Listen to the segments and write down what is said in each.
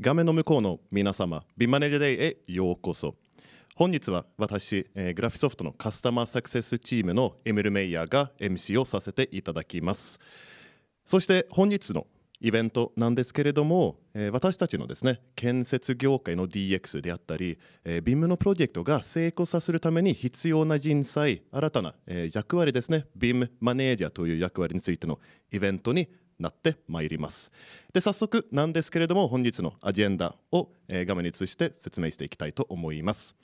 画面の向こうの皆様、ビマネージャーデイへようこそ。本日は私、えー、グラフィソフトのカスタマーサクセスチームのエミル・メイヤーが MC をさせていただきます。そして本日のイベントなんですけれども、えー、私たちのですね建設業界の DX であったり、えー、BIM のプロジェクトが成功させるために必要な人材新たな、えー、役割ですね BIM マネージャーという役割についてのイベントになってまいりますで早速なんですけれども本日のアジェンダを、えー、画面に移して説明していきたいと思います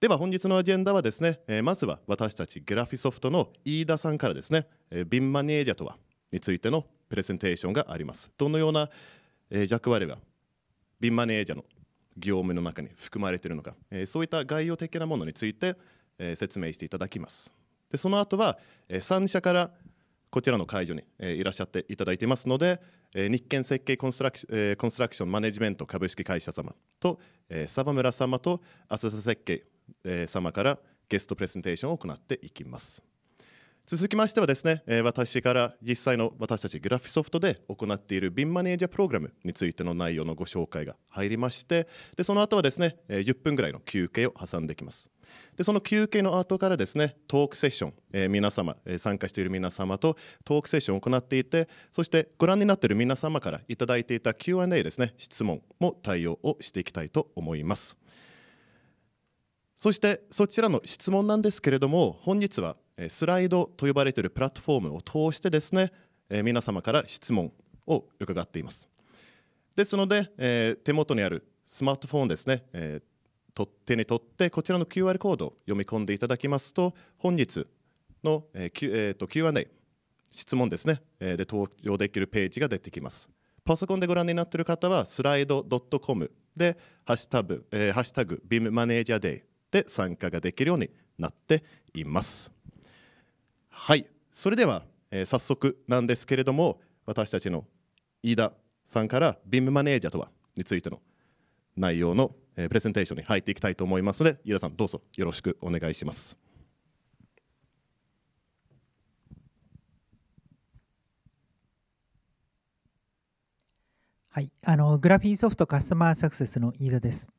では本日のアジェンダはですね、えー、まずは私たちグラフィソフトの飯田さんからですね、えー、BIM マネージャーとはについてのプレゼンテーションがあります。どのような、え役割がビンマネージャーの業務の中に含まれているのか、えそういった概要的なものについて、え説明していただきます。でその後は、え3社からこちらの会場に、えいらっしゃっていただいていますので、え日建設計コンストラクション、えコンストラクションマネジメント株式会社様と、えー、沢村様と浅瀬設計、え様からゲストプレゼンテーションを行っていきます。続きましてはですね、えー、私から実際の私たちグラフィソフトで行っているビンマネージャープログラムについての内容のご紹介が入りましてでその後はですね、えー、10分ぐらいの休憩を挟んできますでその休憩の後からですねトークセッション、えー、皆様、えー、参加している皆様とトークセッションを行っていてそしてご覧になっている皆様からいただいていた Q&A ですね質問も対応をしていきたいと思います。そしてそちらの質問なんですけれども本日はスライドと呼ばれているプラットフォームを通してですね皆様から質問を伺っていますですので、手元にあるスマートフォンですね、手に取ってこちらの QR コードを読み込んでいただきますと本日の、Q a 質問ですね、で登場できるページが出てきますパソコンでご覧になっている方はスライド .com でハッシュタグ、えー、ハッシュタグビームマネージャーデイって参加ができるようになっています。はいそれでは、えー、早速なんですけれども私たちの飯田さんからビームマネージャーとはについての内容の、えー、プレゼンテーションに入っていきたいと思いますので飯田さんどうぞよろしくお願いします。はい、あのグラフィーソフトカスタマーサクセスの飯田です。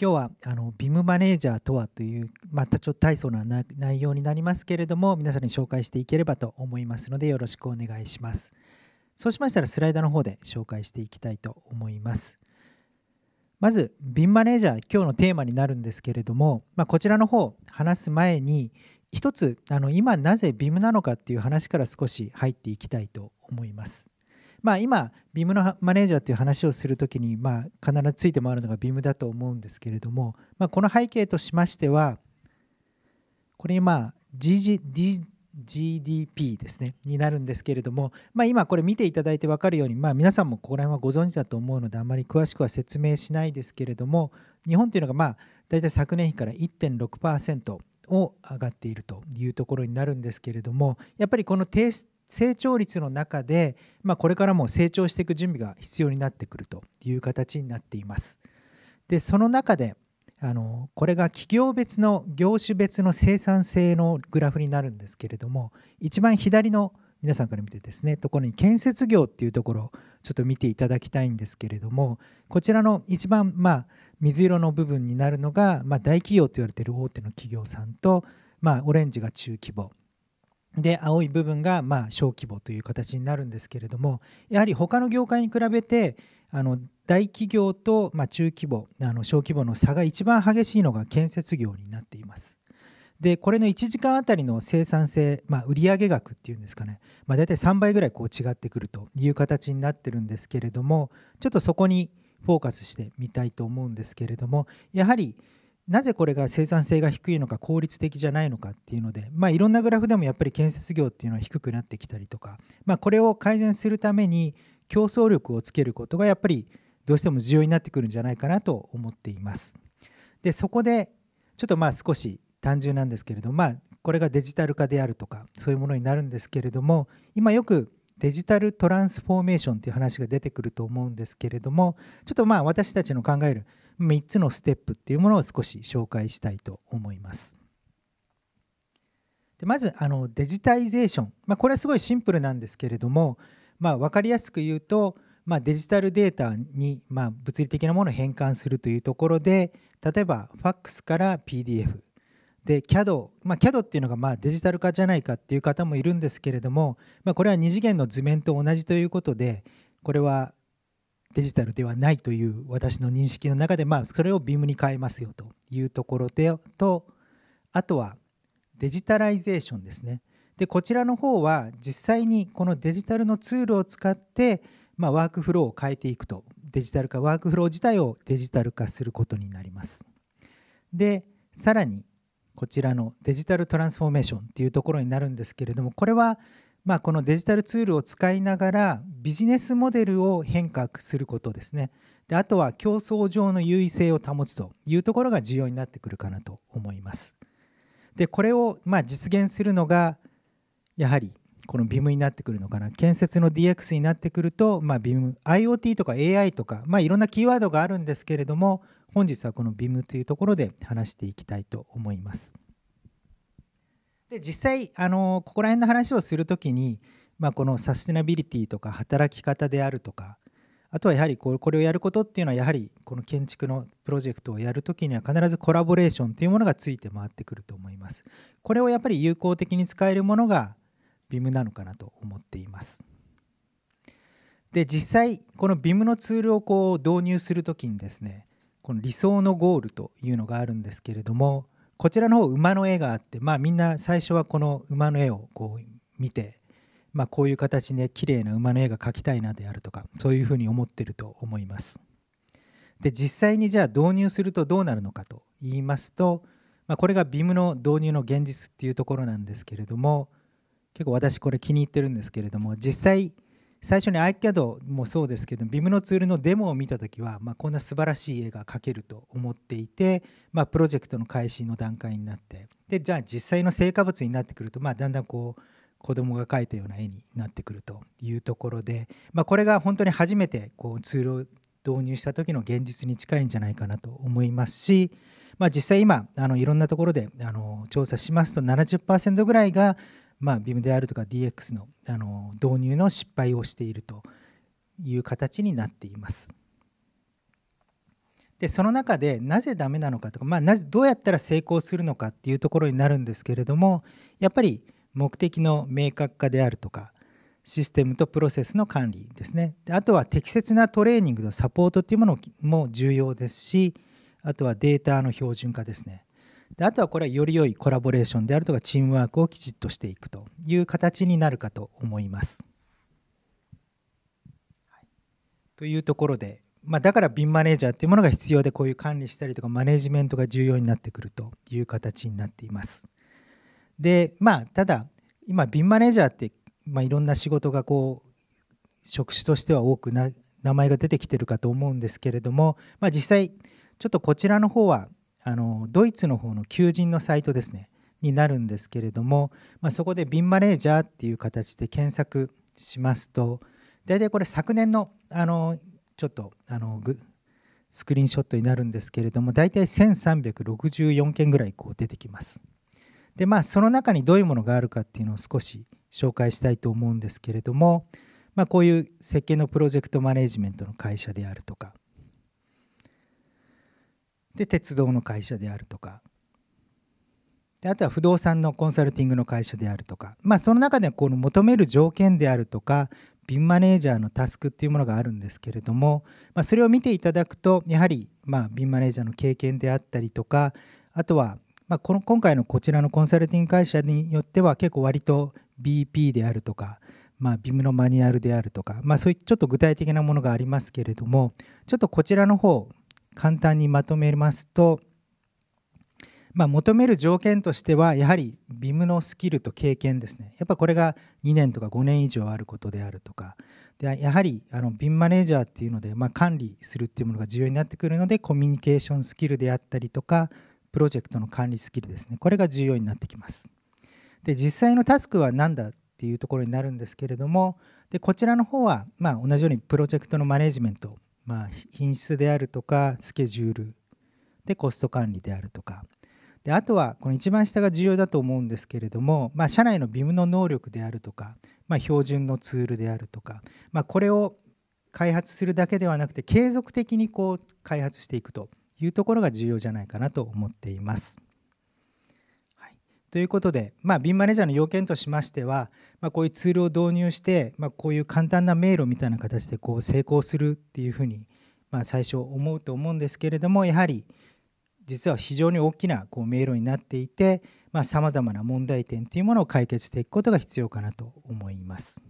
今日はあのビムマネージャーとはというまたちょっと大層な内容になりますけれども皆さんに紹介していければと思いますのでよろしくお願いしますそうしましたらスライダーの方で紹介していきたいと思いますまずビムマネージャー今日のテーマになるんですけれども、まあ、こちらの方話す前に一つあの今なぜビムなのかっていう話から少し入っていきたいと思いますまあ、今、ビームのマネージャーという話をするときに、まあ、必ずついて回るのがビームだと思うんですけれども、まあ、この背景としましては、これ今、GG GDP ですねになるんですけれども、まあ、今これ見ていただいて分かるように、まあ、皆さんもここら辺はご存知だと思うのであまり詳しくは説明しないですけれども日本というのがまあ大体昨年比から1.6%を上がっているというところになるんですけれどもやっぱりこの低成長率の中で、まあ、これからも成長していく準備が必要になってくるという形になっています。でその中であのこれが企業別の業種別の生産性のグラフになるんですけれども一番左の皆さんから見てですねところに建設業っていうところをちょっと見ていただきたいんですけれどもこちらの一番まあ水色の部分になるのが、まあ、大企業と言われている大手の企業さんと、まあ、オレンジが中規模で青い部分がまあ小規模という形になるんですけれどもやはり他の業界に比べてあの大企業とまあ中規模あの小規模の差が一番激しいのが建設業になっています。でこれの1時間あたりの生産性、まあ、売上額っていうんですかね、まあ、大体3倍ぐらいこう違ってくるという形になってるんですけれどもちょっとそこにフォーカスしてみたいと思うんですけれどもやはりなぜこれが生産性が低いのか効率的じゃないのかっていうので、まあ、いろんなグラフでもやっぱり建設業っていうのは低くなってきたりとか、まあ、これを改善するために競争力をつけることがやっぱりどうしても重要になってくるんじゃないかなと思っています。でそこでちょっとまあ少し単純なんですけれども、まあ、これがデジタル化であるとかそういうものになるんですけれども今よくデジタルトランスフォーメーションという話が出てくると思うんですけれどもちょっとまあ私たちの考える3つのステップっていうものを少し紹介したいと思います。でまずあのデジタイゼーション、まあ、これはすごいシンプルなんですけれども、まあ、分かりやすく言うと、まあ、デジタルデータに、まあ、物理的なものを変換するというところで例えば FAX から PDF で CAD、まあ、CAD っていうのがまあデジタル化じゃないかっていう方もいるんですけれども、まあ、これは2次元の図面と同じということでこれはデジタルではないという私の認識の中で、まあ、それをビームに変えますよというところでとあとはデジタライゼーションですねでこちらの方は実際にこのデジタルのツールを使って、まあ、ワークフローを変えていくとデジタル化ワークフロー自体をデジタル化することになりますでさらにこちらのデジタルトランスフォーメーションっていうところになるんですけれどもこれはまあ、このデジタルツールを使いながらビジネスモデルを変革することですねであとは競争上の優位性を保つというところが重要になってくるかなと思いますでこれをま実現するのがやはりこの VIM になってくるのかな建設の DX になってくると、まあ、VIMIoT とか AI とか、まあ、いろんなキーワードがあるんですけれども本日はこの VIM というところで話していきたいと思います。で実際あのここら辺の話をする時に、まあ、このサステナビリティとか働き方であるとかあとはやはりこれをやることっていうのはやはりこの建築のプロジェクトをやるときには必ずコラボレーションというものがついて回ってくると思います。これをやっぱり有効的に使えるものが v i m なのかなと思っています。で実際この v i m のツールをこう導入するときにですねこの理想のゴールというのがあるんですけれどもこちらの方馬の絵があってまあみんな最初はこの馬の絵をこう見て、まあ、こういう形で綺麗な馬の絵が描きたいなであるとかそういうふうに思ってると思います。で実際にじゃあ導入するとどうなるのかと言いますと、まあ、これが BIM の導入の現実っていうところなんですけれども結構私これ気に入ってるんですけれども実際最初にアイキャドもそうですけど VIM のツールのデモを見た時は、まあ、こんな素晴らしい絵が描けると思っていて、まあ、プロジェクトの開始の段階になってでじゃあ実際の成果物になってくると、まあ、だんだんこう子供が描いたような絵になってくるというところで、まあ、これが本当に初めてこうツールを導入した時の現実に近いんじゃないかなと思いますし、まあ、実際今あのいろんなところであの調査しますと70%ぐらいがまあ、VIM であるとか DX のあの導入の失敗をしているという形になっています。でその中でなぜダメなのかとか、まあ、なぜどうやったら成功するのかっていうところになるんですけれどもやっぱり目的の明確化であるとかシステムとプロセスの管理ですねであとは適切なトレーニングのサポートっていうものも重要ですしあとはデータの標準化ですねであとはこれはより良いコラボレーションであるとかチームワークをきちっとしていくという形になるかと思います。はい、というところで、まあ、だからビンマネージャーっていうものが必要でこういう管理したりとかマネジメントが重要になってくるという形になっています。でまあただ今ビンマネージャーって、まあ、いろんな仕事がこう職種としては多くな名前が出てきてるかと思うんですけれども、まあ、実際ちょっとこちらの方はあのドイツの方の求人のサイトですねになるんですけれども、まあ、そこで「ビンマネージャー」っていう形で検索しますと大体これ昨年のあのちょっとあのスクリーンショットになるんですけれども大体1364件ぐらいこう出てきます。でまあその中にどういうものがあるかっていうのを少し紹介したいと思うんですけれども、まあ、こういう設計のプロジェクトマネジメントの会社であるとかで鉄道の会社であるとかであとは不動産のコンサルティングの会社であるとか、まあ、その中でこの求める条件であるとかビンマネージャーのタスクっていうものがあるんですけれども、まあ、それを見ていただくとやはりまあビンマネージャーの経験であったりとかあとはまあこの今回のこちらのコンサルティング会社によっては結構割と BP であるとか、まあ、BIM のマニュアルであるとか、まあ、そういうちょっと具体的なものがありますけれどもちょっとこちらの方簡単にまとめますと、まあ、求める条件としてはやはり VIM のスキルと経験ですねやっぱこれが2年とか5年以上あることであるとかでやはりあの VIM マネージャーっていうので、まあ、管理するっていうものが重要になってくるのでコミュニケーションスキルであったりとかプロジェクトの管理スキルですねこれが重要になってきますで実際のタスクは何だっていうところになるんですけれどもでこちらの方は、まあ、同じようにプロジェクトのマネジメントまあ、品質であるとかスケジュールでコスト管理であるとかであとはこの一番下が重要だと思うんですけれども、まあ、社内の VIM の能力であるとか、まあ、標準のツールであるとか、まあ、これを開発するだけではなくて継続的にこう開発していくというところが重要じゃないかなと思っています。ということで、まあ、ビンマネージャーの要件としましては、まあ、こういうツールを導入して、まあ、こういう簡単な迷路みたいな形でこう成功するっていうふうに、まあ、最初思うと思うんですけれどもやはり実は非常に大きなこう迷路になっていてさまざ、まな問題点っていうものを解決していくことが必要かなと思います。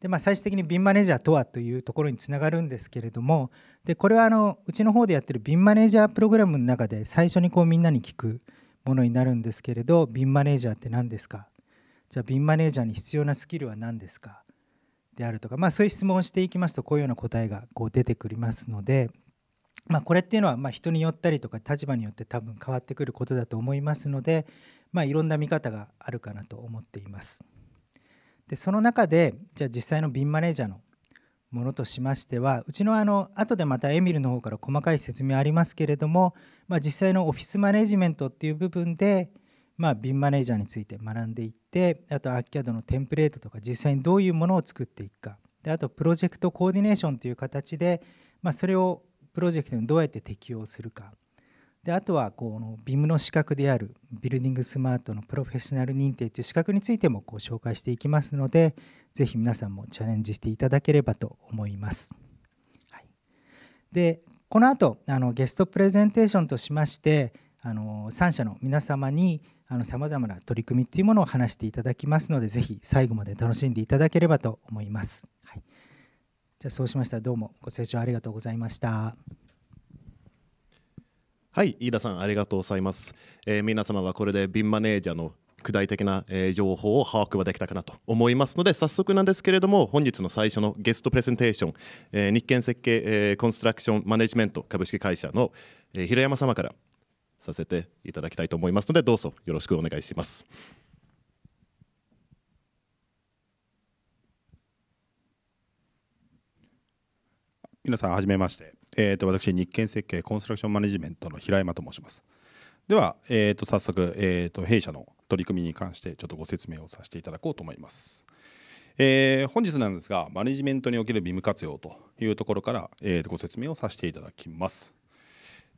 で、まあ、最終的にビンマネージャーとはというところにつながるんですけれどもでこれはあのうちの方でやってるビンマネージャープログラムの中で最初にこうみんなに聞くものになるんですけれどビンマネージャーって何ですかじゃあビンマネージャーに必要なスキルは何ですかであるとか、まあ、そういう質問をしていきますとこういうような答えがこう出てくりますので、まあ、これっていうのはま人によったりとか立場によって多分変わってくることだと思いますので、まあ、いろんな見方があるかなと思っています。でその中でじゃあ実際のビンマネージャーのものとしましてはうちのあの後でまたエミルの方から細かい説明ありますけれども、まあ、実際のオフィスマネジメントっていう部分で、まあ、ビンマネージャーについて学んでいってあとアーキャドのテンプレートとか実際にどういうものを作っていくかであとプロジェクトコーディネーションという形で、まあ、それをプロジェクトにどうやって適用するかであとはこの BIM の資格であるビルディングスマートのプロフェッショナル認定という資格についてもご紹介していきますのでぜひ皆さんもチャレンジしていただければと思います。はい、でこの後あのゲストプレゼンテーションとしましてあの3社の皆様にさまざまな取り組みっていうものを話していただきますのでぜひ最後まで楽しんでいただければと思います。はい、じゃあそうしましたらどうもご清聴ありがとうございました。はい飯田さんありがとうございます、えー、皆様はこれでビンマネージャーの具体的な、えー、情報を把握はできたかなと思いますので早速なんですけれども本日の最初のゲストプレゼンテーション、えー、日建設計、えー、コンストラクションマネジメント株式会社の、えー、平山様からさせていただきたいと思いますのでどうぞよろしくお願いします。皆さんはじめまして、えーと、私日建設計コンストラクションマネジメントの平山と申しますでは、えーと、早速、えーと、弊社の取り組みに関してちょっとご説明をさせていただこうと思います、えー、本日なんですがマネジメントにおけるビム活用というところから、えー、とご説明をさせていただきます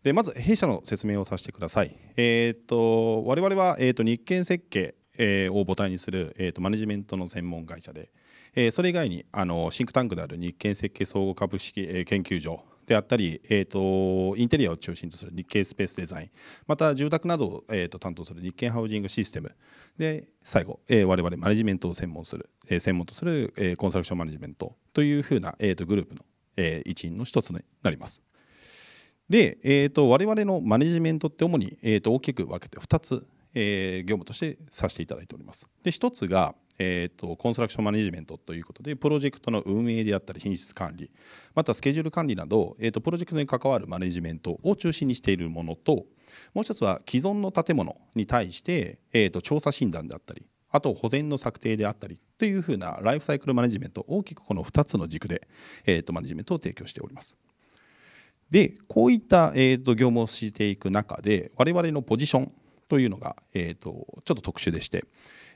でまず弊社の説明をさせてください、えー、と我々は、えー、と日建設計えを母体にする、えーとマネジメントの専門会社で、えー、それ以外にあのシンクタンクである日経設計総合株式研究所であったり、えーと、インテリアを中心とする日経スペースデザインまた住宅などを、えーと、担当する日経ハウジングシステムで最後、えー、我々マネジメントを専門する、えー、専門とする、えー、コンサルクションマネジメントというふうな、えーと、とグループの、えー、一員の一つになります。で、えー、と我々のマネジメントって主に、えー、と大きく分けて2つ、えー、業務としてさせていただいております。で1つが、えーと、コンストラクションマネジメントということでプロジェクトの運営であったり品質管理またスケジュール管理など、えーと、プロジェクトに関わるマネジメントを中心にしているものともう一つは既存の建物に対して、えーと、と調査診断であったりあと保全の策定であったりというふうなライフサイクルマネジメント大きくこの2つの軸で、えー、とマネジメントを提供しております。でこういった、えー、と業務をしていく中で我々のポジションというのが、えー、とちょっと特殊でして、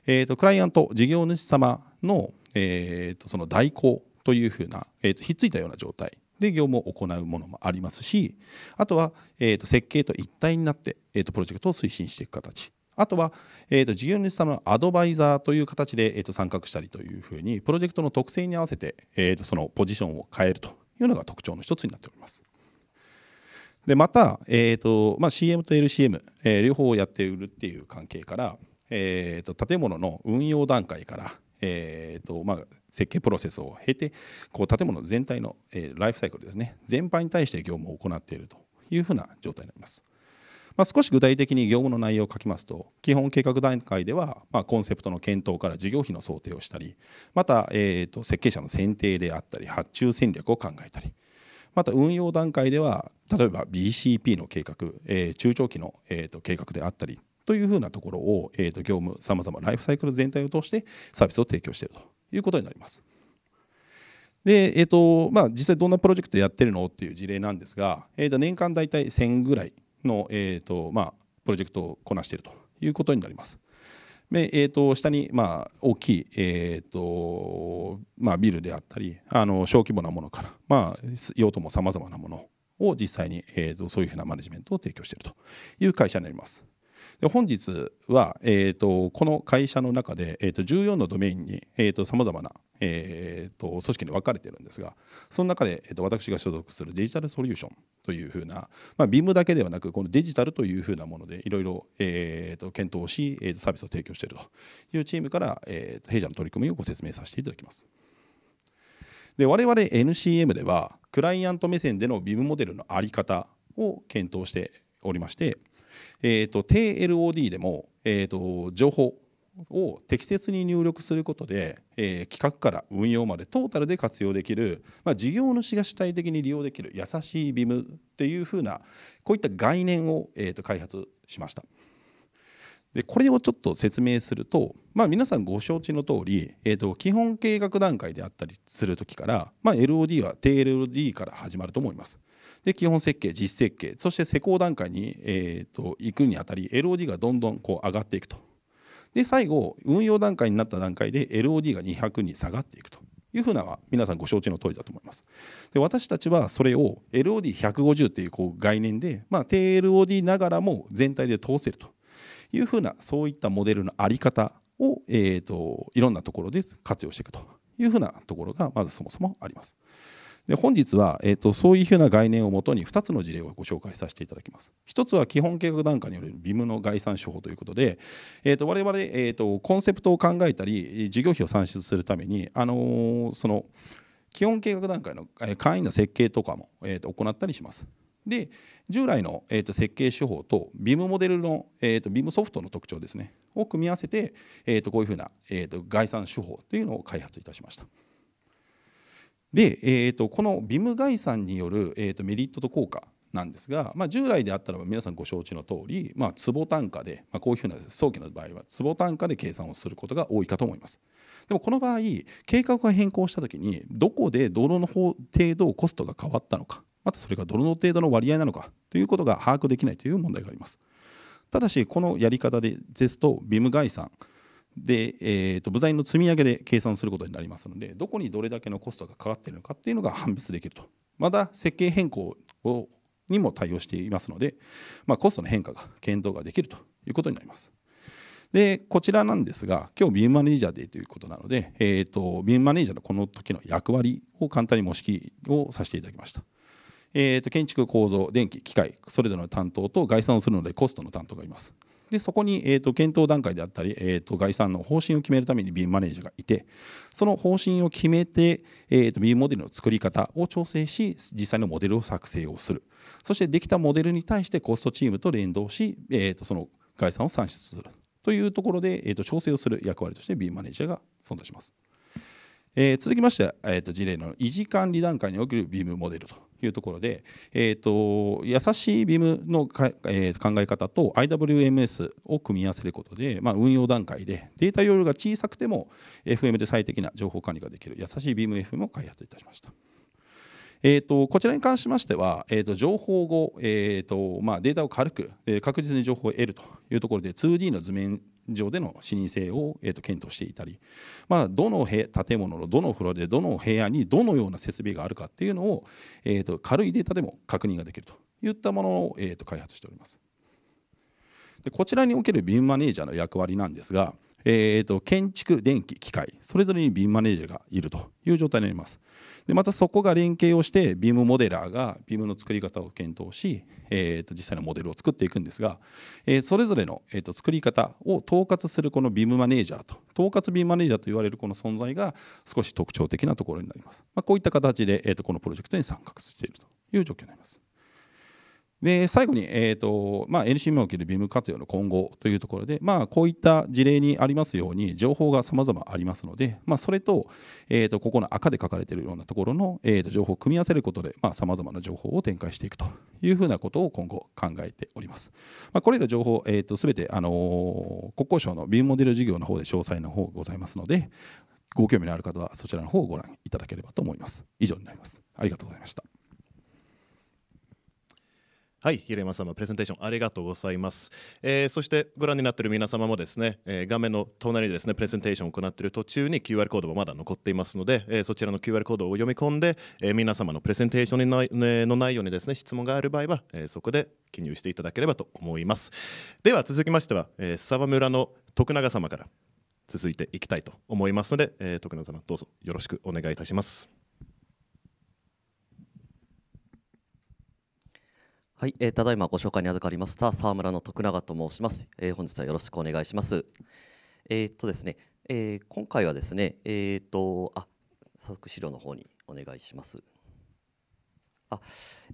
えーと、クライアント事業主様の,、えーと、その代行というふうな、えーと、ひっついたような状態で業務を行うものもありますしあとは、えー、と設計と一体になって、えー、とプロジェクトを推進していく形あとは、えー、と事業主様のアドバイザーという形で、えー、と参画したりというふうにプロジェクトの特性に合わせて、えー、とそのポジションを変えるというのが特徴の一つになっております。でまた、えーとまあ、CM と LCM、えー、両方をやって売るっていう関係から、えー、と建物の運用段階から、えーとまあ、設計プロセスを経てこう建物全体の、えー、ライフサイクルですね全般に対して業務を行っているというふうな状態になります。まあ、少し具体的に業務の内容を書きますと基本計画段階では、まあ、コンセプトの検討から事業費の想定をしたりまた、えー、と設計者の選定であったり発注戦略を考えたりまた運用段階では例えば BCP の計画、えー、中長期の、えー、と計画であったりというふうなところを、えー、と業務さまざまライフサイクル全体を通してサービスを提供しているということになります。で、えーとまあ、実際どんなプロジェクトやってるのっていう事例なんですが、えー、と年間大体1000ぐらいの、えーとまあ、プロジェクトをこなしているということになります。でえー、と下に、まあ、大きい、えーとまあ、ビルであったりあの小規模なものから、まあ、用途もさまざまなものを実際に、えー、とそういうふうなマネジメントを提供しているという会社になります。で本日は、えーと、この会社の中で、えーと、14のドメインにさまざまな、えーと、組織に分かれてるんですがその中で、えー、と私が所属するデジタルソリューションというふうな、まあ、ビームだけではなくこのデジタルというふうなものでいろいろ検討し、えー、サービスを提供しているというチームから、えー、弊社の取り組みをご説明させていただきます。で我々 NCM ではクライアント目線でのビームモデルの在り方を検討しておりましてえーと、低 LOD でも、えーと、情報を適切に入力することで、えー、企画から運用までトータルで活用できる、まあ、事業主が主体的に利用できる優しい VIM っていうふうなこういった概念を、えーと、開発しました。でこれをちょっと説明すると、まあ、皆さんご承知の通り、えーと、と基本計画段階であったりする時から、まあ、LOD は低 LOD から始まると思います。で基本設計実設計そして施工段階に、えーと、行くにあたり LOD がどんどんこう上がっていくとで最後運用段階になった段階で LOD が200に下がっていくというふうな皆さんご承知の通りだと思います。で私たちはそれを LOD150 というこう概念で、まあ、低 LOD ながらも全体で通せるというふうなそういったモデルの在り方を、えーと、といろんなところで活用していくというふうなところがまずそもそもあります。で本日は、えーと、そういうふうな概念をもとに2つの事例をご紹介させていただきます。1つは基本計画段階による VIM の概算手法ということで、えーと、我々、えーと、コンセプトを考えたり事業費を算出するために、あのー、その基本計画段階の簡易な設計とかも、えーと行ったりします。で従来の、えー、と設計手法と VIM モデルの、えー、と VIM ソフトの特徴ですねを組み合わせて、えー、とこういうふうな、えー、と概算手法というのを開発いたしました。で、えーと、このビム概算による、えーと、メリットと効果なんですが、まあ、従来であったらば皆さんご承知の通り、まあ、坪単価で、まあ、こういうふうな早期の場合は坪単価で計算をすることが多いかと思います。でもこの場合計画が変更した時にどこでどの程度コストが変わったのかまたそれがどの程度の割合なのかということが把握できないという問題があります。ただしこのやり方ですとビム概算で、えー、と部材の積み上げで計算することになりますのでどこにどれだけのコストがかかっているのかっていうのが判別できるとまた設計変更をにも対応していますので、まあ、コストの変化が検討ができるということになります。でこちらなんですが今日ビームマネージャーデーということなので、えーと、ビームマネージャーのこの時の役割を簡単に模式をさせていただきました。えーと建築構造電気機械それぞれの担当と概算をするのでコストの担当がいますでそこに、えーと、検討段階であったり、えーと、概算の方針を決めるためにビームマネージャーがいてその方針を決めて、えーと、とビームモデルの作り方を調整し実際のモデルを作成をするそしてできたモデルに対してコストチームと連動し、えー、とその概算を算出するというところで、えー、と調整をする役割としてビームマネージャーが存在します。えー、続きまして、えー、と事例の維持管理段階におけるビームモデルというところで、えーと、優しい BIM のか、えー、考え方と IWMS を組み合わせることで、まあ、運用段階でデータ容量が小さくても FM で最適な情報管理ができる優しい BIMFM を開発いたしました。えーと、こちらに関しましては、えーと、情報を、えーとまあ、データを軽く、えー、確実に情報を得るというところで 2D の図面上での視認性を、えー、と検討していたり、まあ、どの建物のどの風呂でどの部屋にどのような設備があるかっていうのを、えー、と軽いデータでも確認ができるといったものを、えー、と開発しております。でこちらにおけるビンマネージャーの役割なんですがえーと、建築、電気、機械、それぞれにビームマネージャーがいるという状態になります。でまたそこが連携をして、ビームモデラーがビームの作り方を検討し、えーと、実際のモデルを作っていくんですが、えー、それぞれの、えーと、と作り方を統括するこのビームマネージャーと、統括ビームマネージャーと言われるこの存在が少し特徴的なところになります。まあ、こういった形で、えー、とこのプロジェクトに参画しているという状況になります。で最後に、えーとまあ、n c m におけるビーム活用の今後というところで、まあ、こういった事例にありますように情報が様々ありますので、まあ、それと,、えー、とここの赤で書かれているようなところの、えー、と情報を組み合わせることでさまざ、まな情報を展開していくというふうなことを今後考えております。まあ、これら情報、えー、と全て、あの国交省のビームモデル事業の方で詳細の方ございますのでご興味のある方はそちらの方をご覧いただければと思います。以上になります。ありがとうございました。はい、平山様、プレゼンテーションありがとうございます。えー、そしてご覧になっている皆様もですね、えー、画面の隣でですね、プレゼンテーションを行っている途中に QR コードもまだ残っていますので、えー、そちらの QR コードを読み込んで、え皆様のプレゼンテーションの,、ね、の内容にですね、質問がある場合は、えそこで記入していただければと思います。では続きましては、えー、サバ村の徳永様から続いていきたいと思いますので、え徳永様どうぞよろしくお願いいたします。はい、えー、ただいまご紹介に預かりました沢村の徳永と申します、えー、本日はよろしくお願いしますえー、っとですね、えー、今回はですねえー、っとあ早速資料の方にお願いしますあ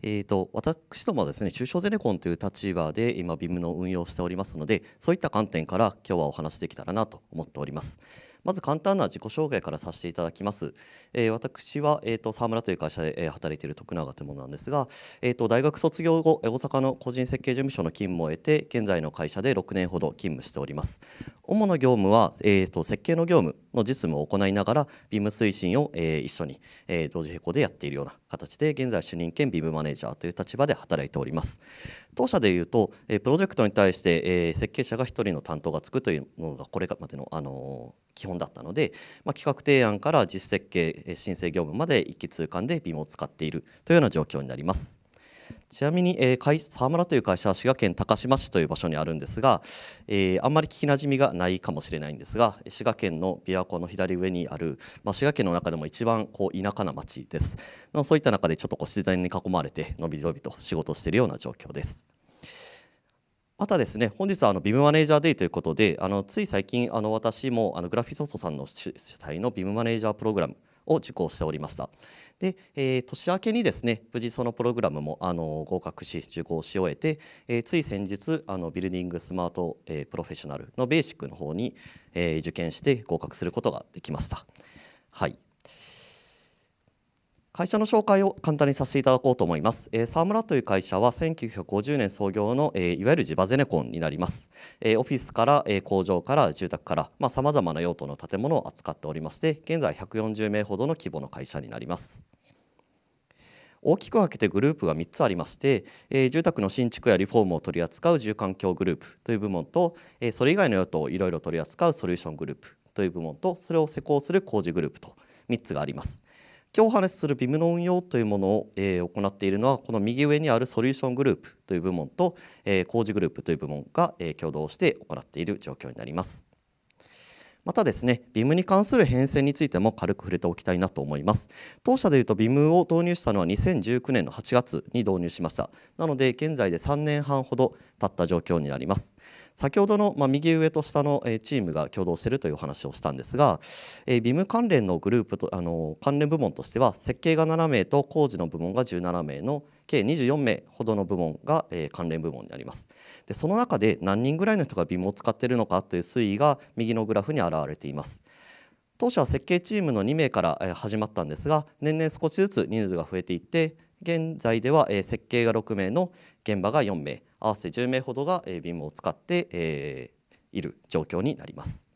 えーと、私どもはですね中小ゼネコンという立場で今ビ i m の運用をしておりますのでそういった観点から今日はお話しできたらなと思っております。まず簡単な自己紹介からさせていただきます。えー、私は、えーと、沢村という会社で、働いている徳永というものなんですが、えーと、大学卒業後大阪の個人設計事務所の勤務を得て現在の会社で6年ほど勤務しております。主な業務は、えーと、設計の業務の実務を行いながらビーム推進を、えー、一緒に、えー、同時並行でやっているような形で現在主任兼ビームマネージャーという立場で働いております。当社でいうと、えプロジェクトに対して、え設計者が1人の担当がつくというのがこれまでの、あの基本だったので、まあ、企画提案から実設計申請業務まで一気通貫で BIM を使っているというような状況になります。ちなみに、えー、沢村という会社は滋賀県高島市という場所にあるんですが、えー、あんまり聞きなじみがないかもしれないんですが滋賀県の琵琶湖の左上にある、まあ、滋賀県の中でも一番こう田舎な町ですそういった中でちょっとこう自然に囲まれてのびのびと仕事をしているような状況ですまたですね本日はあのビムマネージャーデーということであのつい最近あの私もあのグラフィソフトさんの主催のビムマネージャープログラムを受講しておりました。で、えー、年明けにですね無事そのプログラムもあの合格し受講し終えて、えー、つい先日あのビルディングスマート、えー、プロフェッショナルのベーシックの方に、えー、受験して合格することができました。はい会社の紹介を簡単にさせていただこうと思います。えー、沢村という会社は1950年創業の、えー、いわゆる地場ゼネコンになります。えー、オフィスから、えー、工場から住宅からまあ様々な用途の建物を扱っておりまして、現在140名ほどの規模の会社になります。大きく分けてグループが3つありまして、えー、住宅の新築やリフォームを取り扱う住環境グループという部門と、えー、それ以外の用途をいろいろ取り扱うソリューショングループという部門とそれを施工する工事グループと3つがあります。今日お話しする v i m の運用というものを、えー、行っているのはこの右上にあるソリューショングループという部門と、えー、工事グループという部門が、えー、共同して行っている状況になります。またですね、v i m に関する変遷についても軽く触れておきたいなと思います。当社でいうと v i m を導入したのは2019年の8月に導入しました。なので現在で3年半ほど経った状況になります。先ほどの、まあ、右上と下の、えチームが共同しているという話をしたんですが、えー、ビム関連のグループとあの関連部門としては設計が7名と工事の部門が17名の計24名ほどの部門が、えー、関連部門になりますでその中で何人ぐらいの人がビムを使っているのかという推移が右のグラフに表れています当初は設計チームの2名から始まったんですが年々少しずつ人数が増えていって現在では設計が6名の現場が4名合わせて10名ほどが BIM を使っている状況になります。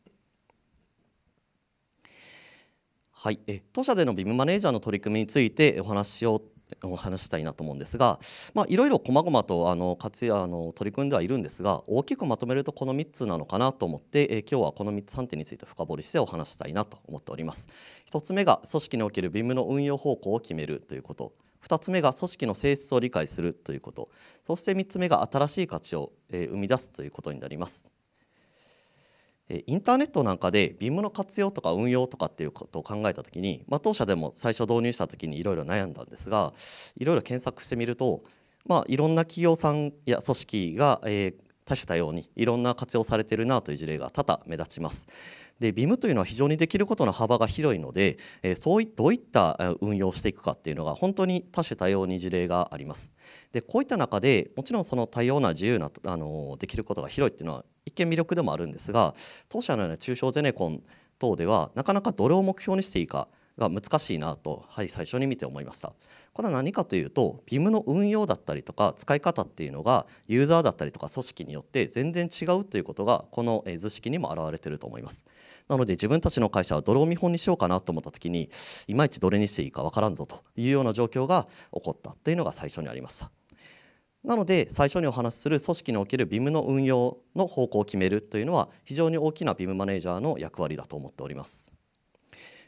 はい、え当社での BIM マネージャーの取り組みについてお話しよお話したいなと思うんですが、まあ、いろいろ細々とあの活あの取り組んではいるんですが大きくまとめるとこの3つなのかなと思って、え今日はこの3つ3点について深掘りしてお話したいなと思っております。1つ目が組織における BIM の運用方向を決めるということ2つ目が組織の性質を理解するということそして3つ目が新しい価値を、え生み出すということになります。インターネットなんかで BIM の活用とか運用とかっていうことを考えた時に、まあ、当社でも最初導入した時にいろいろ悩んだんですがいろいろ検索してみると、まあ、いろんな企業さんや組織が、えー、多種多様にいろんな活用されているなという事例が多々目立ちます。でビムというのは非常にできることの幅が広いので、えそういどういった運用していくかっていうのが本当に多種多様に事例があります。でこういった中でもちろんその多様な自由なあのできることが広いっていうのは一見魅力でもあるんですが当社のような中小ゼネコン等ではなかなかどれを目標にしていいかが難しいなと、はい、最初に見て思いました。これは何かというと PIM の運用だったりとか使い方っていうのがユーザーだったりとか組織によって全然違うということがこの図式にも表れていると思いますなので自分たちの会社はどれを見本にしようかなと思った時にいまいちどれにしていいかわからんぞというような状況が起こったというのが最初にありましたなので最初にお話しする組織における BIM の運用の方向を決めるというのは非常に大きな BIM マネージャーの役割だと思っております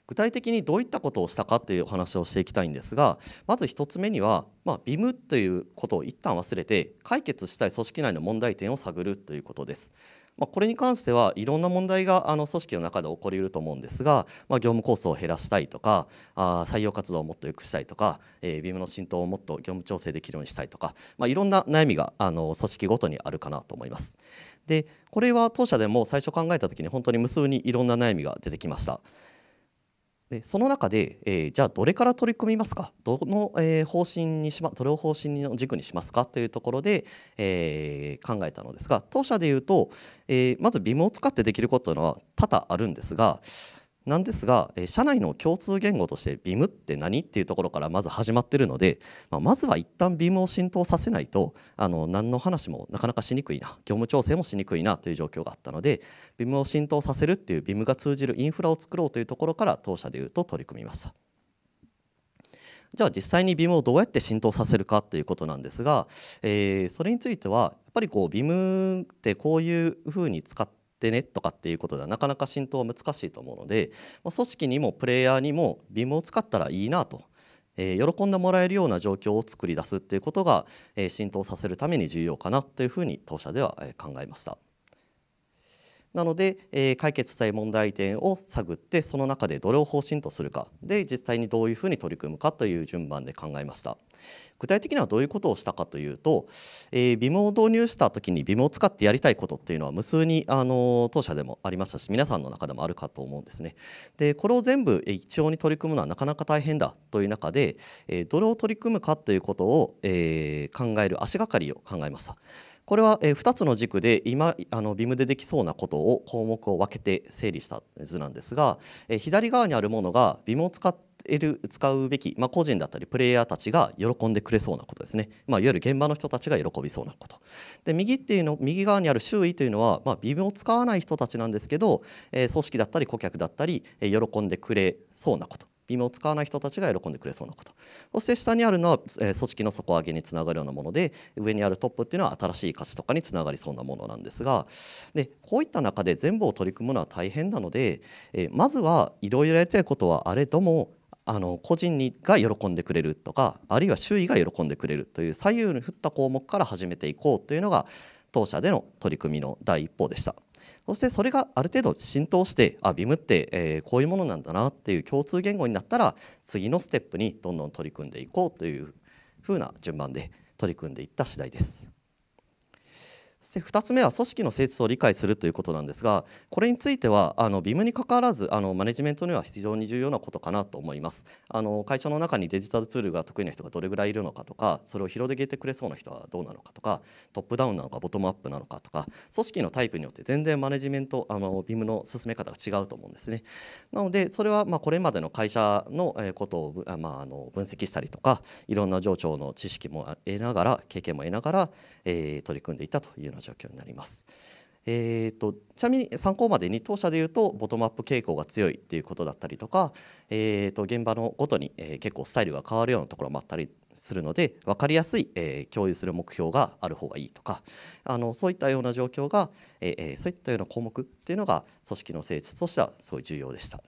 具体的にどういったことをしたかというお話をしていきたいんですがまず1つ目には、まあ、BIM ということを一旦忘れて解決したい組織内の問題点を探るということです。まあ、これに関してはいろんな問題があの組織の中で起こりうると思うんですが、まあ、業務コースを減らしたいとかあ採用活動をもっと良くしたいとか、えー、ビ i m の浸透をもっと業務調整できるようにしたいとか、まあ、いろんな悩みがあの組織ごとにあるかなと思います。でこれは当社でも最初考えた時に本当に無数にいろんな悩みが出てきました。でその中で、えー、じゃあどれから取り組みますかどの、えー、方針にしまどれを方針の軸にしますかというところで、えー、考えたのですが当社でいうと、えまずビムを使ってできることは多々あるんですがなんですが、え社内の共通言語として BIM って何っていうところからまず始まってるので、まあ、まずは一旦 BIM を浸透させないとあの何の話もなかなかしにくいな業務調整もしにくいなという状況があったので BIM を浸透させるっていう BIM が通じるインフラを作ろうというところから当社でいうと取り組みました。じゃあ実際に BIM をどうやって浸透させるかということなんですが、えー、それについてはやっぱりこう BIM ってこういうふうに使っってねとかっていうことではなかなか浸透は難しいと思うので、ま組織にもプレイヤーにも VIM を使ったらいいなと。え喜んでもらえるような状況を作り出すっていうことが、え浸透させるために重要かなというふうに当社では、え考えました。なので、え解決したい問題点を探ってその中でどれを方針とするかで実際にどういうふうに取り組むかという順番で考えました。具体的にはどういうことをしたかというと、えー、ビを導入した時にビムを使ってやりたいことっていうのは無数にあの当社でもありましたし皆さんの中でもあるかと思うんですね。でこれを全部一応に取り組むのはなかなか大変だという中で、えー、どれを取り組むかということを、えー、考える足がかりを考えました。これは2つの軸で今あの VIM でできそうなことを項目を分けて整理した図なんですが左側にあるものが VIM を使ってえる使うべき、まあ、個人だったりプレイヤーたちが喜んでくれそうなことですね、まあ、いわゆる現場の人たちが喜びそうなことで右っていうの右側にある周囲というのは、まあ、微妙を使わない人たちなんですけど、えー、組織だったり顧客だったり、えー、喜んでくれそうなこと微妙を使わない人たちが喜んでくれそうなことそして下にあるのは、えー、組織の底上げにつながるようなもので上にあるトップっていうのは新しい価値とかにつながりそうなものなんですがでこういった中で全部を取り組むのは大変なので、えー、まずはいろいろやりたいことはあれどもあの個人にが喜んでくれるとかあるいは周囲が喜んでくれるという左右に振った項目から始めていこうというのが当社での取り組みの第一歩でしたそしてそれがある程度浸透してあビムって、えこういうものなんだなっていう共通言語になったら次のステップにどんどん取り組んでいこうというふうな順番で取り組んでいった次第です。そして2つ目は組織の性質を理解するということなんですがこれについてはあのビ i m にかかわらずあのマネジメントには非常に重要なことかなと思いますあの会社の中にデジタルツールが得意な人がどれぐらいいるのかとかそれを広げてくれそうな人はどうなのかとかトップダウンなのかボトムアップなのかとか組織のタイプによって全然マネジメントあのビ i m の進め方が違うと思うんですねなのでそれはまこれまでの会社のことを、まああ、の分析したりとかいろんな上長の知識も得ながら経験も得ながら、えー、取り組んでいたというのな状況になります。えーと、ちなみに参考までに当社でいうとボトムアップ傾向が強いっていうことだったりとか、えーと、と現場のごとに、えー、結構スタイルが変わるようなところもあったりするので分かりやすい、えー、共有する目標がある方がいいとかあのそういったような状況が、えー、そういったような項目っていうのが組織の性質としてはすごい重要でした。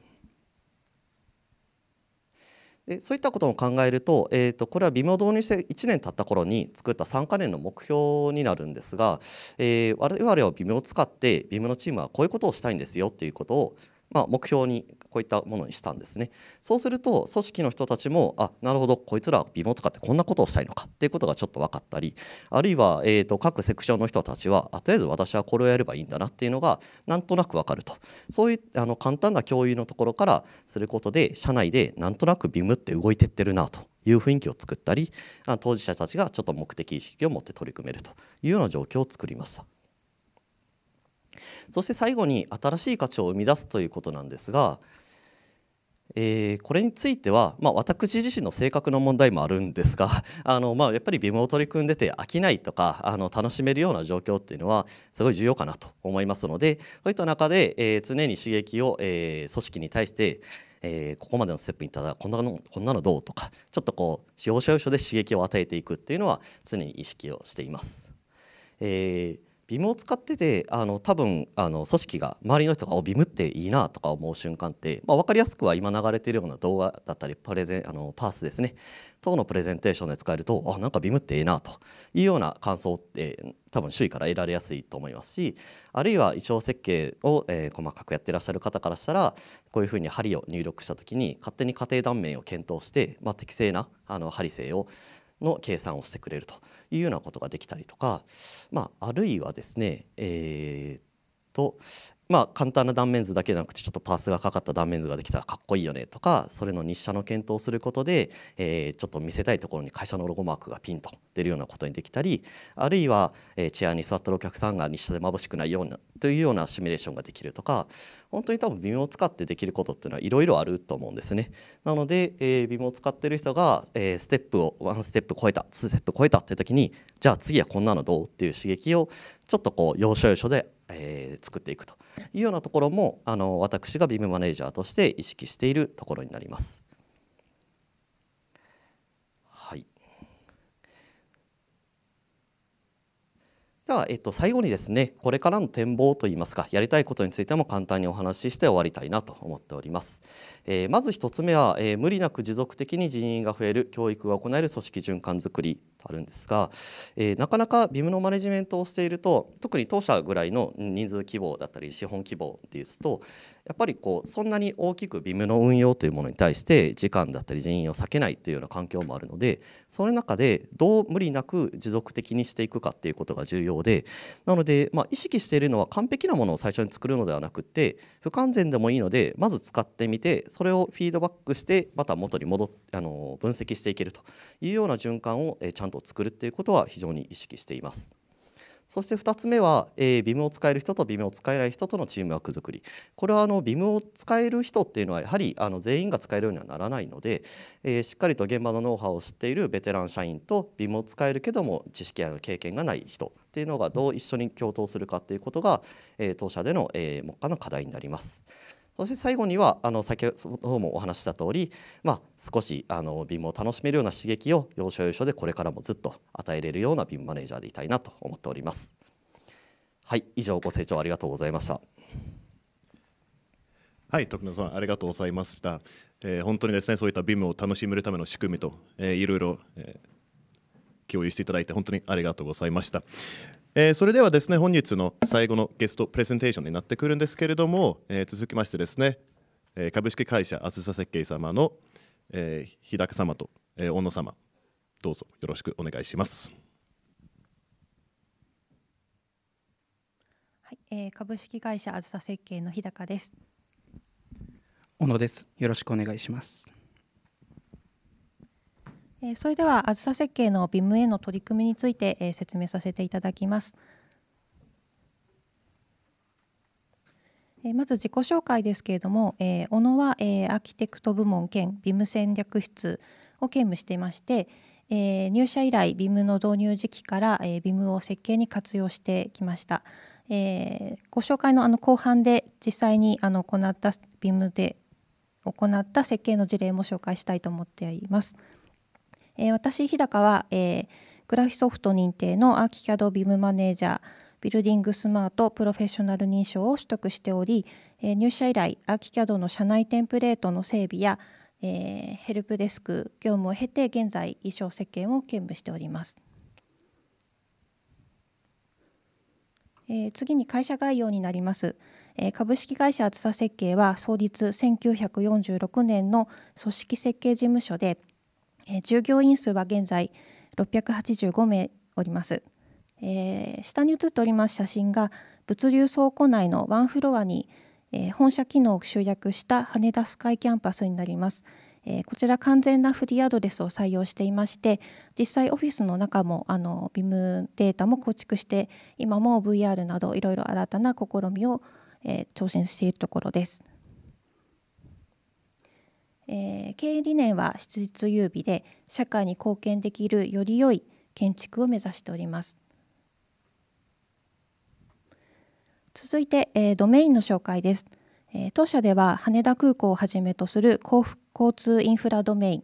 でそういったことも考えると,、えーと、これは微妙導入して1年経った頃に作った3か年の目標になるんですが、えー、我々は微妙を使って微妙のチームはこういうことをしたいんですよということを、まあ、目標にこういったものにしたんですねそうすると組織の人たちもあなるほどこいつらビムを使ってこんなことをしたいのかっていうことがちょっと分かったりあるいは、えーと、各セクションの人たちはあとりあえず私はこれをやればいいんだなっていうのがなんとなく分かるとそういうあの簡単な共有のところからすることで社内でなんとなくビムって動いてってるなという雰囲気を作ったり当事者たちがちょっと目的意識を持って取り組めるというような状況を作りました。そして最後に新しい価値を生み出すということなんですがえー、これについては、まあ、私自身の性格の問題もあるんですが あの、まあ、やっぱりビムを取り組んでて飽きないとかあの楽しめるような状況っていうのはすごい重要かなと思いますのでそういった中で、えー、常に刺激を、えー、組織に対してえー、ここまでのステップにただこんなのこんなのどうとかちょっとこう要所要所で刺激を与えていくっていうのは常に意識をしています。えービムを使っててあの多分あの組織が周りの人が「ビムっていいな」とか思う瞬間って、まあ、分かりやすくは今流れてるような動画だったりプレゼンあのパースですね等のプレゼンテーションで使えるとあなんかビムってええなというような感想って多分周囲から得られやすいと思いますしあるいは衣装設計を、えー、細かくやってらっしゃる方からしたらこういうふうに針を入力した時に勝手に家庭断面を検討して、まあ、適正なあの針性をの計算をしてくれるというようなことができたりとか、まあ、あるいはですね、えーとまあ、簡単な断面図だけじゃなくてちょっとパースがかかった断面図ができたらかっこいいよねとかそれの日射の検討をすることで、えー、ちょっと見せたいところに会社のロゴマークがピンと出るようなことにできたりあるいは、えー、チェアに座ってるお客さんが日射で眩しくないようなというようなシミュレーションができるとか本当に多分微妙を使ってできることっていうのはいろいろあると思うんですね。なので、えー、微妙を使ってる人が、えー、ステップを1ステップ超えた2ステップ超えたって時にじゃあ次はこんなのどうっていう刺激をちょっとこう要所要所でえー、作っていくというようなところもあの私がビームマネージャーとして意識しているところになります。はい、では、えっと、最後にですねこれからの展望といいますかやりたいことについても簡単にお話しして終わりたいなと思っております。えー、まず1つ目は、えー、無理なく持続的に人員が増える教育が行える組織循環づくりあるんですが、えー、なかなか VIM のマネジメントをしていると特に当社ぐらいの人数規模だったり資本規模ですとやっぱりこうそんなに大きく VIM の運用というものに対して時間だったり人員を避けないというような環境もあるのでその中でどう無理なく持続的にしていくかっていうことが重要でなので、まあ、意識しているのは完璧なものを最初に作るのではなくて不完全でもいいのでまず使ってみてそれをフィードバックしてまた元に戻あの分析していけるというような循環をちゃんとんと作るっていうことは非常に意識しています。そして2つ目は、えー、ビムを使える人とビムを使えない人とのチームワーク作りこれはあのビムを使える人っていうのはやはりあの全員が使えるようにはならないので、えー、しっかりと現場のノウハウを知っているベテラン社員とビムを使えるけども知識や経験がない人っていうのがどう一緒に共闘するかっていうことが、えー、当社での、え目下の課題になります。そして最後にはあの先ほどもお話した通り、まあ、少しあの貧 i を楽しめるような刺激を要所要所でこれからもずっと与えれるような BIM マネージャーでいたいなと思っております。はい、以上ご清聴ありがとうございました。はい、徳野さんありがとうございました。えー、本当にですねそういった BIM を楽しめるための仕組みと、えー、いろいろ、えー、共有していただいて本当にありがとうございました。えー、それではですね本日の最後のゲストプレゼンテーションになってくるんですけれども、えー、続きましてですね、えー、株式会社あずさ設計様の、えー、日高様と、えー、小野様どうぞよろしくお願いします。はい、えー、株式会社あずさ設計の日高です。小野です。よろしくお願いします。それでは、あずさ設計の BIM への取り組みについて説明させていただきます。まず自己紹介ですけれども、え小野は、えアーキテクト部門兼 BIM 戦略室を兼務していまして、え入社以来 BIM の導入時期から、えー、BIM を設計に活用してきました。えご紹介のあの後半で実際にあの行った BIM で行った設計の事例も紹介したいと思っています。えー、私日高は、えー、グラフィソフト認定のアーキキャドビムマネージャービルディングスマートプロフェッショナル認証を取得しており、えー、入社以来アーキキャドの社内テンプレートの整備や、えー、ヘルプデスク業務を経て現在衣装設計を兼務しております。えー、次に会社概要になります。株式会社厚さ設計は創立1946年の組織設計事務所でえ従業員数は現在685名おります、えー、下に写っております写真が物流倉庫内のワンフロアに、えー、本社機能を集約した羽田スカイキャンパスになります、えー、こちら完全なフリーアドレスを採用していまして実際オフィスの中もあのビムデータも構築して今も VR などいろいろ新たな試みを、えー、挑戦しているところです。えー、経営理念は質実優美で社会に貢献できるより良い建築を目指しております続いて、えー、ドメインの紹介です、えー、当社では羽田空港をはじめとする交通インフラドメイン、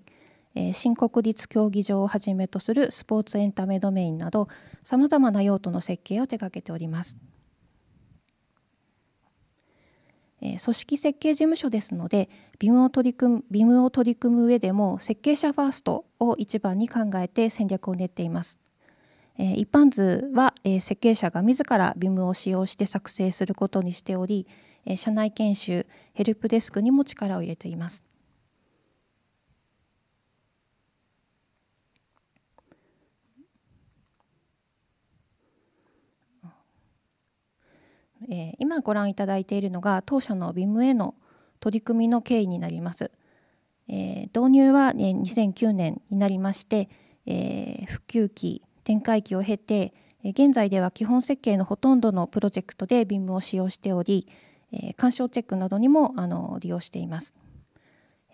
えー、新国立競技場をはじめとするスポーツエンタメドメインなどさまざまな用途の設計を手掛けております。えー、組織設計事務所ですのでビムを取り組むビムを取り組む上でも設計者ファーストを一番に考えて戦略を練っています。えー、一般図は、えー、設計者が自らビムを使用して作成することにしており、えー、社内研修ヘルプデスクにも力を入れています。えー、今ご覧いただいているのが当社の v i m への取り組みの経緯になります。えー、導入は、ね、2009年になりまして、えー、普期展開期を経て現在では基本設計のほとんどのプロジェクトで v i m を使用しており、えー、干渉チェックなどにもあの利用しています。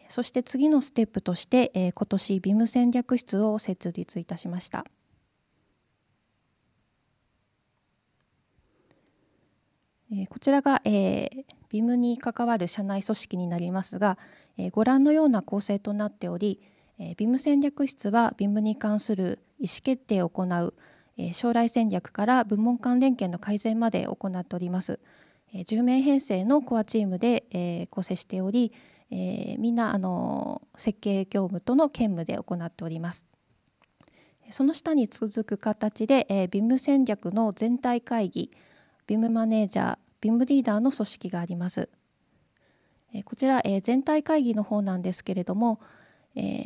そして次のステップとして、えー、今年 v i m 戦略室を設立いたしました。えこちらが、えー、ビムに関わる社内組織になりますが、えご覧のような構成となっており、えー、ビム戦略室はビムに関する意思決定を行う、え将来戦略から部門間連携の改善まで行っております。え10名編成のコアチームで、え構成しており、えみんなあの設計業務との兼務で行っております。その下に続く形で、えー、ビム戦略の全体会議、ビームマネージャー、ビームリーダーの組織があります。こちら、全体会議の方なんですけれども、え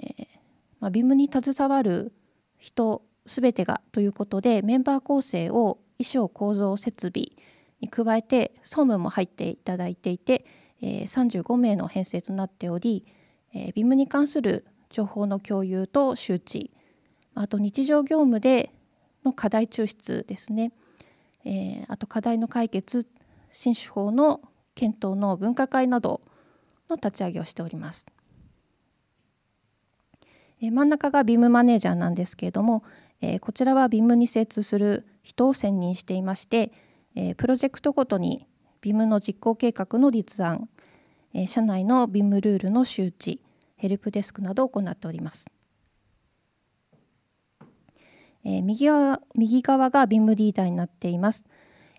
まビ i m に携わる人すべてがということでメンバー構成を衣装構造設備に加えて総務も入っていただいていて、え35名の編成となっており、えビ i m に関する情報の共有と周知あと日常業務での課題抽出ですねえー、あと課題の解決新手法の検討の分科会などの立ち上げをしております。えー、真ん中が BIM マネージャーなんですけれども、えー、こちらは BIM に精通する人を選任していまして、えプロジェクトごとに BIM の実行計画の立案、え社内の BIM ルールの周知ヘルプデスクなどを行っております。えー、右側右側がビ i リーダーになっています、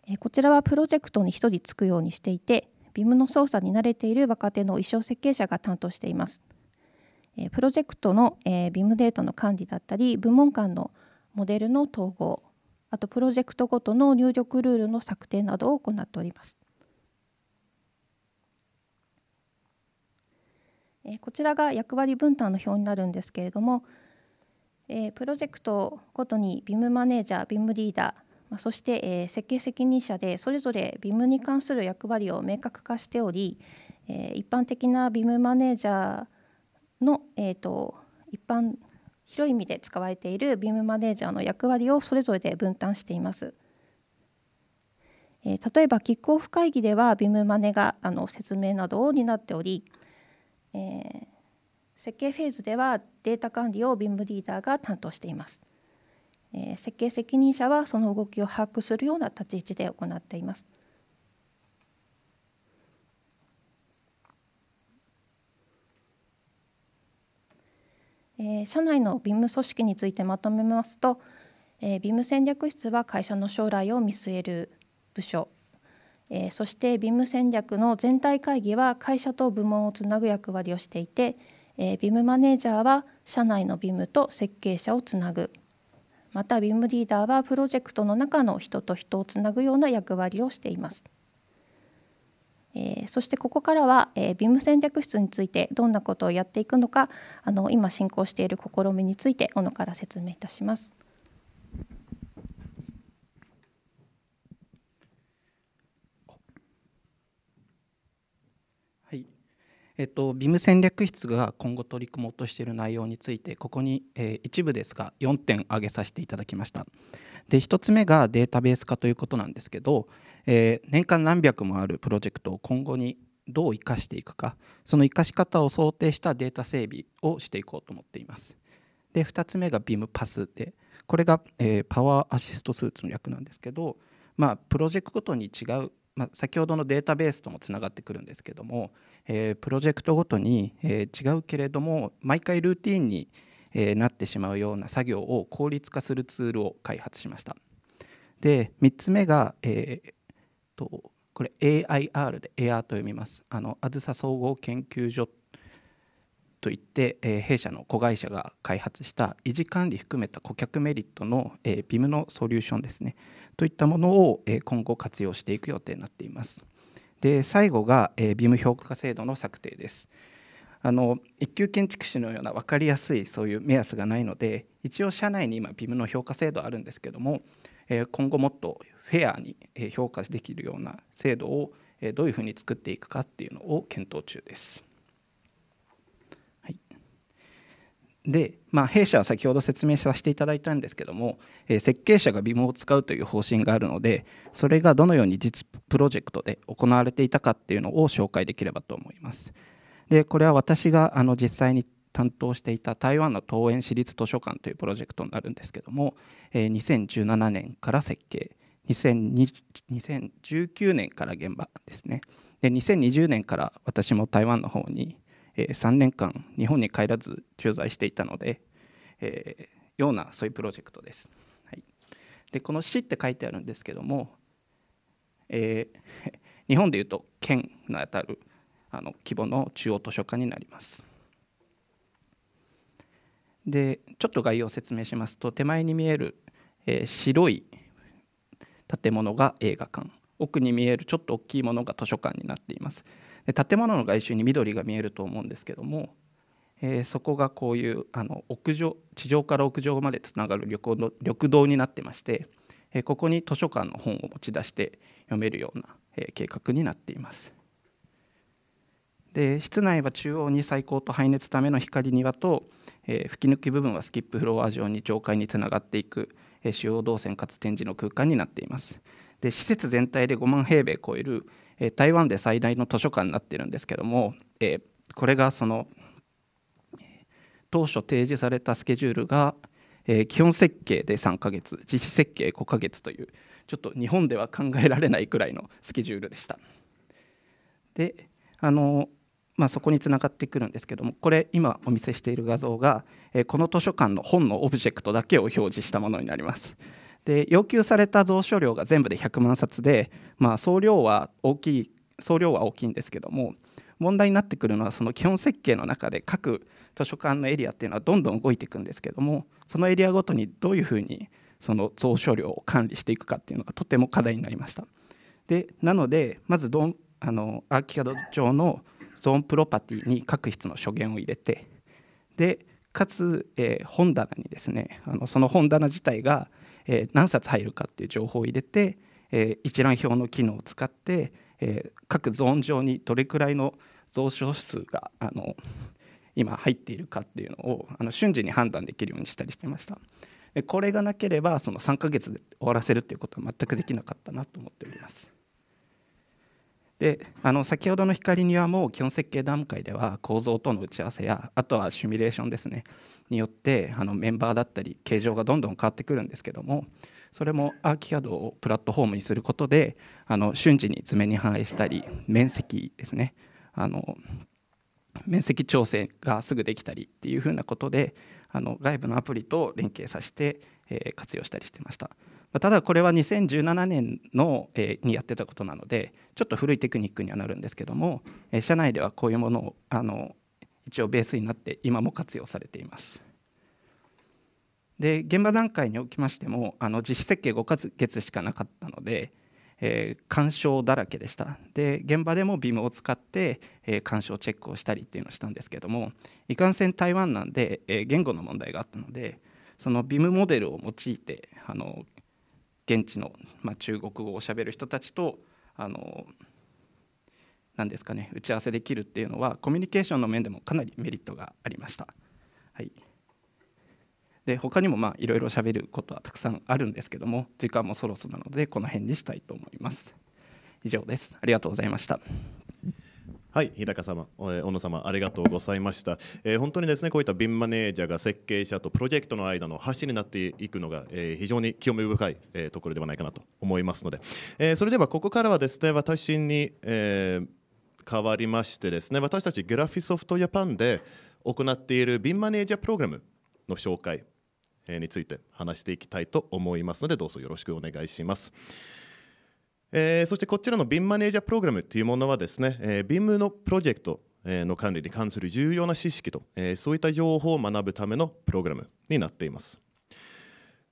えー、こちらはプロジェクトに1人つくようにしていて BIM の操作に慣れている若手の衣装設計者が担当しています、えー、プロジェクトの、えー、BIM データの管理だったり部門間のモデルの統合あとプロジェクトごとの入力ルールの策定などを行っておりますこちらが役割分担の表になるんですけれどもえー、プロジェクトごとに BIM マネージャー BIM リーダーまあ、そして、え設計責任者でそれぞれ BIM に関する役割を明確化しており、え一般的な BIM マネージャーの、えーと、一般広い意味で使われている BIM マネージャーの役割をそれぞれで分担しています。え例えばキックオフ会議では BIM マネがあの説明などを担っており、えー設計フェーズではデータ管理をビームリーダーが担当しています、えー、設計責任者はその動きを把握するような立ち位置で行っていますえー、社内の BIM 組織についてまとめますと、えー、BIM 戦略室は会社の将来を見据える部署、えー、そして BIM 戦略の全体会議は会社と部門をつなぐ役割をしていてえー、BIM マネージャーは社内の BIM と設計者をつなぐまたビ i m リーダーはプロジェクトの中の人と人をつなぐような役割をしています。えー、そしてここからは、えー、BIM 戦略室についてどんなことをやっていくのかあの今進行している試みについて小野から説明いたします。えっと、ビム戦略室が今後取り組もうとしている内容についてここに、えー、一部ですが4点挙げさせていただきましたで1つ目がデータベース化ということなんですけど、えー、年間何百もあるプロジェクトを今後にどう生かしていくかその生かし方を想定したデータ整備をしていこうと思っていますで2つ目がビムパスでこれが、えー、パワーアシストスーツの略なんですけど、まあ、プロジェクトごとに違う、まあ、先ほどのデータベースともつながってくるんですけども、えー、プロジェクトごとに、えー、違うけれども毎回ルーティンに、えー、なってしまうような作業を効率化するツールを開発しました。で3つ目が、えー、とこれ AIR で AR と読みますあのあずさ総合研究所といって、えー、弊社の子会社が開発した維持管理含めた顧客メリットの、えー、BIM のソリューションですねといったものを、えー、今後活用していく予定になっています。で最後が、えー、ビーム評価制度の策定ですあの一級建築士のような分かりやすいそういう目安がないので一応社内に今ビームの評価制度あるんですけども、えー、今後もっとフェアに評価できるような制度をどういうふうに作っていくかっていうのを検討中です。で、まあ、弊社は先ほど説明させていただいたんですけども、えー、設計者が BIM を使うという方針があるのでそれがどのように実プロジェクトで行われていたかっていうのを紹介できればと思います。でこれは私があの実際に担当していた台湾の桃園市立図書館というプロジェクトになるんですけども、えー、2017年から設計2019年から現場ですねで2020年から私も台湾の方にえ3年間日本に帰らず駐在していたので、えー、ようなそういうプロジェクトです。はい、でこの「市」って書いてあるんですけども、えー、日本でいうと県のあたるあの規模の中央図書館になります。でちょっと概要を説明しますと手前に見える、えー、白い建物が映画館奥に見えるちょっと大きいものが図書館になっています。建物の外周に緑が見えると思うんですけども、えー、そこがこういうあの屋上地上から屋上までつながる緑道緑道になってまして、えー、ここに図書館の本を持ち出して読めるような、えー、計画になっています。で室内は中央に最高と排熱ための光庭と、えー、吹き抜き部分はスキップフロア上に上階につながっていく、えー、主要動線かつ展示の空間になっています。で施設全体で5万平米超える、え台湾で最大の図書館になってるんですけども、えこれがその当初提示されたスケジュールが、え基本設計で3ヶ月実施設計5ヶ月というちょっと日本では考えられないくらいのスケジュールでした。であのまあ、そこにつながってくるんですけどもこれ今お見せしている画像が、えこの図書館の本のオブジェクトだけを表示したものになります。で要求された蔵書量が全部で100万冊で、まあ、総量は大きい総量は大きいんですけども問題になってくるのはその基本設計の中で各図書館のエリアっていうのはどんどん動いていくんですけどもそのエリアごとにどういうふうにその蔵書量を管理していくかっていうのがとても課題になりました。でなのでまずどんあのアーキカド上のゾーンプロパティに各筆の書源を入れてでかつ、えー、本棚にですねあのその本棚自体がえ何冊入るかっていう情報を入れて、え一覧表の機能を使って、え各ゾーン上にどれくらいの蔵書数があの今入っているかっていうのをあの瞬時に判断できるようにしたりしてました。これがなければその3ヶ月で終わらせるっていうことは全くできなかったなと思っております。であの先ほどの光にはもう基本設計段階では構造との打ち合わせやあとはシミュレーションですねによってあのメンバーだったり形状がどんどん変わってくるんですけどもそれもアーキャドをプラットフォームにすることであの瞬時に図面に反映したり面積ですねあの面積調整がすぐできたりっていうふうなことであの外部のアプリと連携させて、えー、活用したりしてました。ただこれは2017年の、えー、にやってたことなのでちょっと古いテクニックにはなるんですけども、えー、社内ではこういうものをあの一応ベースになって今も活用されています。で現場段階におきましてもあの実施設計5か月しかなかったので、えー、干渉だらけでしたで現場でも BIM を使って、えー、干渉チェックをしたりっていうのをしたんですけどもいかんせん台湾なんで、えー、言語の問題があったのでその BIM モデルを用いてあの現地の、まあ、中国語をしゃべる人たちとあの何ですかね打ち合わせできるっていうのはコミュニケーションの面でもかなりメリットがありました。はい、で他にもまあいろいろ喋ることはたくさんあるんですけども時間もそろそろなのでこの辺にしたいと思います。以上です。ありがとうございました。はい日高様、え小野様ありがとうございました、えー、本当にですねこういったビンマネージャーが設計者とプロジェクトの間の橋になっていくのが、えー、非常に興味深い、えー、ところではないかなと思いますので、えー、それではここからはですね私に、えー、変わりましてですね私たちグラフィソフトジャパンで行っているビンマネージャープログラムの紹介について話していきたいと思いますのでどうぞよろしくお願いします。えー、そしてこちらの BIM マネージャープログラムというものはですね、えー、BIM のプロジェクトの管理に関する重要な知識と、えー、そういった情報を学ぶためのプログラムになっています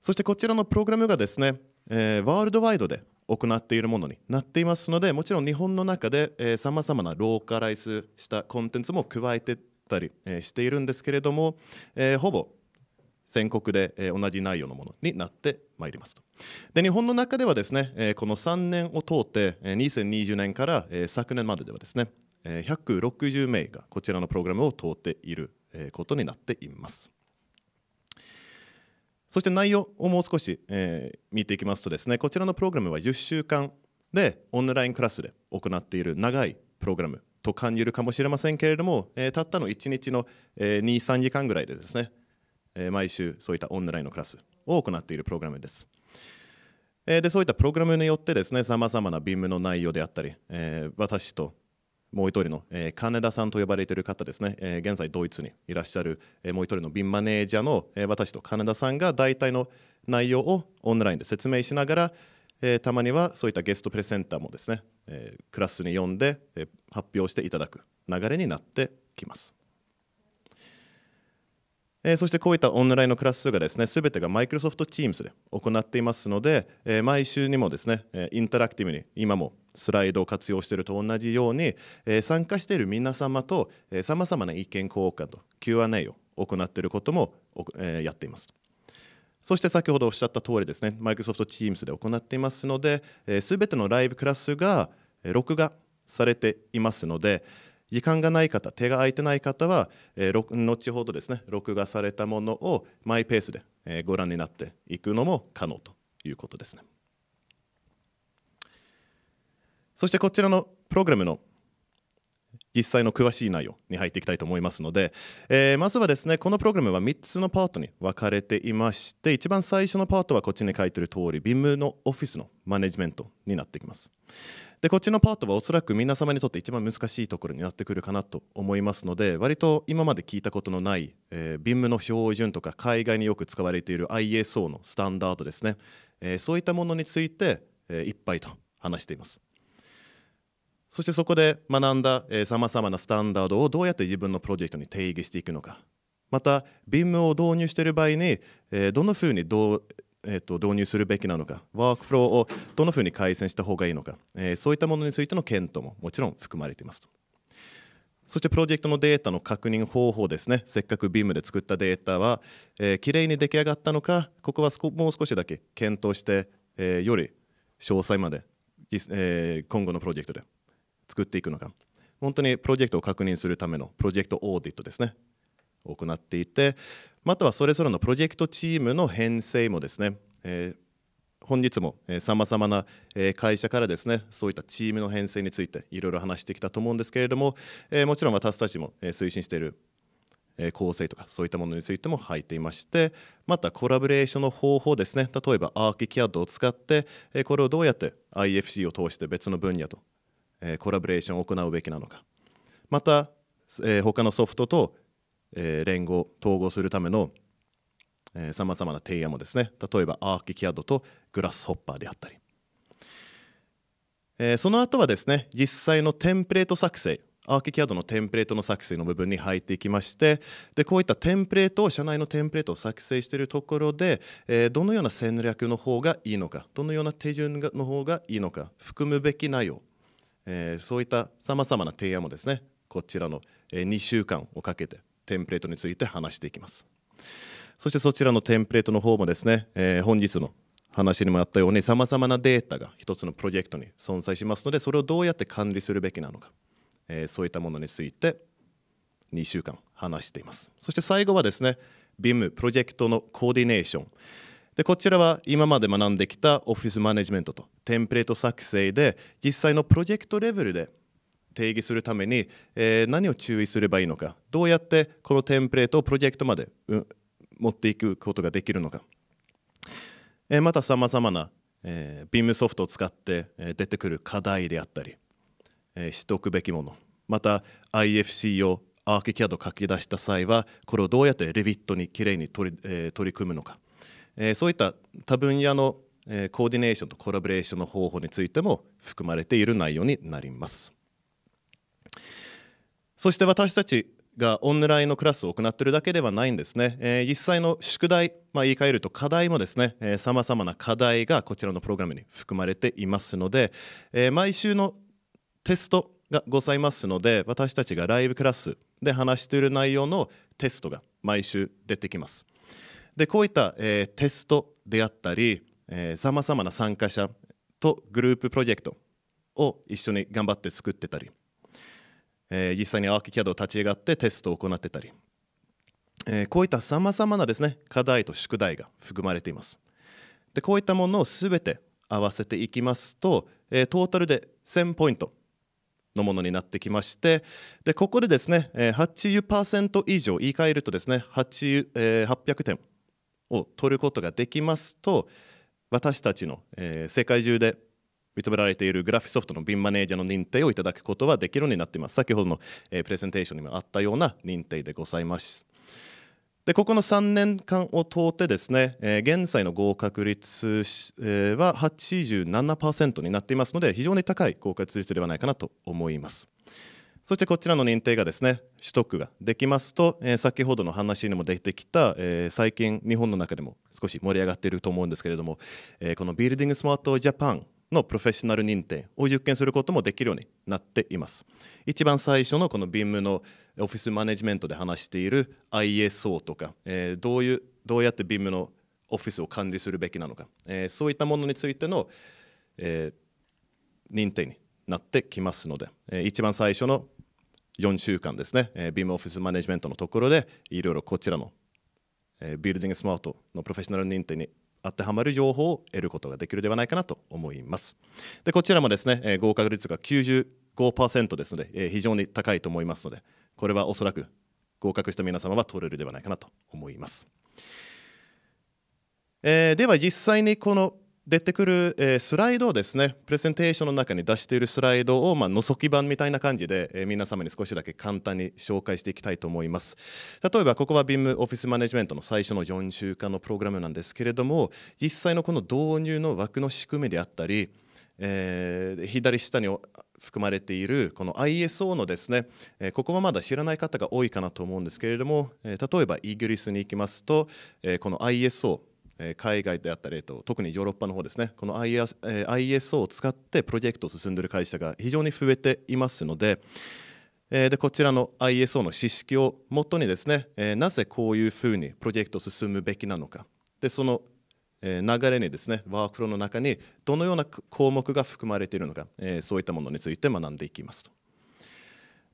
そしてこちらのプログラムがですね、えー、ワールドワイドで行っているものになっていますのでもちろん日本の中でさまざまなローカライズしたコンテンツも加えてたりしているんですけれども、えー、ほぼ全国で、え同じ内容のものになってまいりますとで日本の中ではですね、えこの3年を通って、え2020年から、え昨年までではですね、え160名がこちらのプログラムを通っている、えことになっていますそして内容をもう少し、え見ていきますとですねこちらのプログラムは10週間でオンラインクラスで行っている長いプログラムと感じるかもしれませんけれども、えたったの1日の、え23時間ぐらいでですねえ毎週そういったオンラインのクラスを行っているプログラムです。えでそういったプログラムによってですねさまざまな BIM の内容であったり、え私ともう一人の、え金田さんと呼ばれている方ですね、え現在ドイツにいらっしゃる、えもう一人の BIM マネージャーの、え私と金田さんが大体の内容をオンラインで説明しながら、えたまにはそういったゲストプレゼンターもですね、えクラスに呼んで、え発表していただく流れになってきます。えー、そしてこういったオンラインのクラス数がですね全てが Microsoft Teams で行っていますので、えー、毎週にもですねインタラクティブに今もスライドを活用していると同じように、えー、参加している皆様とさまざまな意見交換と Q&A を行っていることも、えやっています。そして先ほどおっしゃった通りですね、Microsoft Teams で行っていますので、す、え、べ、てのライブクラスが録画されていますので、時間がない方、手が空いてない方は、えー、後ほどですね、録画されたものをマイペースで、えご覧になっていくのも可能ということですね。そしてこちらのプログラムの実際の詳しい内容に入っていきたいと思いますので、えー、まずはですねこのプログラムは3つのパートに分かれていまして一番最初のパートはこっちに書いてる通り BIM のオフィスのマネジメントになってきますでこっちのパートはおそらく皆様にとって一番難しいところになってくるかなと思いますので割と今まで聞いたことのない BIM、の標準とか海外によく使われている ISO のスタンダードですね、えそういったものについて、えいっぱいと話していますそしてそこで学んださまざまなスタンダードをどうやって自分のプロジェクトに定義していくのかまた BIM を導入している場合にどんなふうにどうえーと、導入するべきなのかワークフローをどのふうに改善した方がいいのか、えー、そういったものについての検討ももちろん含まれていますと。そしてプロジェクトのデータの確認方法ですね、せっかく BIM で作ったデータは、えー、きれいに出来上がったのか、ここはもう少しだけ検討して、えー、より詳細まで、えー、今後のプロジェクトで作っていくのか、本当にプロジェクトを確認するためのプロジェクトオーディットですね、行っていてまたはそれぞれのプロジェクトチームの編成もですね、えー本日もさまざまな会社からですねそういったチームの編成についていろいろ話してきたと思うんですけれどももちろん私たちも推進している構成とかそういったものについても入っていましてまたコラボレーションの方法ですね例えばアーキキャッドを使ってこれをどうやって IFC を通して別の分野とコラボレーションを行うべきなのかまた他のソフトとえー、連合統合するためのさまざまな提案もですね例えばアーキキアドとグラスホッパーであったり、えー、その後はですね実際のテンプレート作成アーキキアドのテンプレートの作成の部分に入っていきましてでこういったテンプレートを社内のテンプレートを作成しているところで、えー、どのような戦略の方がいいのかどのような手順の方がいいのか含むべき内容、えー、そういったさまざまな提案もですねこちらの2週間をかけてテンプレートについて話していきますそしてそちらのテンプレートの方もですね、えー、本日の話にもあったようにさまざまなデータが一つのプロジェクトに存在しますのでそれをどうやって管理するべきなのか、えー、そういったものについて2週間話していますそして最後はですね BIM プロジェクトのコーディネーションでこちらは今まで学んできたオフィスマネジメントとテンプレート作成で実際のプロジェクトレベルで定義するために、えー、何を注意すればいいのかどうやってこのテンプレートをプロジェクトまで、うん、持っていくことができるのか、えー、またさまざまな、えー、ビームソフトを使って、え出てくる課題であったり、え知得ておくべきものまた IFC をアーキキャド書き出した際はこれをどうやってレビットにきれいに取り,、え取り組むのか、えそういった多分野のコーディネーションとコラボレーションの方法についても含まれている内容になります。そして私たちがオンラインのクラスを行っているだけではないんですね、えー、実際の宿題、まあ、言い換えると課題もですねさまざまな課題がこちらのプログラムに含まれていますので、えー、毎週のテストがございますので私たちがライブクラスで話している内容のテストが毎週出てきますでこういった、えー、テストであったりさまざまな参加者とグループプロジェクトを一緒に頑張って作ってたりえー、実際にアーキキャドを立ち上がってテストを行ってたり、えー、こういったさまざまなですね課題と宿題が含まれていますでこういったものをすべて合わせていきますと、えー、トータルで1000ポイントのものになってきましてでここでですねえー、80%以上言い換えるとですねえ800点を取ることができますと私たちの、えー、世界中で認められているグラフィソフトのビンマネージャーの認定をいただくことはできるようになっています。先ほどの、えプレゼンテーションにもあったような認定でございます。でここの3年間を通ってですね、えー、現在の合格率、は87%になっていますので非常に高い合格率ではないかなと思います。そしてこちらの認定がですね取得ができますと、えー、先ほどの話にも出てきた、えー、最近日本の中でも少し盛り上がっていると思うんですけれども、えー、このビルディングスマートジャパンのプロフェッショナル認定を受験することもできるようになっています。一番最初のこの BIM のオフィスマネジメントで話している ISO とか、えー、どういうどうやって BIM のオフィスを管理するべきなのか、えー、そういったものについての、えー、認定になってきますので、えー、一番最初の4週間ですね、えー、BIM オフィスマネジメントのところでいろいろこちらの、えー、ビルディングスマートのプロフェッショナル認定に当てはまる情報を得ることができるではないかなと思います。でこちらもですね、え合格率が95%ですので、え非常に高いと思いますのでこれはおそらく合格した皆様は取れるではないかなと思います。えー、では実際にこの出てくる、えー、スライドをですねプレゼンテーションの中に出しているスライドを、まあ、覗き版みたいな感じで、えー、皆様に少しだけ簡単に紹介していきたいと思います例えばここは BIM オフィスマネジメントの最初の4週間のプログラムなんですけれども実際のこの導入の枠の仕組みであったり、えー、左下に含まれているこの ISO のですね、えここはまだ知らない方が多いかなと思うんですけれども、え例えばイギリスに行きますと、えこの ISO 海外であったりと特にヨーロッパの方ですねこの ISO を使ってプロジェクトを進んでいる会社が非常に増えていますのででこちらの ISO の知識をもとにですねなぜこういうふうにプロジェクトを進むべきなのかでその流れにですねワークフローの中にどのような項目が含まれているのかそういったものについて学んでいきますと。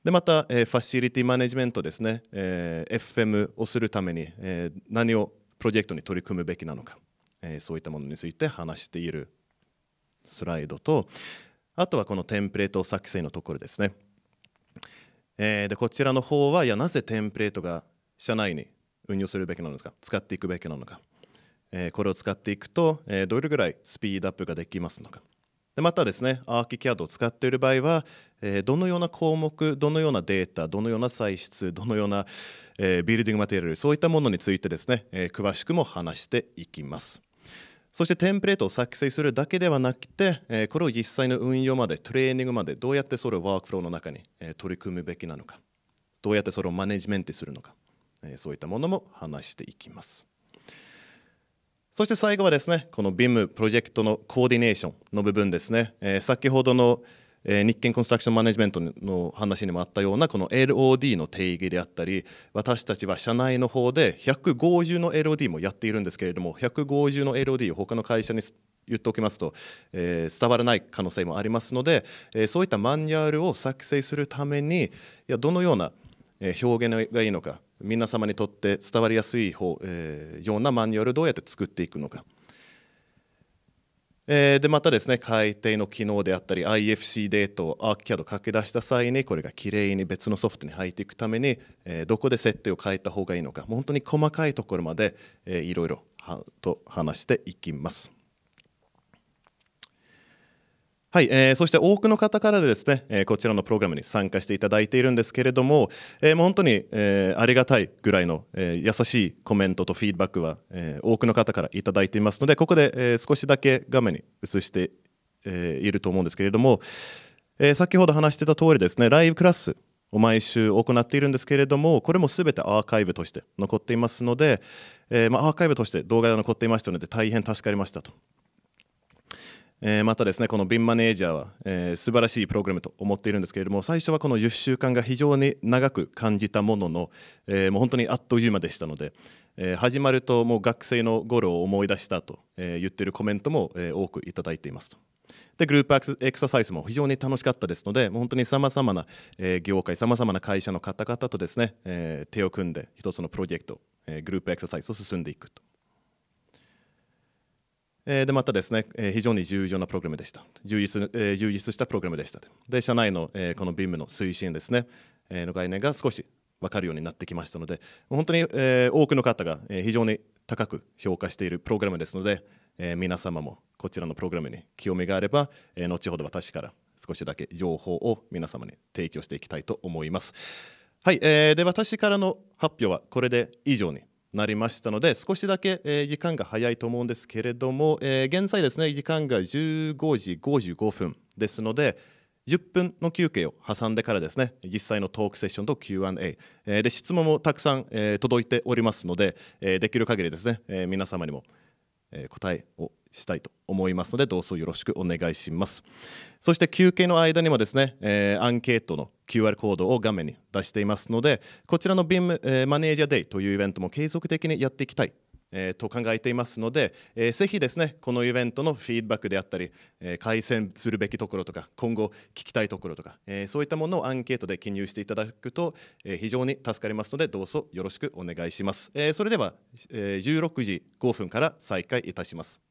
でまた、えファシリティマネジメントですね、え FM をするために、え何をプロジェクトに取り組むべきなのか、えー、そういったものについて話しているスライドとあとはこのテンプレート作成のところですね、えー、でこちらの方はいやなぜテンプレートが社内に運用するべきなのか使っていくべきなのか、えー、これを使っていくと、えどれぐらいスピードアップができますのかでまたですねアーキャ a ドを使っている場合は、えー、どのような項目どのようなデータどのような歳出どのような、えー、ビルディングマテリアルそういったものについてですね、えー、詳しくも話していきます。そしてテンプレートを作成するだけではなくて、えこれを実際の運用までトレーニングまでどうやってそれをワークフローの中に、え取り組むべきなのかどうやってそれをマネジメントするのか、えそういったものも話していきます。そして最後はですね、この BIM プロジェクトのコーディネーションの部分ですね、えー、先ほどの、えー、日建コンストラクションマネジメントの話にもあったようなこの LOD の定義であったり私たちは社内の方で150の LOD もやっているんですけれども150の LOD を他の会社に言っておきますと、えー、伝わらない可能性もありますので、えそういったマニュアルを作成するためにいやどのような表現がいいのか皆様にとって伝わりやすい方、えー、ようなマニュアルをどうやって作っていくのか。えー、でまたですね改定の機能であったり IFC データをーキャド a d 書き出した際にこれがきれいに別のソフトに入っていくために、えー、どこで設定を変えた方がいいのかもう本当に細かいところまで、えー、いろいろと話していきます。はい、えー、そして多くの方からですね、えー、こちらのプログラムに参加していただいているんですけれども、えー、もう本当に、えー、ありがたいぐらいの、えー、優しいコメントとフィードバックは、えー、多くの方からいただいていますので、ここで、えー、少しだけ画面に映して、えー、いると思うんですけれども、えー、先ほど話してた通りですね、ライブクラスを毎週行っているんですけれども、これもすべてアーカイブとして残っていますので、えーまあ、アーカイブとして動画が残っていましたので、大変助かりましたとえー、またですねこのビンマネージャーは、えー、素晴らしいプログラムと思っているんですけれども最初はこの10週間が非常に長く感じたものの、えー、もう本当にあっという間でしたので、えー、始まるともう学生の頃を思い出したと、えー、言ってるコメントも、えー、多くいただいていますと。でグループエクササイズも非常に楽しかったですので本当にさまざまな、えー、業界さまざまな会社の方々とですね、えー、手を組んで一つのプロジェクト、えー、グループエクササイズを進んでいくと。えでまたですね、え非常に重要なプログラムでした充実,、え充実したプログラムでしたで社内の、えこの BIM の推進ですね、えの概念が少し分かるようになってきましたので本当に、え多くの方が、え非常に高く評価しているプログラムですので、え皆様もこちらのプログラムに興味があれば、え後ほど私から少しだけ情報を皆様に提供していきたいと思います。はい、えで私からの発表はこれで以上になりましたので少しだけ、えー、時間が早いと思うんですけれども、えー、現在ですね時間が15時55分ですので10分の休憩を挟んでからですね実際のトークセッションと Q&A、えー、で質問もたくさん、えー、届いておりますので、えー、できる限りですね、えー、皆様にもえ答えをしたいと思いますのでどうぞよろしくお願いしますそして休憩の間にもですね、えアンケートの QR コードを画面に出していますのでこちらの BIM、えマネージャーデイというイベントも継続的にやっていきたいえと考えていますので、えー、ぜひですねこのイベントのフィードバックであったり、え改善するべきところとか今後聞きたいところとか、えそういったものをアンケートで記入していただくと、え非常に助かりますのでどうぞよろしくお願いします、えそれでは、え16時5分から再開いたします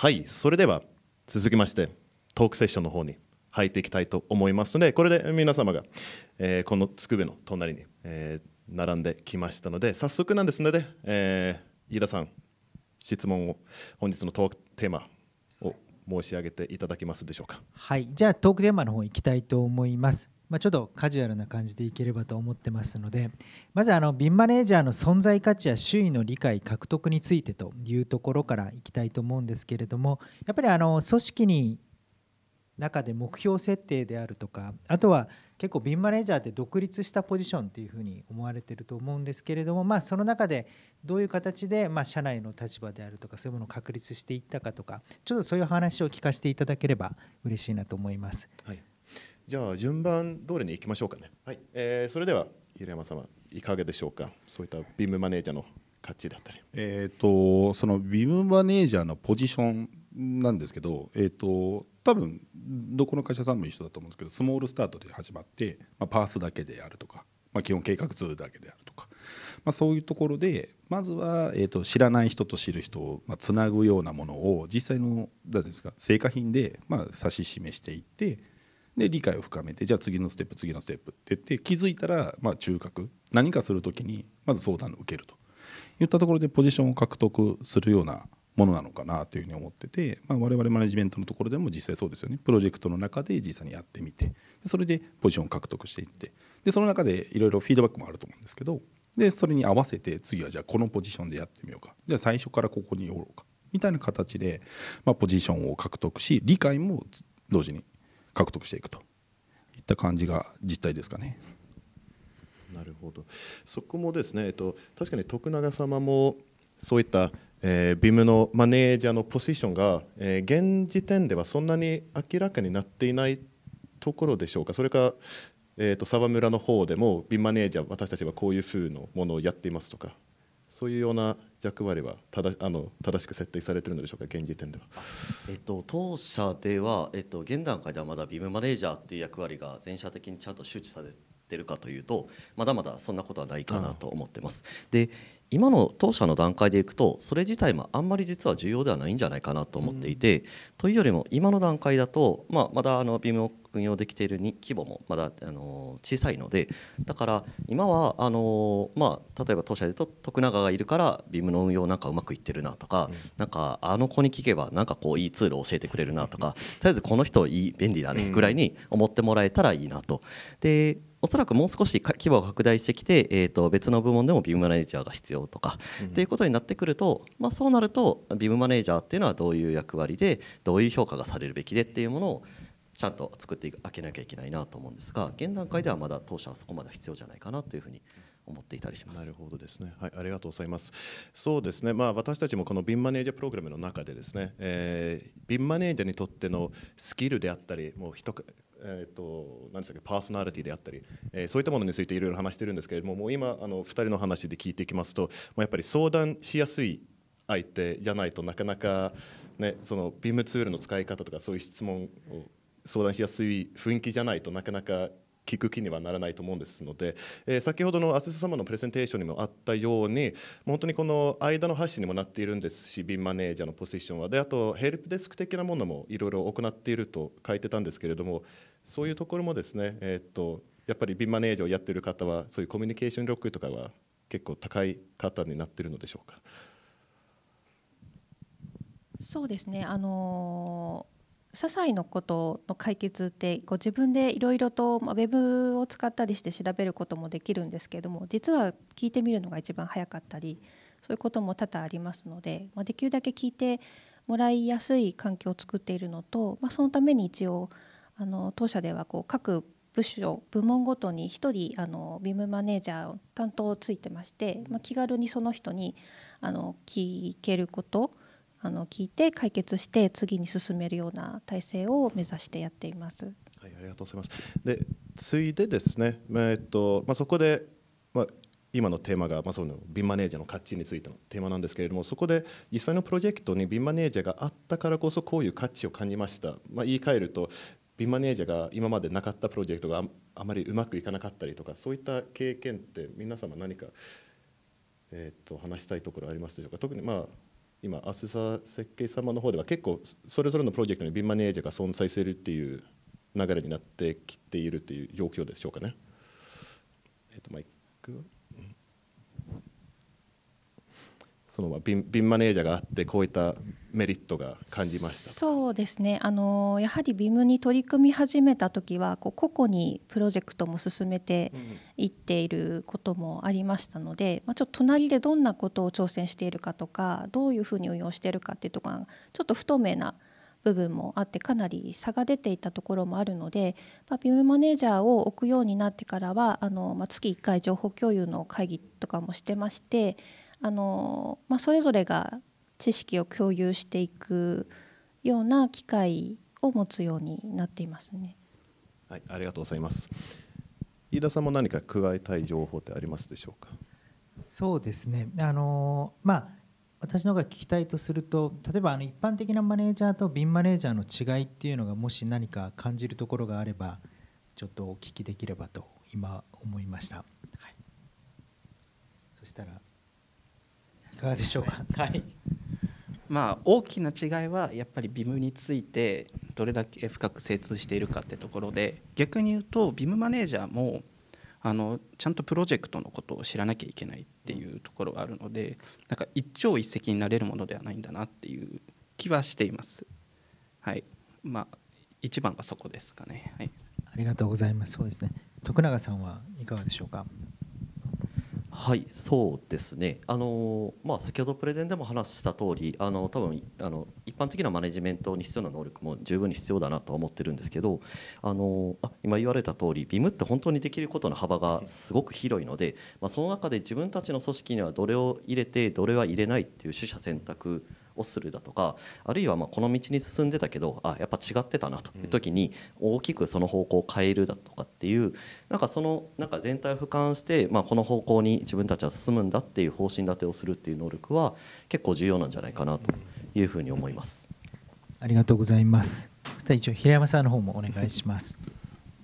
はいそれでは続きましてトークセッションの方に入っていきたいと思いますのでこれで皆様が、えー、このつくべの隣に、えー、並んできましたので早速なんですので、えー、飯田さん質問を本日のトークテーマを申し上げていただけますでしょうかはいじゃあトークテーマの方行きたいと思いますまあ、ちょっとカジュアルな感じでいければと思ってますのでまずあのビンマネージャーの存在価値や周囲の理解獲得についてというところからいきたいと思うんですけれどもやっぱりあの組織に中で目標設定であるとかあとは結構ビンマネージャーって独立したポジションっていうふうに思われてると思うんですけれども、まあ、その中でどういう形で、まあ、社内の立場であるとかそういうものを確立していったかとかちょっとそういう話を聞かせていただければ嬉しいなと思います。はいじゃあ順番通りに行きましょうかね。はい、えー、それでは平山様いかがでしょうか。そういったビームマネージャーの勝ちだったり。えっ、とそのビームマネージャーのポジションなんですけど、えっ、ー、と多分どこの会社さんも一緒だと思うんですけど、スモールスタートで始まって、まあ、パースだけでやるとか。まあ、基本計画図だけであるとか、まあ、そういうところでまずは、えと知らない人と知る人をつなぐようなものを実際の何ですか成果品で、まあ、指し示していってで理解を深めてじゃあ次のステップ次のステップって言って気づいたらまあ中核何かする時にまず相談を受けるといったところでポジションを獲得するようなものなのかなというふうに思ってて、まあ、我々マネジメントのところでも実際そうですよねプロジェクトの中で実際にやってみてそれでポジションを獲得していってでその中でいろいろフィードバックもあると思うんですけどでそれに合わせて次はじゃあこのポジションでやってみようかじゃあ最初からここにおろうかみたいな形で、まあ、ポジションを獲得し理解も同時に獲得していくといった感じが実態ですかね。なるほどそこもですね、えっと、確かに徳永様もそういったえー、ビムのマネージャーのポジションが、えー、現時点ではそんなに明らかになっていないところでしょうか、それか、えーと、沢村の方でも、ビムマネージャー、私たちはこういうふうなものをやっていますとか、そういうような、役割は正あの正しく設定されてるのでしょうか現時点では、えっと、当社では、えっと、現段階ではまだビームマネージャーっていう役割が全社的にちゃんと周知されてるかというとまだまだそんなことはないかなと思ってます。で今の当社の段階でいくとそれ自体もあんまり実は重要ではないんじゃないかなと思っていて、うん、というよりも今の段階だと、まあ、まだあのビーム運用できている規模もまだあの小さいのでだから今はあの、まあ、例えば当社でと徳永がいるからビ i m の運用なんかうまくいってるなとか、うん、なんかあの子に聞けばなんかこういいツールを教えてくれるなとか、とりあえずこの人いい便利だねぐらいに思ってもらえたらいいなと。でおそらくもう少し規模が拡大してきて、えー、と別の部門でもビ i ムマネージャーが必要とか、うん、いうことになってくると、まあ、そうなるとビ i ムマネージャーっていうのはどういう役割でどういう評価がされるべきでっていうものをちゃんと作っていく開けなきゃいけないなと思うんですが現段階ではまだ当社はそこまで必要じゃないかなというふうに思っていたりします。なるほどですね。はい、ありがとうございます。そうですね。まあ私たちもこのビンマネージャープログラムの中でですね、えー、ビンマネージャーにとってのスキルであったり、もう一えーと、何でしたっけパーソナリティであったり、えー、そういったものについていろいろ話してるんですけれどももう今あの2人の話で聞いていきますと、まあ、やっぱり相談しやすい相手じゃないとなかなか、ね、そのビームツールの使い方とかそういう質問を相談しやすい雰囲気じゃないとなかなか聞く気にはならないと思うんですので、えー、先ほどのアシス様のプレゼンテーションにもあったように本当にこの間の発信にもなっているんですしンマネージャーのポジションはであとヘルプデスク的なものもいろいろ行っていると書いてたんですけれどもそういうところもですね、えー、っとやっぱりンマネージャーをやっている方はそういうコミュニケーション力とかは結構高い方になっているのでしょうか。そうですねあのー些細なことの解決ってう自分でいろいろと、まあ、ウェブを使ったりして調べることもできるんですけども実は聞いてみるのが一番早かったりそういうことも多々ありますので、まあ、できるだけ聞いてもらいやすい環境を作っているのと、まあ、そのために一応あの当社ではこう各部署部門ごとに1人あのビムマネージャーを担当ついてまして、まあ、気軽にその人にあの聞けることあの聞いて解決して次に進めるような体制を目指してやっています。はい、ありがとうございます。で、ついでですね、えっとまあ、そこで、まあ、今のテーマが、まあ、そのビンマネージャーの価値についてのテーマなんですけれどもそこで実際のプロジェクトにビンマネージャーがあったからこそこういう価値を感じました、まあ、言い換えるとビンマネージャーが今までなかったプロジェクトがあまりうまくいかなかったりとかそういった経験って皆様何か、えー、と話したいところありますでしょうか特にまあ今アスサ設計様の方では結構それぞれのプロジェクトにビンマネージャーが存在するっていう流れになってきているという状況でしょうかね。えっとイクそのビンビンマネージャーがあってこういったメリットが感じましたそうですねあのやはりビームに取り組み始めた時はこう個々にプロジェクトも進めていっていることもありましたので、まあ、ちょっと隣でどんなことを挑戦しているかとかどういうふうに運用しているかっていうところがちょっと不透明な部分もあってかなり差が出ていたところもあるので、まあ、ビムマネージャーを置くようになってからはあの、まあ、月1回情報共有の会議とかもしてましてあの、まあ、それぞれが知識を共有していくような機会を持つようになっていますね。はい、ありがとうございます。飯田さんも何か加えたい情報ってありますでしょうか。そうですね。あのまあ私の方が聞きたいとすると例えばあの一般的なマネージャーとビンマネージャーの違いっていうのがもし何か感じるところがあればちょっとお聞きできればと今思いました、はい、そしたらかがでしょうか。はい。まあ大きな違いはやっぱりビムについてどれだけ深く精通しているかってところで逆に言うとビムマネージャーもあのちゃんとプロジェクトのことを知らなきゃいけないっていうところがあるのでなんか一朝一夕になれるものではないんだなっていう気はしています。はい、まあ一番はそこですかね。はい。ありがとうございます。そうですね。徳永さんはいかがでしょうか。はいそうですねあの、まあ、先ほどプレゼンでも話した通りあの多分あの一般的なマネジメントに必要な能力も十分に必要だなとは思ってるんですけどあのあ今言われた通りビムって本当にできることの幅がすごく広いので、まあ、その中で自分たちの組織にはどれを入れてどれは入れないっていう取捨選択をするだとかあるいはまあこの道に進んでたけどあやっぱ違ってたなという時に大きくその方向を変えるだとかっていうなんかそのなんか全体を俯瞰して、まあこの方向に自分たちは進むんだっていう方針立てをするっていう能力は結構重要なんじゃないかなというふうに思います。ありがとうございます。隊長平山さんの方もお願いします。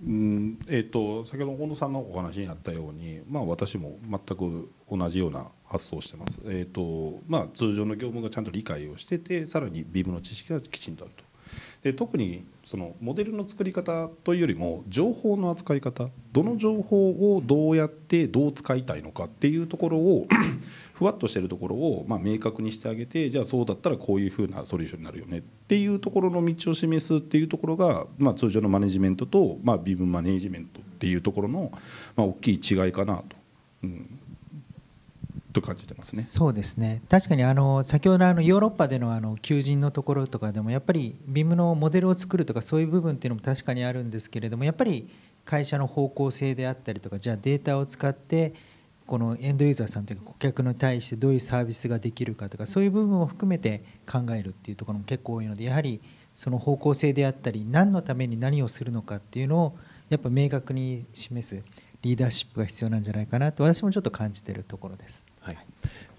うんえーと、と先ほど近藤さんのお話にあったように、まあ、私も全く同じような発送してます、えーとまあ、通常の業務がちゃんと理解をしててさらに VIM の知識がきちんとあるとで特にそのモデルの作り方というよりも情報の扱い方どの情報をどうやってどう使いたいのかっていうところを ふわっとしてるところをま明確にしてあげてじゃあそうだったらこういうふうなソリューションになるよねっていうところの道を示すっていうところがま通常のマネジメントとまあビブマネジメントっていうところのま大きい違いかなと。うんと感じてますね。そうですね。確かにあの先ほどあのヨーロッパでのあの求人のところとかでもやっぱり VIM のモデルを作るとかそういう部分っていうのも確かにあるんですけれども、やっぱり会社の方向性であったりとか、じゃあデータを使ってこのエンドユーザーさんというか顧客に対してどういうサービスができるかとかそういう部分を含めて考えるっていうところも結構多いのでやはりその方向性であったり何のために何をするのかっていうのをやっぱ明確に示すリーダーシップが必要なんじゃないかなと私もちょっと感じてるところです。はい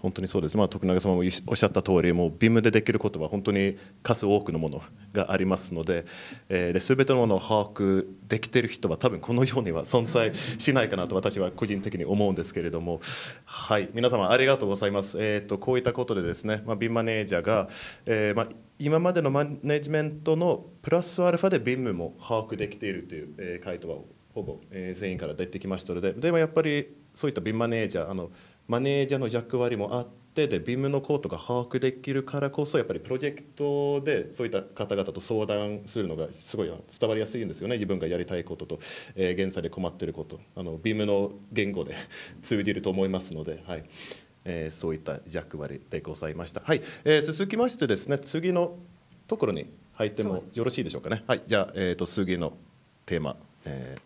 本当にそうです、まあ、徳永様もおっしゃった通りもうビムでできることは本当に数多くのものがありますので,、えー、てのものを把握できている人は多分このようには存在しないかなと私は個人的に思うんですけれども、はい、皆様ありがとうございます、えーと、こういったことでですね、まあ、ビムマネージャーが、えー、まあ、今までのマネジメントのプラスアルファでビムも把握できているという、え回答はほぼ、え全員から出てきましたのででもやっぱりそういったビムマネージャーあのマネージャーの役割もあってでビームのコートが把握できるからこそやっぱりプロジェクトでそういった方々と相談するのがすごい伝わりやすいんですよね自分がやりたいことと、えー、現在で困っていることあのムの言語で 通じると思いますので。はいえー、そういった役割でございました。はい、えー、続きましてですね、次のところに入ってもよろしいでしょうかね。はい、じゃあ、えっ、ー、と、次のテーマ、えー、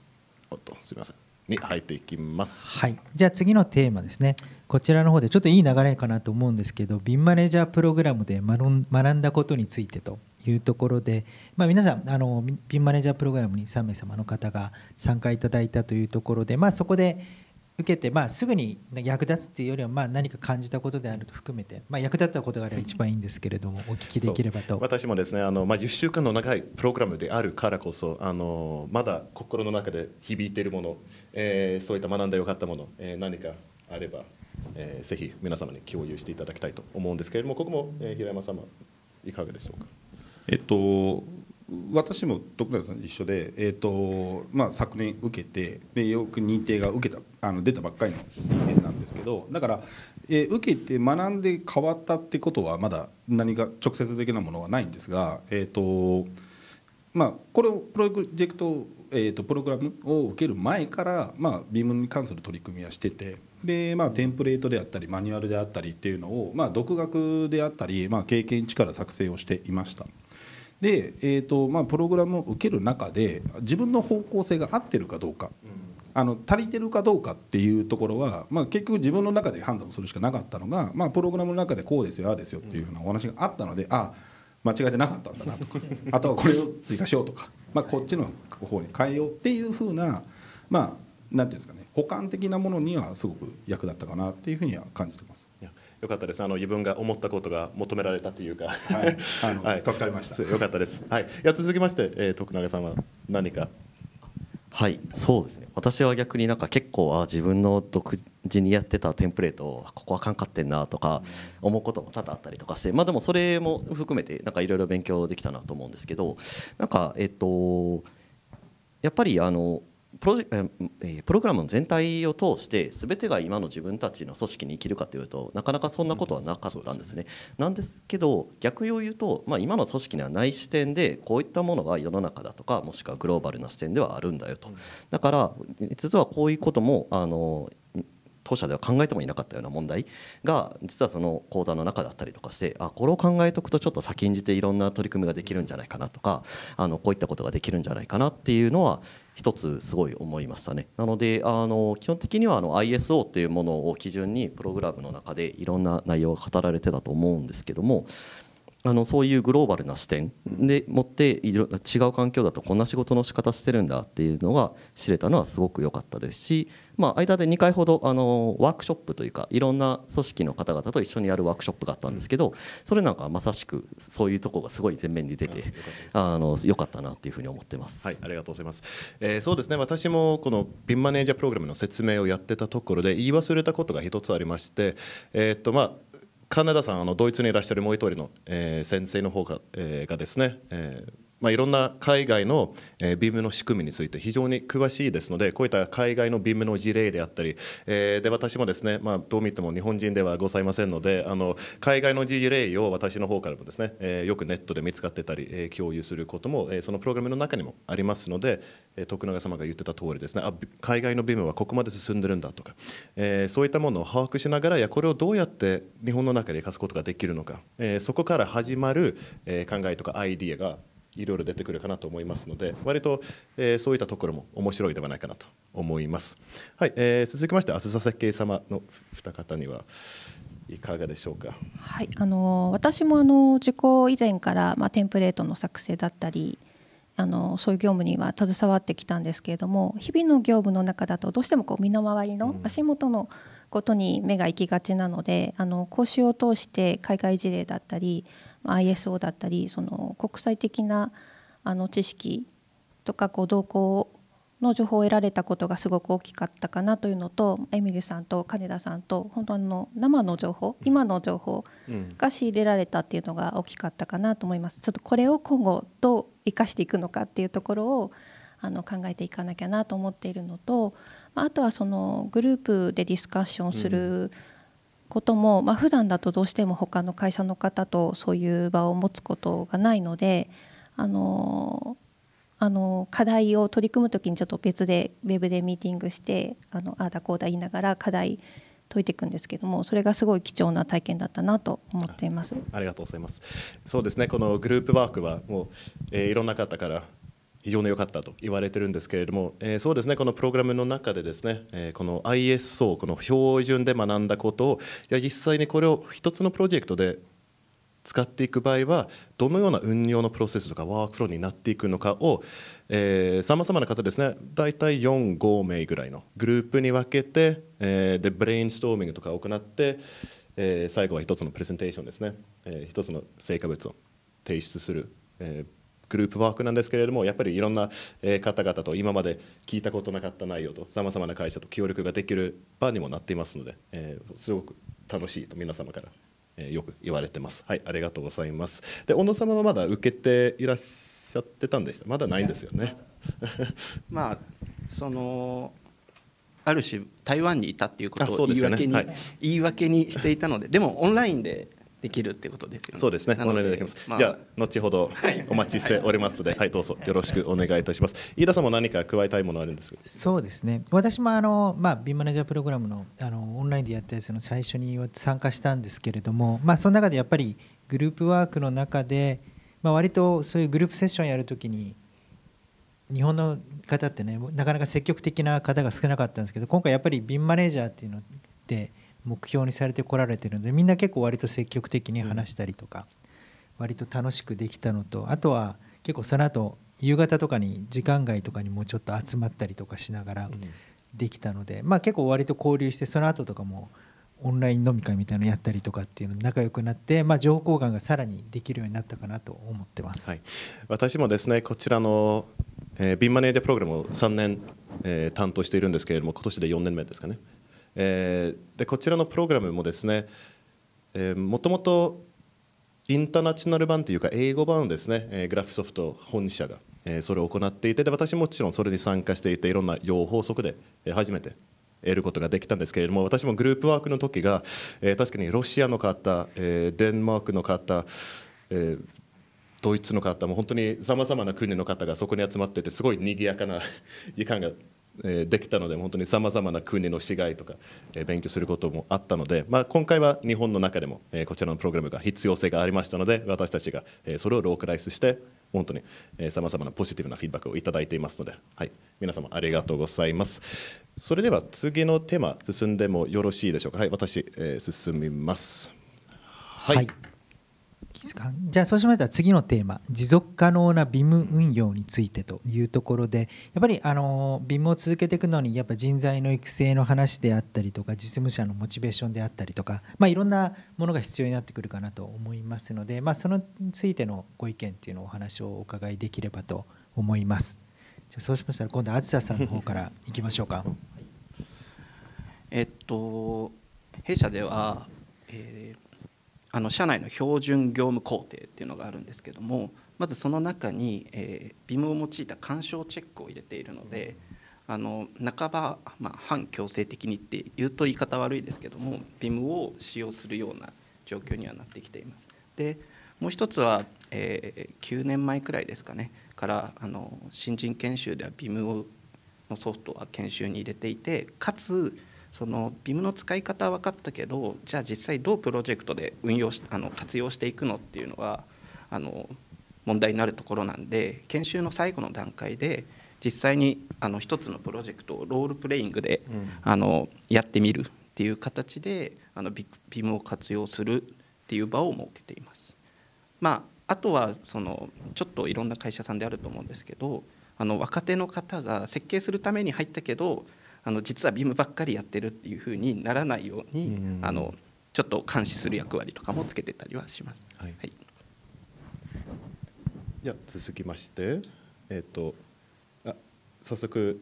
おっと、すみません。に入っていきます。はい、じゃあ次のテーマですね。こちらの方でちょっといい流れかなと思うんですけど、ビンマネージャープログラムで学んだことについてというところで、まあ、皆さんあのビンマネージャープログラムに3名様の方が参加いただいたというところで、まあ、そこで受けて、まあ、すぐに役立つっていうよりは、まあ、何か感じたことであると含めて、まあ、役立ったことがあれば一番いいんですけれどもお聞きできればと私もですねあの、まあ、10週間の長いプログラムであるからこそあのまだ心の中で響いているものえー、そういった学んでよかったもの、えー、何かあれば、えー、ぜひ皆様に共有していただきたいと思うんですけれどもここも、えー、平山様いかがでしょうか。えっと私も徳永さん一緒で、えーとまあ、昨年受けてでよく認定が受けたあの出たばっかりの認定なんですけどだから、えー、受けて学んで変わったってことはまだ何か直接的なものはないんですが、えーとまあ、これをプロジェクト、えー、とプログラムを受ける前から、まあ、ビームに関する取り組みはしててで、まあ、テンプレートであったりマニュアルであったりっていうのを、まあ、独学であったり、まあ、経験値から作成をしていました。で、えーとまあ、プログラムを受ける中で自分の方向性が合ってるかどうか、あの足りてるかどうかっていうところは、まあ、結局自分の中で判断するしかなかったのが、まあ、プログラムの中でこうですよああですよっていうふうなお話があったのでああ間違えてなかったんだなとか あとはこれを追加しようとか、まあ、こっちの方に変えようっていうふうなまあなんていうんですかね補完的なものにはすごく役立ったかなっていうふうには感じてます。いやよかったです。あの自分が思ったことが求められたというか、はい、はい、助かりました。よかったです。はい。いや続きまして、えー、徳永さんは何かはいそうですね私は逆になんか結構あ自分の独自にやってたテンプレートをここはかんかってんなとか思うことも多々あったりとかしてまあでもそれも含めてなんかいろいろ勉強できたなと思うんですけどなんかえっとやっぱりあのプロジえプログラムの全体を通して全てが今の自分たちの組織に生きるかというとなかなかそんなことはなかったんですね。なんですけど逆を言うと、まあ、今の組織にはない視点でこういったものが世の中だとかもしくはグローバルな視点ではあるんだよと。だから実はこういうこともあの当社では考えてもいなかったような問題が実はその講座の中だったりとかしてあこれを考えておくとちょっと先んじていろんな取り組みができるんじゃないかなとかあのこういったことができるんじゃないかなっていうのは一つすごい思いましたねなのであの基本的にはあの ISO っていうものを基準にプログラムの中でいろんな内容が語られてたと思うんですけどもあのそういうグローバルな視点でもっていろ違う環境だとこんな仕事の仕方してるんだっていうのが知れたのはすごく良かったですしまあ、間で2回ほどあのワークショップというかいろんな組織の方々と一緒にやるワークショップがあったんですけど、それなんかまさしくそういうとこがすごい前面に出てあの良かったなっていうふうに思ってます。はい、ありがとうございます。えー、そうですね。私もこのピンマネージャープログラムの説明をやってたところで言い忘れたことが一つありまして、えー、っとまあ。金田さんあのドイツにいらっしゃるもう一人の、えー、先生の方が,、えー、がですね、えーまあ、いろんな海外のビームの仕組みについて非常に詳しいですのでこういった海外のビームの事例であったり、えー、で私もですね、まあ、どう見ても日本人ではございませんのであの海外の事例を私の方からもですね、えー、よくネットで見つかってたり、えー、共有することも、えー、そのプログラムの中にもありますので、えー、徳永様が言ってた通りですねあ海外のビームはここまで進んでるんだとか、えー、そういったものを把握しながらいやこれをどうやって日本の中で生かすことができるのか、えー、そこから始まる、えー、考えとかアイディアがいろいろ出てくるかなと思いますので割と、えー、そういったところも面白いではないかなと思います。はいえー、続きまして浅佐家様の二方にはいかがでしょうか。はいあの私もあの受講以前から、まあ、テンプレートの作成だったりあのそういう業務には携わってきたんですけれども日々の業務の中だとどうしてもこう身の回りの足元のことに目が行きがちなので、あの講習を通して海外事例だったり ISO だったりその国際的なあの知識とかこう動向の情報を得られたことがすごく大きかったかなというのとエミリーさんと金田さんと本当の生の情報今の情報が仕入れられたっていうのが大きかったかなと思います。ちょっとこれを今後どう生かしていくのかっていうところをあの考えていかなきゃなと思っているのとあとはそのグループでディスカッションする、うん、ことも、まあ、普段だとどうしても他の会社の方とそういう場を持つことがないのであのあの課題を取り組む時にちょっと別でウェブでミーティングしてあのあだこうだ言いながら課題解いていくんですけどもそれがすごい貴重な体験だったなと思っていますありがとうございますそうですねこのグループワークはもう、えー、いろんな方から非常に良かったと言われてるんですけれども、えー、そうですねこのプログラムの中でですね、えー、この ISO この標準で学んだことをいや実際にこれを一つのプロジェクトで使っていく場合はどのような運用のプロセスとかワークフローになっていくのかをさまざまな方ですね大体45名ぐらいのグループに分けて、えー、でブレインストーミングとかを行って、えー、最後は一つのプレゼンテーションですね、えー、つの成果物を提出する、えー、グループワークなんですけれどもやっぱりいろんな方々と今まで聞いたことなかった内容とさまざまな会社と協力ができる場にもなっていますので、えー、すごく楽しいと皆様からえよく言われてます。はい、ありがとうございます。で、小野様はまだ受けていらっしゃってたんでした。まだないんですよね。まあ、その。ある種台湾にいたっていうことを言い訳に、ねはい、言い訳にしていたのででもオンラインでできるってことですよね。そうですね。お願いできます。じゃ後ほどお待ちしておりますので、はい、どうぞよろしくお願いいたします。飯田さんも何か加えたいものあるんですそうですね。私もあのまあビンマネージャープログラムのあのオンラインでやったやつの最初に参加したんですけれども、まあその中でやっぱりグループワークの中で、まあ割とそういうグループセッションやるときに。日本の方ってねなかなか積極的な方が少なかったんですけど今回やっぱりビンマネージャーっていうのって目標にされてこられてるのでみんな結構割と積極的に話したりとか、割と楽しくできたのとあとは結構その後夕方とかに時間外とかにもちょっと集まったりとかしながらできたので、まあ、結構割と交流してその後とかもオンライン飲み会みたいなのやったりとかっていうの仲良くなって、まあ、情報交換がさらにできるようになったかなと思ってます、はい、私もですねこちらの、えー、ビンマネーでプログラムを3年、えー、担当しているんですけれども今年で4年目ですかね。えー、でこちらのプログラムもですね、えー、もともとインターナショナル版というか英語版ですね、えー、グラフソフト本社が、えー、それを行っていてで私もちろんそれに参加していていろんな用法則で初めて得ることができたんですけれども私もグループワークの時が、えー、確かにロシアの方、えー、デンマークの方、えー、ドイツの方も本当にさまざまな国の方がそこに集まっててすごい賑やかな時間がえできたので本当にさまざまな国の市街とか、え勉強することもあったので、まあ、今回は日本の中でも、えこちらのプログラムが必要性がありましたので私たちが、えそれをロークライスして本当にさまざまなポジティブなフィードバックをいただいていますので、はい、皆様ありがとうございます。それでは次のテーマ進んでもよろしいでしょうか。はい、私、え進みます。はい、はいですかじゃあそうしましたら次のテーマ持続可能なビーム運用についてというところでやっぱりあのビ i を続けていくのにやっぱ人材の育成の話であったりとか実務者のモチベーションであったりとか、まあ、いろんなものが必要になってくるかなと思いますので、まあ、そのについてのご意見というのをお話をお伺いできればと思いますじゃそうしましたら今度梓ささんの方からいきましょうか。えっと弊社では、えーあの社内の標準業務工程っていうのがあるんですけどもまずその中に、えー、BIM を用いた干渉チェックを入れているので、あの半ば、まあ、反強制的にって言うと言い方悪いですけどもビ i m を使用するような状況にはなってきています。でもう一つは、えー、9年前くらいですかねからあの新人研修ではビ i m のソフトは研修に入れていてかつその BIM の使い方は分かったけどじゃあ実際どうプロジェクトで運用しあの活用していくのっていうのはあの問題になるところなんで研修の最後の段階で実際にあの一つのプロジェクトをロールプレイングで、うん、あのやってみるっていう形であの BIM を活用するっていう場を設けています。まあ、あとはそのちょっといろんな会社さんであると思うんですけどあの若手の方が設計するために入ったけどあの実はビームばっかりやってるっていうふうにならないように、うん、あのちょっと監視する役割とかもつけてたりはします。はい、はい、じゃ続きまして、えっ、ー、とあ早速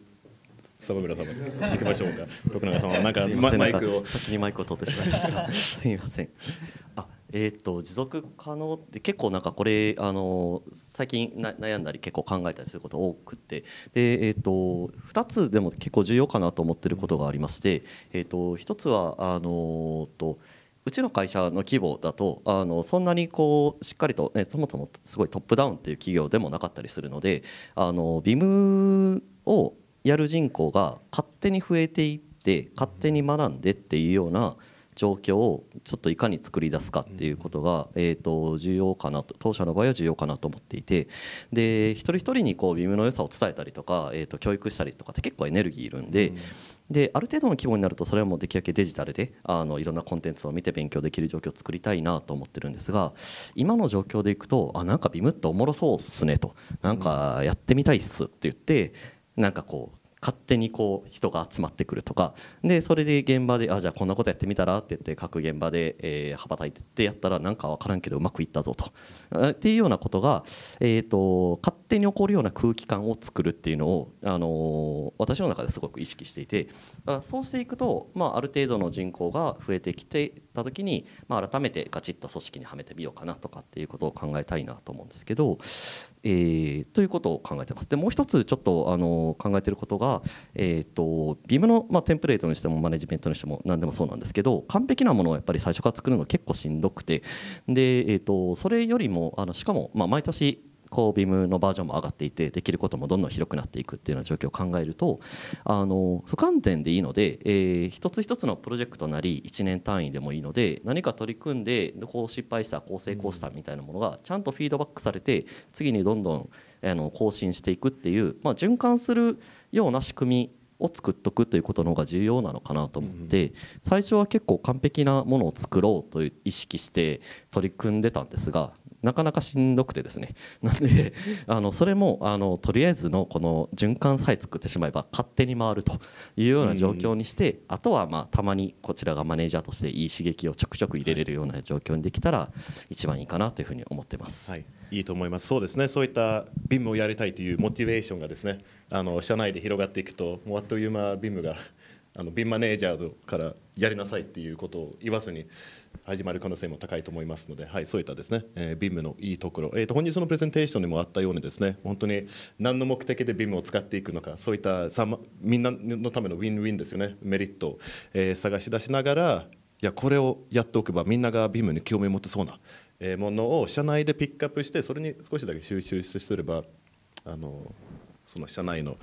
沢村様 行きましょうか。徳永様なんかマイクを先にマイクを取ってしまいました。すみません。あえーと、持続可能って結構なんかこれあの最近悩んだり結構考えたりすること多くてで、えーと、2つでも結構重要かなと思ってることがありまして、えーと、1つはあのとうちの会社の規模だとあのそんなにこうしっかりと、ね、そもそもすごいトップダウンっていう企業でもなかったりするのであのビムをやる人口が勝手に増えていって勝手に学んでっていうような。うん状況をちょっといかに作り出すかっていうことが、えー、と重要かなと当社の場合は重要かなと思っていてで一人一人にこう VIM の良さを伝えたりとか、えー、と教育したりとかって結構エネルギーいるんで。である程度の規模になるとそれはもうできるだけデジタルであのいろんなコンテンツを見て勉強できる状況を作りたいなと思ってるんですが今の状況でいくとあなんかビムっておもろそうっすねとなんかやってみたいっすって言ってなんかこう勝手にこう人が集まってくるとかでそれで現場であじゃあこんなことやってみたらって言って各現場で、えー、羽ばたいてってやったらなんか分からんけどうまくいったぞとっていうようなことが、えーと、と勝手に起こるような空気感を作るっていうのを、あのー、私の中ですごく意識していてだからそうしていくと、まあ、ある程度の人口が増えてきてた時に、まあ、改めてガチッと組織にはめてみようかなとかっていうことを考えたいなと思うんですけどえー、ということを考えてます。でもう一つちょっとあの考えてることが、えーと、と i m の、まあ、テンプレートにしてもマネジメントにしても何でもそうなんですけど完璧なものをやっぱり最初から作るの結構しんどくてで、えーと、とそれよりもあのしかも、まあ、毎年こうビームのバージョンも上がっていてできることもどんどん広くなっていくっていうような状況を考えるとあの不完全でいいので、えー、一つ一つのプロジェクトなり1年単位でもいいので何か取り組んでこう失敗したこう成功したみたいなものがちゃんとフィードバックされて次にどんどんあの更新していくっていう、まあ、循環するような仕組みを作っとくということの方が重要なのかなと思って最初は結構完璧なものを作ろうと意識して取り組んでたんですがなかなかしんどくてですね なんであのそれもあのとりあえずのこの循環さえ作ってしまえば勝手に回るというような状況にして、あとはまあたまにこちらがマネージャーとしていい刺激をちょくちょく入れれるような状況にできたら一番いいかなというふうに思ってます。はいいいと思います。そうですね。そういったビームをやりたいというモチベーションがですね、あの社内で広がっていくと、もうあっという間ビームがあのビマネージャーからやりなさいっていうことを言わずに始まる可能性も高いと思いますので、はい、そういったですね、えー、ムのいいところ、えーと、本日のプレゼンテーションにもあったようにですね、本当に何の目的でビームを使っていくのか、そういったさ、ま、みんなのためのウィンウィンですよね、メリットを、えー、探し出しながら、いや、これをやっておけば、みんながビームに興味を持ってそうな、えものを社内でピックアップして、それに少しだけ集中すれば、あのその社内の、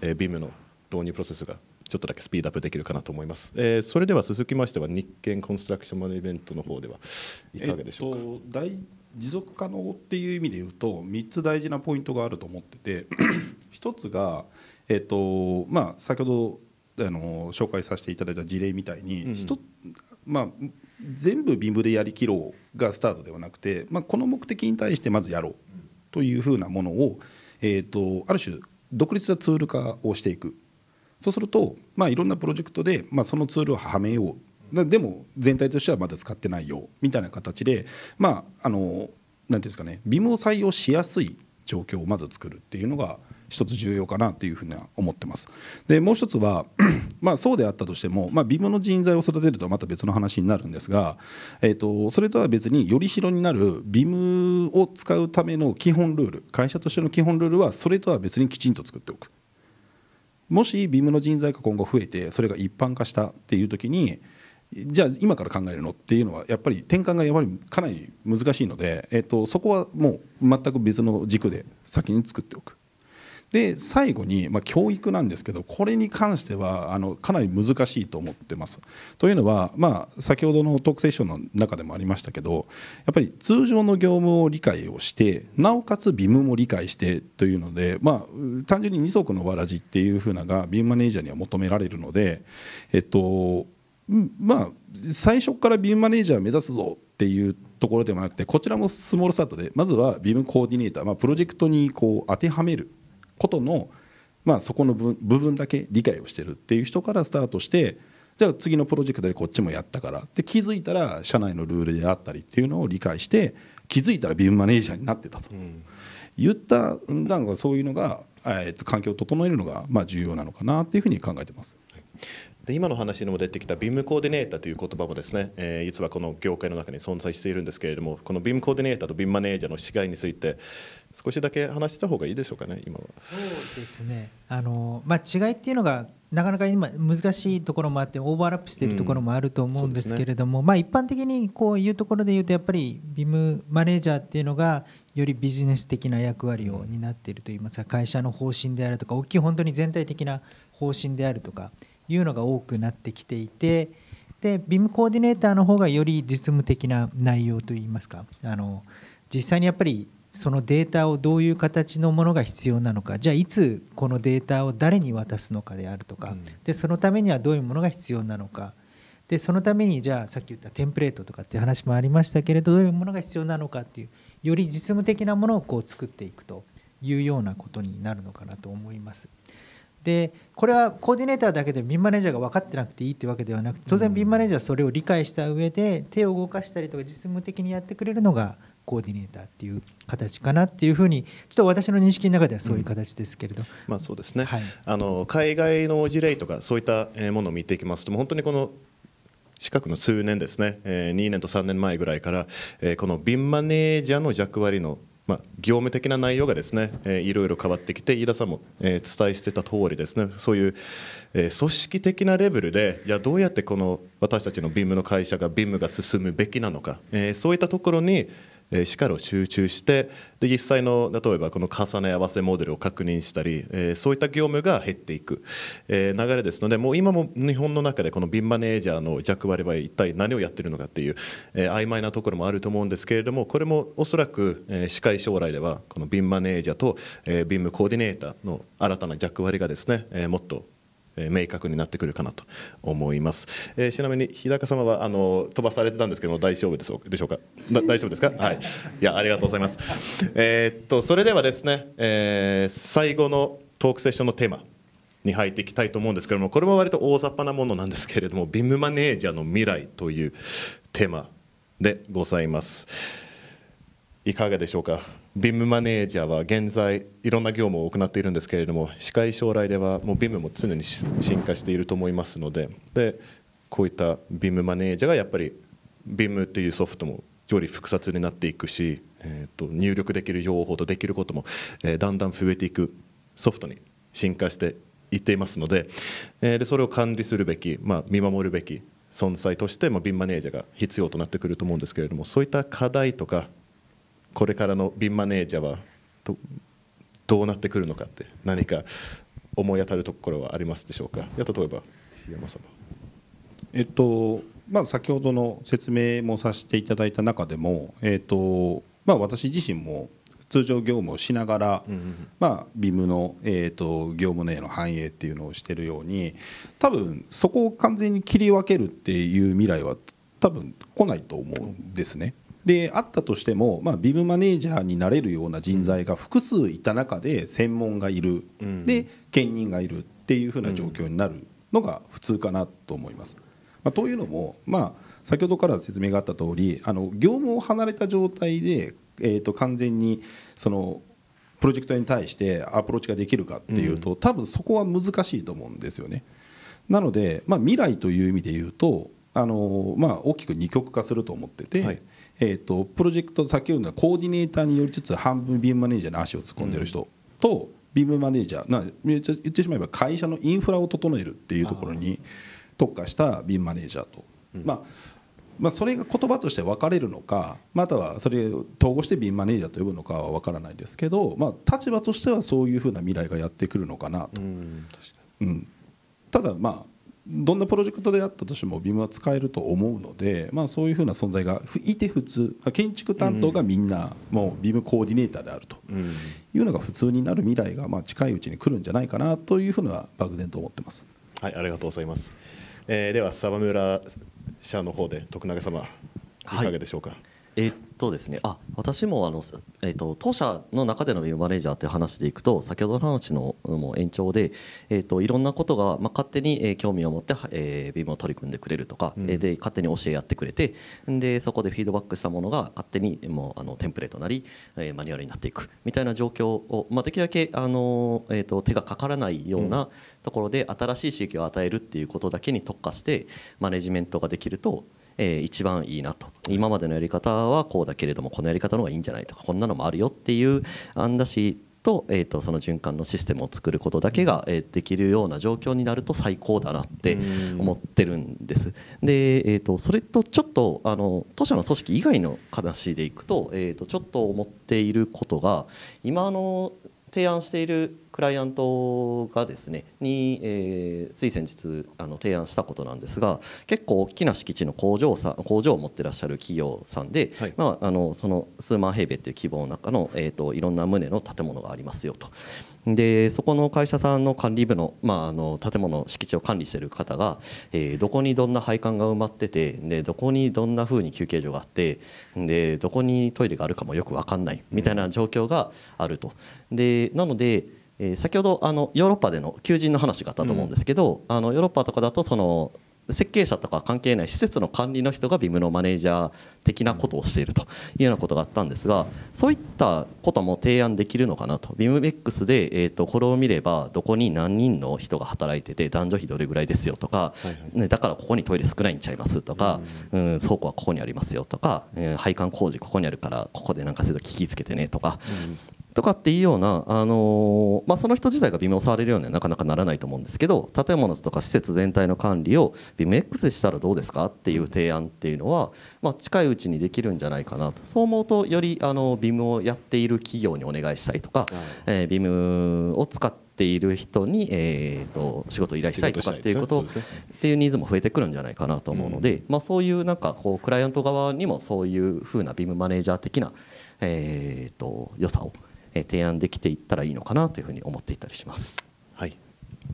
えー、ムの導入プロセスがちょっとだけスピードアップできるかなと思います。えー、それでは続きましては日建コンストラクションマネジメントの方ではいかがでしょうか。えっと、持続可能っていう意味で言うと3つ大事なポイントがあると思ってて1 つが、えっとまあ、先ほどあの紹介させていただいた事例みたいに、うんまあ、全部ビムでやりきろうがスタートではなくて、まあ、この目的に対してまずやろうというふうなものを、えっと、ある種独立なツール化をしていくそうすると、まあ、いろんなプロジェクトで、まあ、そのツールをはめようでも全体としてはまだ使ってないよみたいな形で、まあ、あのなんですかねビムを採用しやすい状況をまず作るっていうのが一つ重要かなというふうには思ってます。でもう一つは まあそうであったとしても、まあ、微ムの人材を育てるとはまた別の話になるんですが、えーと、とそれとは別によりしろになるビムを使うための基本ルール会社としての基本ルールはそれとは別にきちんと作っておくもしビムの人材が今後増えてそれが一般化したっていう時にじゃあ今から考えるのっていうのはやっぱり転換がやっぱりかなり難しいので、えっと、そこはもう全く別の軸で先に作っておく。で最後に、まあ、教育なんですけどこれに関してはあのかなり難しいと思ってます。というのは、まあ、先ほどのトークセッションの中でもありましたけどやっぱり通常の業務を理解をしてなおかつビムも理解してというので、まあ、単純に二足のわらじっていう風ながビムマネージャーには求められるので、えっと、まあ最初からビムマネージャー目指すぞっていうところではなくてこちらもスモールスタートでまずはビムコーディネーター、まあ、プロジェクトにこう当てはめることの、まあ、そこの部分だけ理解をしてるっていう人からスタートしてじゃあ次のプロジェクトでこっちもやったからで気づいたら社内のルールであったりっていうのを理解して気づいたらビームマネージャーになってたと、うん、言ったなんかそういうのが、えー、っと環境を整えるのがまあ重要なのかなっていうふうに考えてます。で今の話にも出てきたビームコーディネーターという言葉もですね、えー、実はこの業界の中に存在しているんですけれどもこのビームコーディネーターとビームマネージャーの違いについて少しだけ話した方がいいでしょうかね今は。そうですねあの、まあ、違いっていうのがなかなか今難しいところもあってオーバーラップしているところもあると思うんですけれども、うんね、まあ、一般的にこういうところで言うとやっぱりビームマネージャーっていうのがよりビジネス的な役割を担っているといいますか会社の方針であるとか大きい本当に全体的な方針であるとかいうのが多くなってきていてで BIM コーディネーターの方がより実務的な内容といいますかあの実際にやっぱりそのデータをどういう形のものが必要なのかじゃあいつこのデータを誰に渡すのかであるとか、うん、でそのためにはどういうものが必要なのかでそのためにじゃあさっき言ったテンプレートとかっていう話もありましたけれどどういうものが必要なのかっていうより実務的なものをこう作っていくというようなことになるのかなと思います。でこれはコーディネーターだけでビンマネージャーが分かってなくていいってわけではなくて当然ビンマネージャーはそれを理解した上で手を動かしたりとか実務的にやってくれるのがコーディネーターっていう形かなっていうふうにちょっと私の認識の中ではそういう形ですけれど、うん、まあ、そうですね、はい、あの海外の事例とかそういったものを見ていきますと本当にこの近くの数年ですね2年と3年前ぐらいからこのビンマネージャーの役割のまあ、業務的な内容がですね、えー、いろいろ変わってきて飯田さんも、えー、伝えしてた通りですねそういう、えー、組織的なレベルでいやどうやってこの私たちの BIM の会社が BIM が進むべきなのか、えー、そういったところにえ力を集中してで実際の例えばこの重ね合わせモデルを確認したり、えそういった業務が減っていく、え流れですのでもう今も日本の中でこのビンマネージャーの役割は一体何をやってるのかっていう、え曖昧なところもあると思うんですけれどもこれもおそらく、えー、近い将来ではこのビンマネージャーと、えビンムコーディネーターの新たな弱割がですね、えもっと明確になってくるかなと思います。えー、ちなみに日高様はあの飛ばされてたんですけども大丈夫ですでしょうか？大丈夫ですか？はい。いやありがとうございます。えっとそれではですね、えー、最後のトークセッションのテーマ。に入っていきたいと思うんですけどもこれも割と大雑把なものなんですけれどもビームマネージャーの未来というテーマでございますいかがでしょうかビームマネージャーは現在いろんな業務を行っているんですけれども近い将来ではもうビムも常に進化していると思いますのででこういったビームマネージャーがやっぱりビームっていうソフトもより複雑になっていくし、えー、と入力できる情報とできることも、えだんだん増えていくソフトに進化していっていますので,、えでそれを管理するべき、まあ、見守るべき存在として、まームマネージャーが必要となってくると思うんですけれどもそういった課題とかこれからのビンマネージャーはどうなってくるのかって何か思い当たるところはありますでしょうか例えば山様えっとまあ、先ほどの説明もさせていただいた中でも、えっとまあ、私自身も通常業務をしながら、うんうん、まあ、ビムの、えーと、業務内の反映っていうのをしてるように多分そこを完全に切り分けるっていう未来は多分来ないと思うんですね。うんであったとしても、まあ、ビブマネージャーになれるような人材が複数いた中で専門がいる、うん、で兼任がいるっていうふうな状況になるのが普通かなと思います。まあ、というのも、まあ、先ほどから説明があった通りあの業務を離れた状態で、えー、と完全にそのプロジェクトに対してアプローチができるかっていうと、うん、多分そこは難しいと思うんですよね。なので、まあ、未来という意味で言うとあの、まあ、大きく二極化すると思ってて、はい、えーと、プロジェクト先を言うのはコーディネーターによりつつ半分ビームマネージャーに足を突っ込んでる人と、ビームマネージャーな言ってしまえば会社のインフラを整えるっていうところに特化したビームマネージャーと。まあまあ、それが言葉として分かれるのかまたはそれを統合してビンマネージャーと呼ぶのかは分からないですけど、まあ、立場としてはそういうふうな未来がやってくるのかなと。うん、ただまあどんなプロジェクトであったとしてもビ i m は使えると思うので、まあ、そういうふうな存在がいて普通建築担当がみんなもう BIM コーディネーターであるというのが普通になる未来がまあ近いうちに来るんじゃないかなというふうな漠然と思ってます。はい、ありがとうございます。えー、では、沢村社の方で徳永様、いかがでしょうか。はい、えー、っとですねあ私もあの、えーと、当社の中でのウェブマネージャーという話でいくと先ほどの話のも延長で、えーと、いろんなことが、まあ、勝手に、えー、興味を持って、えー、ビームを取り組んでくれるとか、うん、で勝手に教えやってくれてでそこでフィードバックしたものが勝手にもうあのテンプレートなり、えー、マニュアルになっていくみたいな状況を、まあ、できるだけあの、えーと、手がかからないようなところで、新しい刺激を与えるっていうことだけに特化してマネジメントができるとえー、一番いいなと今までのやり方はこうだけれどもこのやり方の方がいいんじゃないとかこんなのもあるよっていう案だしと,、えー、とその循環のシステムを作ることだけが、えできるような状況になると最高だなって思ってるんです。で、えー、とそれとちょっとあの当社の組織以外の話でいくと,、えー、とちょっと思っていることが今の提案しているクライアントがですねに、えー、つい先日あの提案したことなんですが結構大きな敷地の工場さ工場を持ってらっしゃる企業さんで、はい、まあ、あのその数万平米っていう規模の中の、えーと、といろんな棟の建物がありますよと。でそこの会社さんの管理部の,、まあ、あの建物敷地を管理してる方が、えー、どこにどんな配管が埋まっててでどこにどんな風に休憩所があってでどこにトイレがあるかもよく分かんないみたいな状況があると。でなのでえ先ほどあのヨーロッパでの求人の話があったと思うんですけど、あのヨーロッパとかだとその設計者とか関係ない施設の管理の人が VIM のマネージャー的なことをしているというようなことがあったんですがそういったことも提案できるのかなと VIMX で、えー、とこれを見ればどこに何人の人が働いてて男女比どれぐらいですよとか、ね、だからここにトイレ少ないんちゃいますとか、うん、倉庫はここにありますよとか、え配管工事ここにあるからここでなんか制と聞きつけてねとか、とかっていうような、あのまあ、その人自体が VIM を触れるようにはなかなかならないと思うんですけど建物とか施設全体の管理を VIMX したらどうですかっていう提案っていうのは、まあ、近いうちにできるんじゃないかなとそう思うとよりあの VIM をやっている企業にお願いしたいとか、はいえー、ムを使っている人に、えーと、仕事を依頼したいとかっていうこと、っていうニーズも増えてくるんじゃないかなと思うので、うん、まあ、そういうなんかこうクライアント側にもそういうふうなビームマネージャー的な、えーと、と良さをえ提案できていったらいいのかなというふうに思っていたりします。はい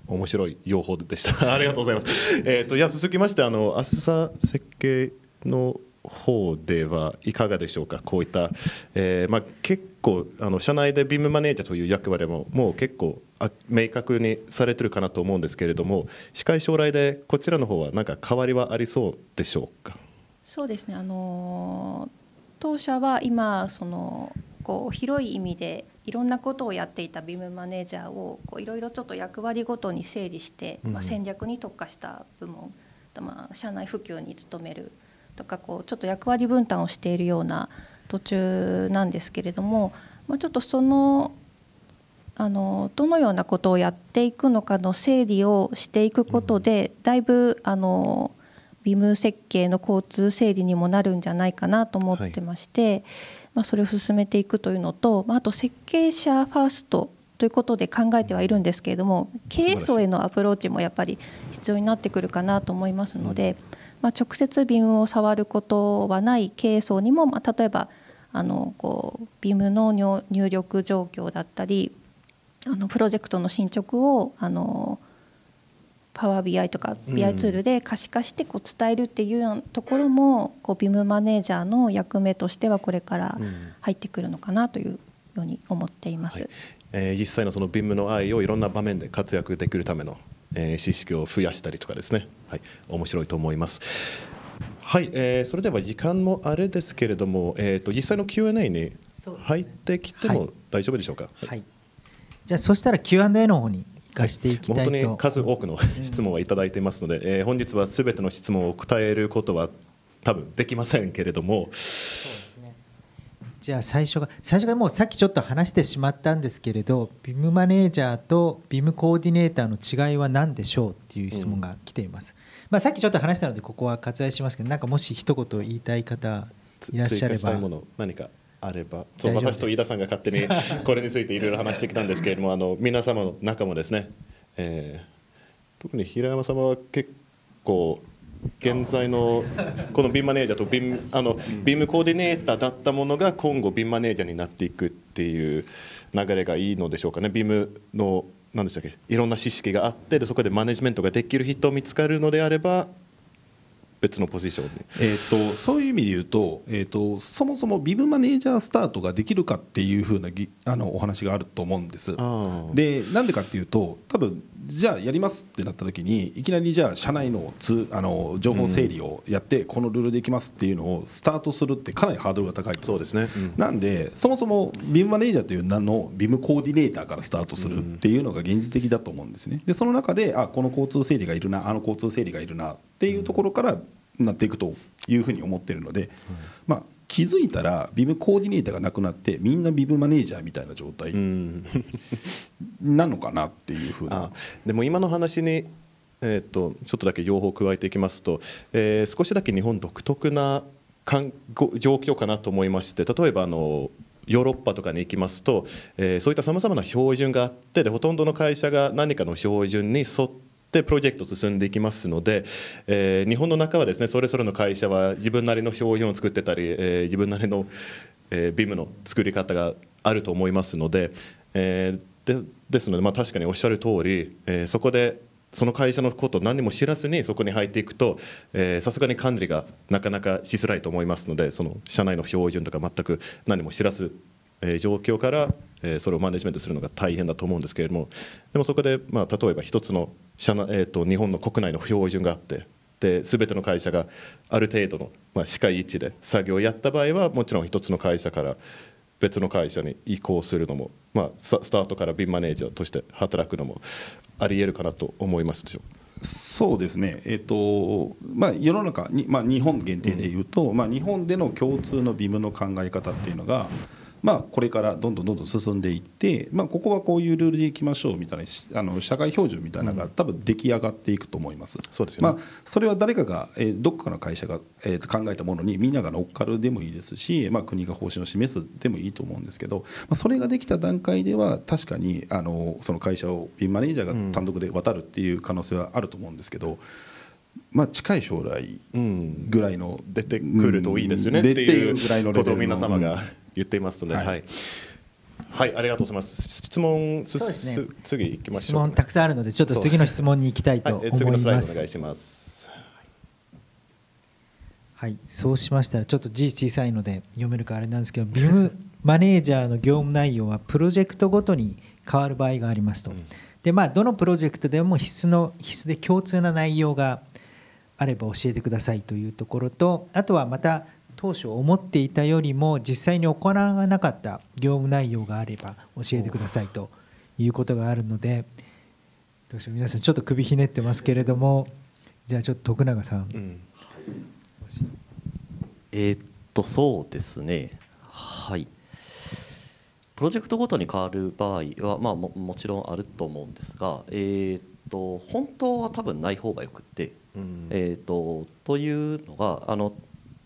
面白い用法でした ありがとうございます。えっ、ー、といや続きましてあのアスサ設計の方ではいかがでしょうか、こういった、えーまあ、結構あの、社内でビームマネージャーという役割も、もう結構あ明確にされてるかなと思うんですけれども、近い将来でこちらの方は、なんか変わりはありそうでしょうか。そうですねあの当社は今そのこう広い意味でいろんなことをやっていたビームマネージャーをこういろいろちょっと役割ごとに整理して、まあ、戦略に特化した部門と、まあ、社内普及に努めるとかこうちょっと役割分担をしているような途中なんですけれども、まあ、ちょっとそのあのどのようなことをやっていくのかの整理をしていくことでだいぶあのビム設計の交通整理にもなるんじゃないかなと思ってまして。はいまあ、それを進めていくというのと、まあ、あと設計者ファーストということで考えてはいるんですけれども経営層へのアプローチもやっぱり必要になってくるかなと思いますので、まあ、直接ビームを触ることはない経営層にも、まあ、例えばあのこうビームの入力状況だったりあのプロジェクトの進捗をあのーパワー BI とか BI ツールで可視化してこう伝えるっていうようなところもこうビムマネージャーの役目としてはこれから入ってくるのかなというように思っています、はい、えー、実際のそのビ i の愛をいろんな場面で活躍できるための、えー、知識を増やしたりとかですね、はい、面白いと思います。はい、えー、それでは時間もあれですけれども、えーと、実際の Q&A に入ってきても大丈夫でしょうか。はい、はい、じゃあそしたら Q&A の方にかしていきたいと、はい、本当に数多くの質問をいただいていますので、うん、えー、本日はすべての質問を答えることは多分できませんけれども。じゃあ最初が最初がもうさっきちょっと話してしまったんですけれど BIM マネージャーと BIM コーディネーターの違いは何でしょうっていう質問が来ています、うん、まあ、さっきちょっと話したのでここは割愛しますけどなんかもし一言言いたい方いらっしゃれば何かあればそう私と飯田さんが勝手に これについていろいろ話してきたんですけれどもあの皆様の中もですね、えー、特に平山様は結構現在の このビンマネージャーとビンあのビームコーディネーターだったものが今後ビンマネージャーになっていくっていう流れがいいのでしょうかねビームの何でしたっけいろんな知識があってそこでマネジメントができる人を見つかるのであれば別のポジションに、えーと、そういう意味で言うと,、えーと、そもそもビブマネージャースタートができるかっていうふうなあのお話があると思うんですでなんでかっていうと多分じゃあやりますってなった時にいきなりじゃあ社内のつあの情報整理をやって、このルールでいきますっていうのをスタートするってかなりハードルが高いそうですね、うん、なんでそもそもビムマネージャーという名のビムコーディネーターからスタートするっていうのが現実的だと思うんですねでその中であこの交通整理がいるなあの交通整理がいるなっていうところからなっていくというふうに思ってるので、まあ気づいたらビブコーディネーターがなくなってみんなビブマネージャーみたいな状態なのかなっていうふうなでも今の話にえーと、とちょっとだけ用法を加えていきますと、えー、少しだけ日本独特な状況かなと思いまして例えばあのヨーロッパとかに行きますと、えー、そういったさまざまな標準があってでほとんどの会社が何かの標準に沿ってでプロジェクト進んでいきますので、えー、日本の中はですねそれぞれの会社は自分なりの表現を作ってたり、えー、自分なりの、えー、ビムの作り方があると思いますので、えー、でですので、まあ、確かにおっしゃる通り、えー、そこでその会社のことを何も知らずにそこに入っていくとさすがに管理がなかなかしづらいと思いますのでその社内の標準とか全く何も知らずえ状況から、えそれをマネジメントするのが大変だと思うんですけれどもでもそこで、まあ、例えば一つの社内、えー、と日本の国内の標準があってで全ての会社がある程度の、ま視界位置で作業をやった場合はもちろん一つの会社から別の会社に移行するのも、まあ、スタートからビンマネージャーとして働くのもありえるかなと思いますでしょそうですね、えっとまあ、世の中に、まあ、日本限定でいうと、うん、まあ、日本での共通のビムの考え方っていうのが、まあ、これからどんどんどんどん進んでいって、まあ、ここはこういうルールでいきましょうみたいなあの社会標準みたいなのが多分出来上がっていくと思います。そうですまあ、それは誰かが、えー、どっかの会社が、えー、考えたものにみんなが乗っかるでもいいですし、まあ、国が方針を示すでもいいと思うんですけど、まあ、それができた段階では確かにあのその会社をビンマネージャーが単独で渡るっていう可能性はあると思うんですけど。まあ、近い将来ぐらいの、うん、出てくるといいですよね、っていうぐらいのことを皆様が言っていますので、はい、はい、はい、ありがとうございます。質問す、ね、次行きましょう。質問たくさんあるので、ちょっと次の質問に行きたいと思います。はい、次のスライドお願いします。はい、そうしましたらちょっと字小さいので読めるかあれなんですけど、ビム マネージャーの業務内容はプロジェクトごとに変わる場合がありますと。うん、で、まあどのプロジェクトでも必須の必須で共通な内容があれば教えてくださいというところとあとはまた当初思っていたよりも実際に行わなかった業務内容があれば教えてくださいということがあるのでどうしよう皆さんちょっと首ひねってますけれどもじゃあちょっと徳永さん。うん、えー、っとそうですねはいプロジェクトごとに変わる場合は、まあ、ももちろんあると思うんですが、えー、っと本当は多分ない方がよくって、うん、えー、っとというのがあの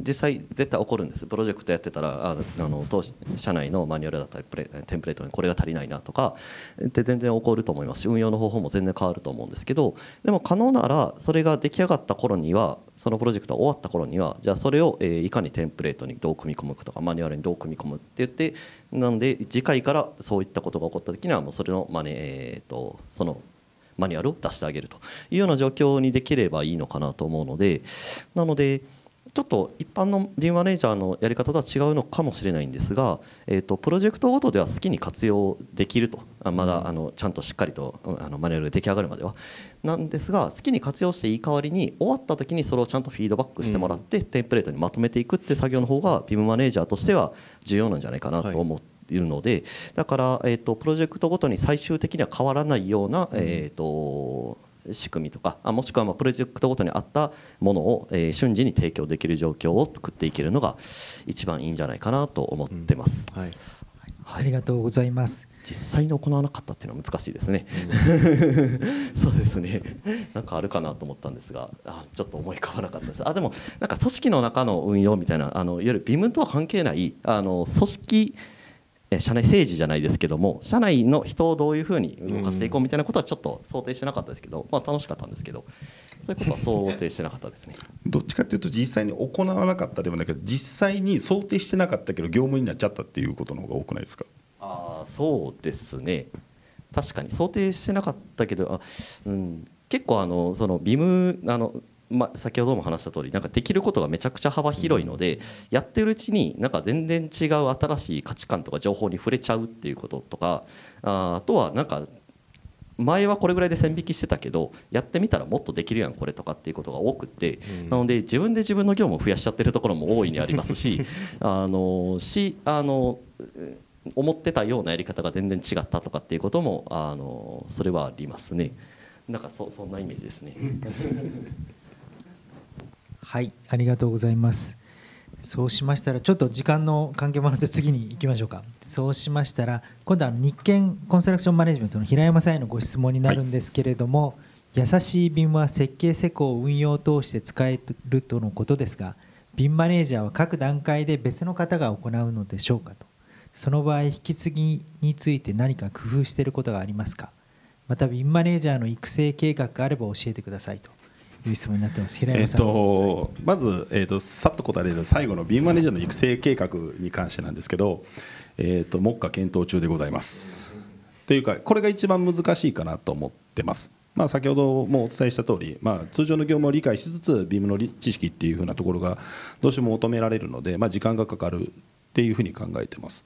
実際絶対起こるんですプロジェクトやってたらあの当社内のマニュアルだったりプレテンプレートにこれが足りないなとかって全然起こると思いますし運用の方法も全然変わると思うんですけどでも可能ならそれが出来上がった頃にはそのプロジェクトが終わった頃にはじゃあそれを、えー、いかにテンプレートにどう組み込むかとかマニュアルにどう組み込むって言ってなので次回からそういったことが起こった時にはもうそれのマネ、えーとそのマニュアルを出してあげるというような状況にできればいいのかなと思うのでなので。ちょっと一般のビームマネージャーのやり方とは違うのかもしれないんですが、えーと、プロジェクトごとでは好きに活用できるとまだあのちゃんとしっかりとあのマニュアルが出来上がるまではなんですが好きに活用していい代わりに終わった時にそれをちゃんとフィードバックしてもらって、うん、テンプレートにまとめていくっていう作業の方がビームマネージャーとしては重要なんじゃないかなと思って、はいいるのでだから、えーと、プロジェクトごとに最終的には変わらないような、えーと仕組みとかあもしくはまプロジェクトごとにあったものを、え瞬時に提供できる状況を作っていけるのが一番いいんじゃないかなと思ってます。うん、はいはい、ありがとうございます。実際に行わなかったっていうのは難しいですね。そうですね。なんかあるかなと思ったんですが、あ、ちょっと思い浮かばなかったです。あ、でもなんか組織の中の運用みたいな、あのいわゆるビムとは関係ないあの組織社内政治じゃないですけども社内の人をどういうふうに動かしていこうみたいなことはちょっと想定してなかったですけど、まあ、楽しかったんですけどそういうことは想定してなかったですね どっちかっていうと実際に行わなかったではなく実際に想定してなかったけど業務になっちゃったっていうことの方が多くないですかあそうですね確かに想定してなかったけどあ、うん、結構あのそのビムあのまあ、先ほども話した通りなんかできることがめちゃくちゃ幅広いので、やってるうちになんか全然違う新しい価値観とか情報に触れちゃうっていうこととかああとはなんか前はこれぐらいで線引きしてたけどやってみたらもっとできるやんこれとかっていうことが多くて、なので自分で自分の業務を増やしちゃってるところも大いにありますし あのしあの思ってたようなやり方が全然違ったとかっていうこともあのそれはありますね。なんかそそんなイメージですね。はいありがとうございますそうしましたらちょっと時間の関係もあるので次に行きましょうかそうしましたら今度は日建コンストラクションマネジメントの平山さんへのご質問になるんですけれども、はい、優しい便は設計施工運用を通して使えるとのことですが便マネージャーは各段階で別の方が行うのでしょうかとその場合引き継ぎについて何か工夫していることがありますかまた便マネージャーの育成計画があれば教えてくださいという質問になってます。平山さん。えっと、まず、えっと、さっと答えれる最後のビームマネージャーの育成計画に関してなんですけど。えっと、目下検討中でございます。というか、これが一番難しいかなと思ってます。まあ、先ほどもお伝えした通り、まり、あ、通常の業務を理解しつつビームの知識っていうふうなところがどうしても求められるので、まあ、時間がかかるっていうふうに考えてます。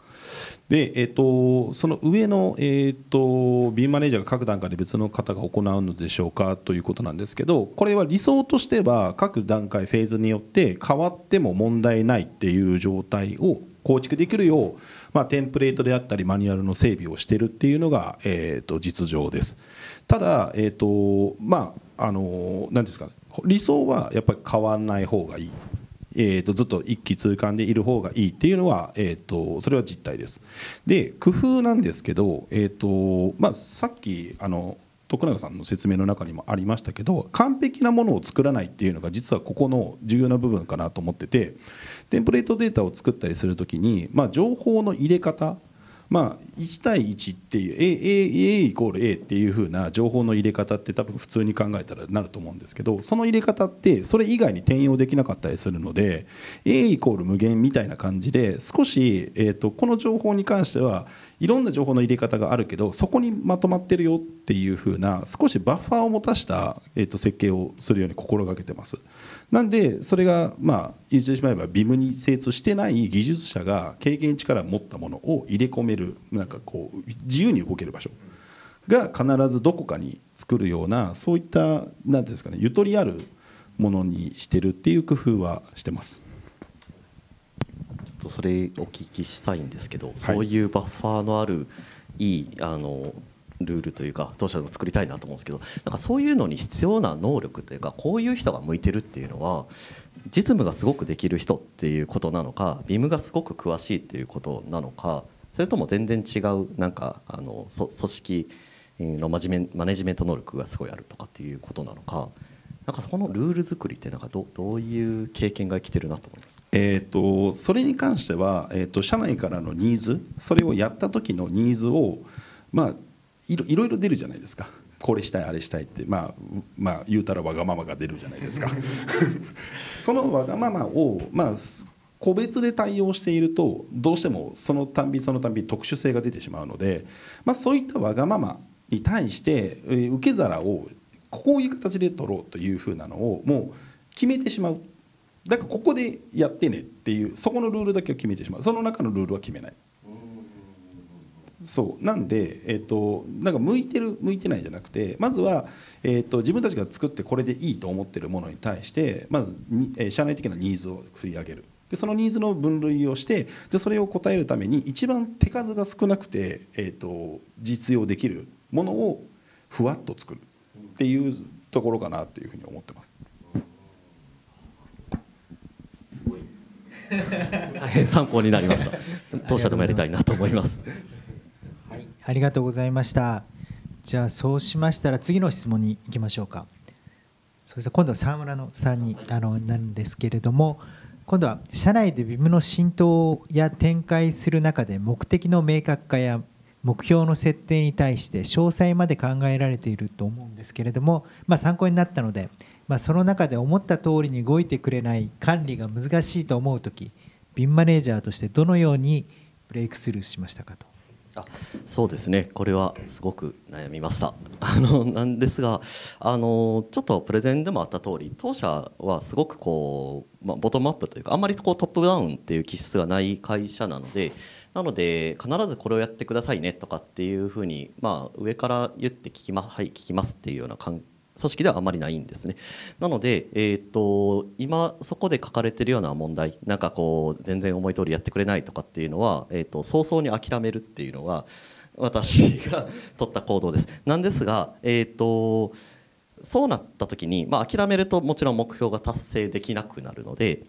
で、えっと、その上の、えっと、と B マネージャーが各段階で別の方が行うのでしょうかということなんですけどこれは理想としては各段階フェーズによって変わっても問題ないっていう状態を構築できるよう、まあ、テンプレートであったりマニュアルの整備をしているっていうのが、えっと、実情です。ただ、えっとまああの何ですか、ね、理想はやっぱり変わらない方がいいえー、とずっと一気通貫でいる方がいいっていうのは、えー、とそれは実態です。で工夫なんですけど、えーとまあ、さっきあの徳永さんの説明の中にもありましたけど完璧なものを作らないっていうのが実はここの重要な部分かなと思っててテンプレートデータを作ったりする時に、まあ、情報の入れ方まあ、1対1っていう A, A, A イコール A っていう風な情報の入れ方って多分普通に考えたらなると思うんですけどその入れ方ってそれ以外に転用できなかったりするので A イコール無限みたいな感じで少し、えー、とこの情報に関してはいろんな情報の入れ方があるけどそこにまとまってるよっていう風な少しバッファーを持たした、えー、と設計をするように心がけてます。なんでそれがまあ言ってしまえばビムに精通してない技術者が経験値から持ったものを入れ込めるなんかこう自由に動ける場所が必ずどこかに作るようなそういった何ですかねゆとりあるものにしてるっていう工夫はしてます。とそれお聞きしたいんですけど、はい、そういうバッファーのあるいいあのルールというか当社の作りたいなと思うんですけどなんかそういうのに必要な能力というかこういう人が向いてるっていうのは実務がすごくできる人っていうことなのかビムがすごく詳しいっていうことなのかそれとも全然違うなんかあの組織のママネジメント能力がすごいあるとかっていうことなのか。なんかそこのルール作りってなんかどどういう経験が生きてるなと思いますえーと、それに関しては、えーと社内からのニーズそれをやった時のニーズを、まあ、いろいろ出るじゃないですかこれしたいあれしたいってまあまあ言うたらわがままが出るじゃないですか そのわがままをまあ個別で対応しているとどうしてもそのたんびそのたんび特殊性が出てしまうので、まあ、そういったわがままに対して受け皿をこういう形で取ろうというふうなのをもう決めてしまうだからここでやってねっていうそこのルールだけを決めてしまうその中のルールは決めないそうなんで、えーと、なんか向いてる向いてないじゃなくてまずは、えーと、自分たちが作ってこれでいいと思ってるものに対してまず、えー、社内的なニーズを吸い上げるでそのニーズの分類をしてでそれを答えるために一番手数が少なくて、えーと、と実用できるものをふわっと作るっていうところかなっていうふうに思ってます。大変参考になりました。当社でもやりたいなと思います。ありがとうございましたじゃあそうしましたら次の質問に行きましょうかそれじ今度は沢村のさんにあのなんですけれども今度は社内で VIM の浸透や展開する中で目的の明確化や目標の設定に対して詳細まで考えられていると思うんですけれども、まあ、参考になったので、まあ、その中で思った通りに動いてくれない管理が難しいと思う時 VIM マネージャーとしてどのようにブレイクスルーしましたかと。かそうですねこれはすごく悩みました あのなんですがあのちょっとプレゼンでもあった通り当社はすごくこう、まあ、ボトムアップというかあんまりこうトップダウンっていう気質がない会社なのでなので必ずこれをやってくださいねとかっていうふうに、まあ、上から言って聞き,、まはい、聞きますっていうような環組織ではあまりないんですね。なので、えーと、今そこで書かれてるような問題なんかこう全然思い通りやってくれないとかっていうのは、えーと、早々に諦めるっていうのは私が取った行動です。なんですが、えーと、そうなった時に、まあ、諦めるともちろん目標が達成できなくなるので。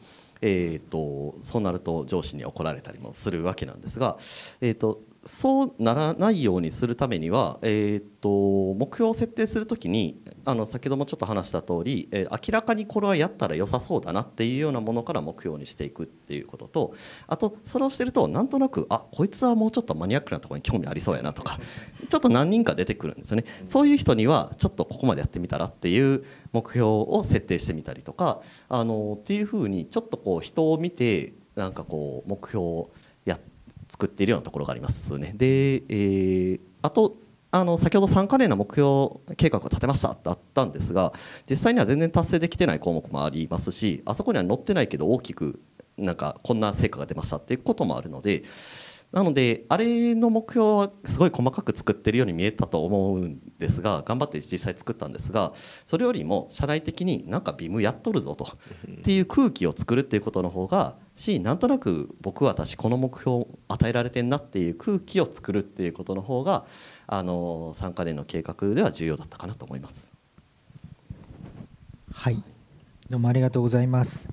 えーと、そうなると上司に怒られたりもするわけなんですが、えーと、そうならないようにするためには、えーと、と目標を設定するときにあの先ほどもちょっと話した通り、えー、明らかにこれはやったら良さそうだなっていうようなものから目標にしていくっていうこととあとそれをしてるとなんとなくあこいつはもうちょっとマニアックなところに興味ありそうやなとか ちょっと何人か出てくるんですよねそういう人にはちょっとここまでやってみたらっていう目標を設定してみたりとかあのっていうふうにちょっとこう人を見てなんかこう目標をや作っているようなところがありますね。で、えー、あとあの先ほど3か年の目標計画を立てましたってあったんですが実際には全然達成できてない項目もありますしあそこには載ってないけど大きくなんかこんな成果が出ましたっていうこともあるのでなのであれの目標はすごい細かく作ってるように見えたと思うんですが頑張って実際作ったんですがそれよりも社内的になんかビームやっとるぞとっていう空気を作るっていうことの方がしなんとなく僕私この目標を与えられてんなっていう空気を作るっていうことの方があの3か年の計画では重要だったかなと思います。はいどうもありがとうございます。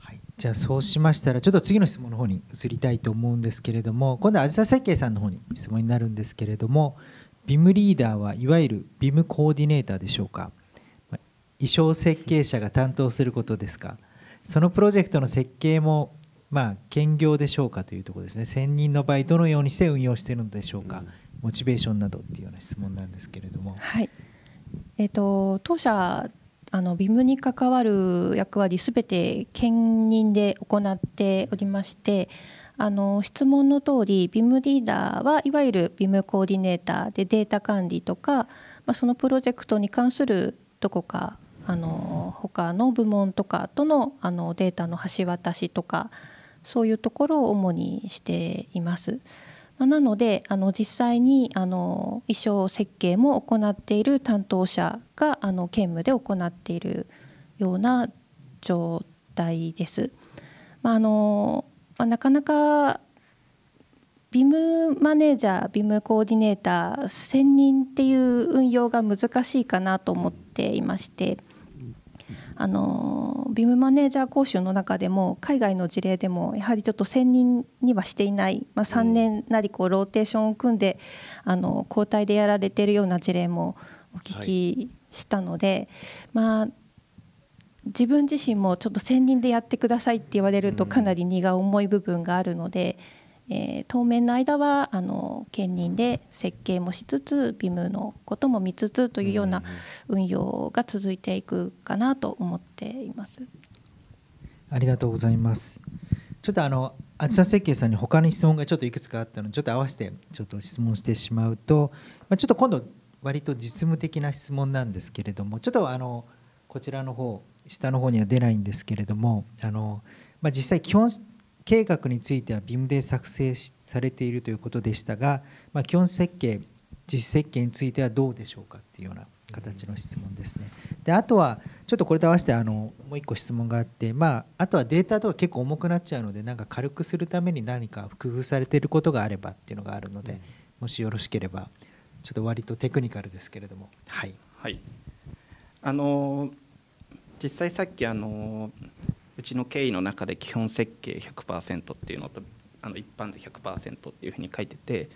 はい、じゃあそうしましたらちょっと次の質問の方に移りたいと思うんですけれども今度はあずさ設計さんの方に質問になるんですけれども BIM リーダーはいわゆる BIM コーディネーターでしょうか衣装設計者が担当することですかそのプロジェクトの設計もまあ兼業でしょうかというところですね専任の場合どのようにして運用しているのでしょうか、うんモチベーションなどっていうような質問なんですけれども。はいえーと、当社あのビ i m に関わる役割すべて兼任で行っておりましてあの質問の通りビ i m リーダーはいわゆるビ i m コーディネーターでデータ管理とか、まあ、そのプロジェクトに関するどこかあの他の部門とかとのあのデータの橋渡しとかそういうところを主にしています。まなのであの実際にあの衣装設計も行っている担当者があの兼務で行っているような状態です。まあのまあ、なかなかビムマネージャービムコーディネーター専任っていう運用が難しいかなと思っていまして。あのビームマネージャー講習の中でも海外の事例でもやはりちょっと専任人にはしていない、まあ、3年なりこうローテーションを組んであの交代でやられているような事例もお聞きしたので、はい、まあ自分自身もちょっと専任人でやってくださいって言われるとかなり荷が重い部分があるので、えー、当面の間はあの兼任で設計もしつつビムのことも見つつというような運用が続いていくかなと思っています。ありがとうございます。ちょっとあの厚ち設計さんに他の質問がちょっといくつかあったのでちょっと合わせてちょっと質問してしまうと、まあ、ちょっと今度割と実務的な質問なんですけれどもちょっとあのこちらの方下の方には出ないんですけれどもあの、まあ、実際基本計画についてはビームで作成されているということでしたが、まあ、基本設計実設計についてはどうでしょうかっていうような形の質問ですね。であとはちょっとこれと合わせてあのもう一個質問があって、まあ、あとはデータとか結構重くなっちゃうのでなんか軽くするために何か工夫されていることがあればっていうのがあるので、うん、もしよろしければちょっと割とテクニカルですけれども。はい、はい、あの実際さっきあのうちの経緯の中で基本設計100%っていうのとあの一般で100%っていうふうに書いてて、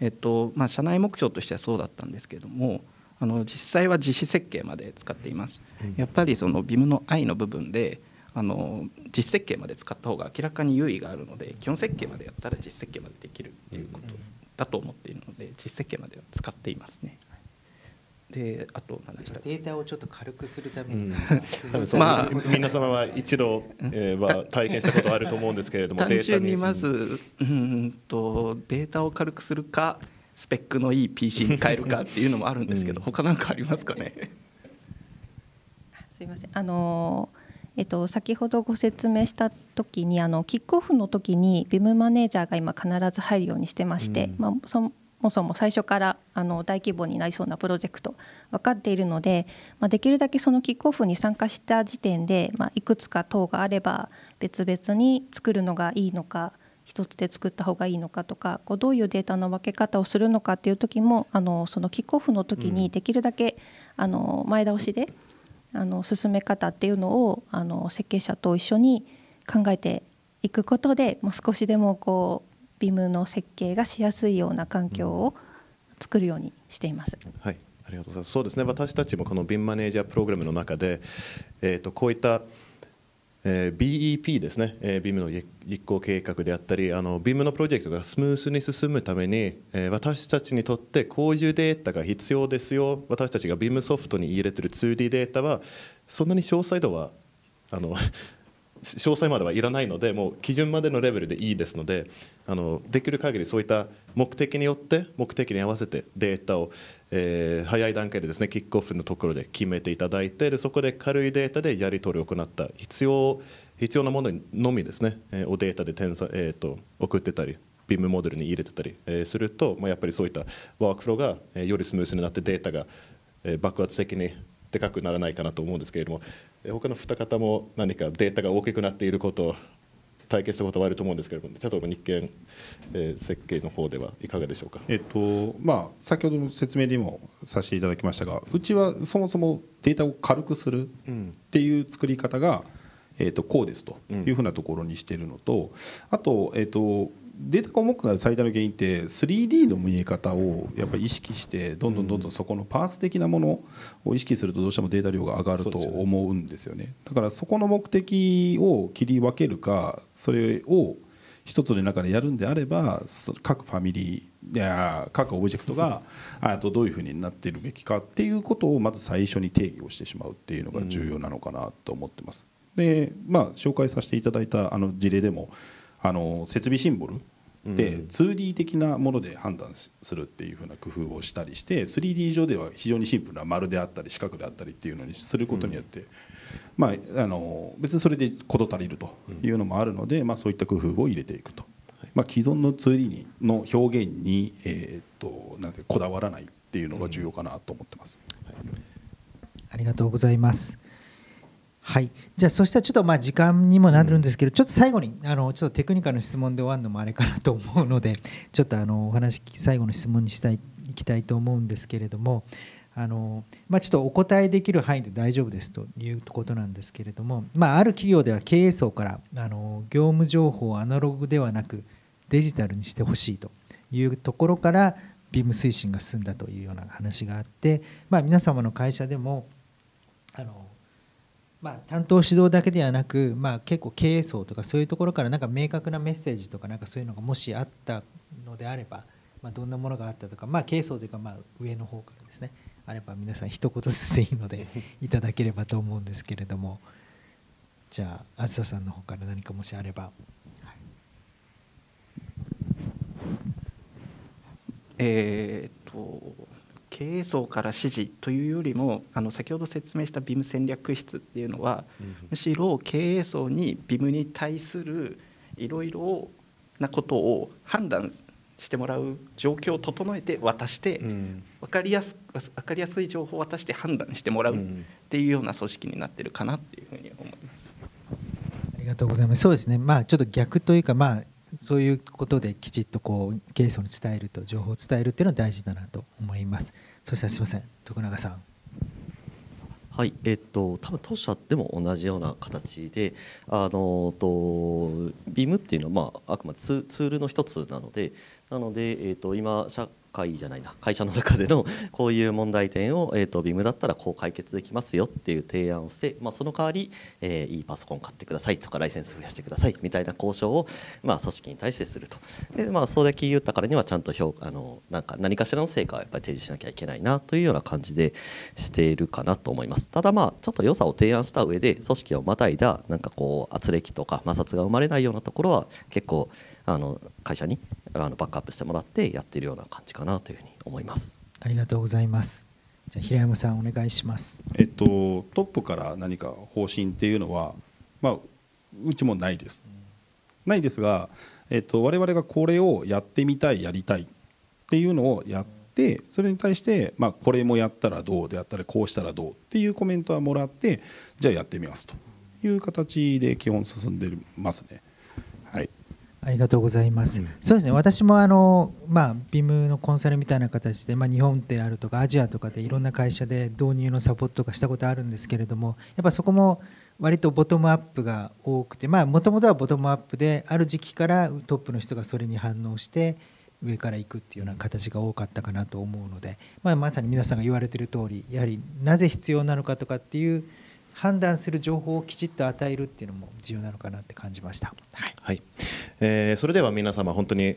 えっとまあ、社内目標としてはそうだったんですけどもあの実際は実施設計まで使っています。やっぱりその VIM の I の部分であの実設計まで使った方が明らかに優位があるので基本設計までやったら実設計までできるっていうことだと思っているので実設計までは使っていますね。であと何でしたデータをちょっと軽くするために、うん、まあ皆様は一度、えは 体験したことあると思うんですけれども単純にまずうんとデータを軽くするかスペックのいい PC に変えるかっていうのもあるんですけど、うん、他なんかありますかねすいませんあのえっと、先ほどご説明した時にあのキックオフの時にビムマネージャーが今必ず入るようにしてまして、うん、まあ、そもそも最初からあの大規模になりそうなプロジェクト分かっているので、まあ、できるだけそのキックオフに参加した時点で、まあ、いくつか等があれば別々に作るのがいいのか1つで作った方がいいのかとかこうどういうデータの分け方をするのかっていう時もあのそのキックオフの時にできるだけ、あの前倒しであの進め方っていうのをあの設計者と一緒に考えていくことでもう少しでもこうビムの設計がしやすいような環境を作るようにしています。うん、はいありがとうございますそうですね私たちもこのビ i m マネージャープログラムの中で、えーと、こういったえー、BEP ですね、えー、b i の実行計画であったりあのビ i m のプロジェクトがスムースに進むために、えー、私たちにとってこういうデータが必要ですよ私たちがビ i m ソフトに入れてる 2D データはそんなに詳細度はあの詳細まではいらないのでもう基準までのレベルでいいですのであのできる限りそういった目的によって目的に合わせてデータを、えー、早い段階でですねキックオフのところで決めていただいてでそこで軽いデータでやり取りを行った必要必要なもののみですね、えー、をデータで転えーと、送ってたりビームモデルに入れてたり、えすると、まあ、やっぱりそういったワークフローが、えよりスムーズになってデータが、え爆発的にでかくならないかなと思うんですけれども他の二方も何かデータが大きくなっていることを体験したことはあると思うんですけれども、例えば日経、え設計の方ではいかがでしょうか、えっとまあ、先ほどの説明にもさせていただきましたが、うちはそもそもデータを軽くするっていう作り方が、えっと、こうですというふうなところにしているのと、あと、えっとデータが重くなる最大の原因って 3D の見え方をやっぱり意識してどんどんどんどんそこのパース的なものを意識するとどうしてもデータ量が上がると思うんですよねだからそこの目的を切り分けるかそれを一つの中でやるんであれば各ファミリーや各オブジェクトが あとどういうふうになっているべきかっていうことをまず最初に定義をしてしまうっていうのが重要なのかなと思ってます。でまあ、紹介させていただいたあの事例でもあの設備シンボルで 2D 的なもので判断するっていうふうな工夫をしたりして 3D 上では非常にシンプルな丸であったり四角であったりっていうのにすることによって、うん、まあ、あの別にそれで事足りるというのもあるので、まあ、そういった工夫を入れていくと、まあ、既存の 2D の表現に、えー、となんてこだわらないっていうのが重要かなと思ってます。うんはい、ありがとうございますはい、じゃあそしたらちょっとまあ時間にもなるんですけど、うん、ちょっと最後にあのちょっとテクニカルの質問で終わるのもあれかなと思うので ちょっとあのお話最後の質問にしたいいきたいと思うんですけれどもあの、まあ、ちょっとお答えできる範囲で大丈夫ですということなんですけれども、まあ、ある企業では経営層からあの業務情報をアナログではなくデジタルにしてほしいというところからビーム推進が進んだというような話があって、まあ、皆様の会社でもあのまあ、担当指導だけではなく、まあ、結構経営層とかそういうところからなんか明確なメッセージとかなんかそういうのがもしあったのであれば、まあ、どんなものがあったとか、まあ、経営層というかまあ上の方からですねあれば皆さん一言ずつでいいので いただければと思うんですけれどもじゃああずささんの方から何かもしあれば。はい、えー、っと経営層から指示というよりもあの先ほど説明した BIM 戦略室っていうのは、うん、むしろ経営層に BIM に対するいろいろなことを判断してもらう状況を整えて渡して、うん、分かりやす分かりやすい情報を渡して判断してもらうっていうような組織になってるかなっていうふうに思います。ありがとうございます。そうですね。まあちょっと逆というかまあそういうことできちっとこう経営層に伝えると情報を伝えるっていうのは大事だなと思います。そしたらすみません徳永さん。はい、えっと多分当社でも同じような形で、あのとビームっていうのはまああくまでツールの一つなので、なのでえっと今社会じゃないな会社の中での こういう問題点を、えーと、VIM だったらこう解決できますよっていう提案をして、まあ、その代わり、えー、いいパソコン買ってくださいとかライセンス増やしてくださいみたいな交渉を、まあ、組織に対してするとで、まあ、それ聞いたからにはちゃんと評あのなんか何かしらの成果はやっぱり提示しなきゃいけないなというような感じでしているかなと思いますただまあちょっと良さを提案した上で組織をまたいだなんかこう圧力とか摩擦が生まれないようなところは結構あの会社にあのバックアップしてもらってやっているような感じかなというふうに思います。ありがとうございます。じゃ平山さんお願いします。えっとトップから何か方針っていうのはまあうちもないです。ないですが、えっと我々がこれをやってみたいやりたいっていうのをやってそれに対して、まあ、これもやったらどうであったりこうしたらどうっていうコメントはもらってじゃあやってみますという形で基本進んでますね。ありがとうございます。うん、そうですね。私もあのまあビムのコンサルみたいな形でまあ、日本であるとかアジアとかでいろんな会社で導入のサポートとかしたことあるんですけれども、やっぱそこも割とボトムアップが多くて、まあもともとはボトムアップである時期からトップの人がそれに反応して上から行くっていうような形が多かったかなと思うので、まあ、まさに皆さんが言われてる通り、やはりなぜ必要なのかとかっていう。判断する情報をきちっと与えるっていうのも重要なのかなって感じました。はい、はい、えー、それでは皆様本当に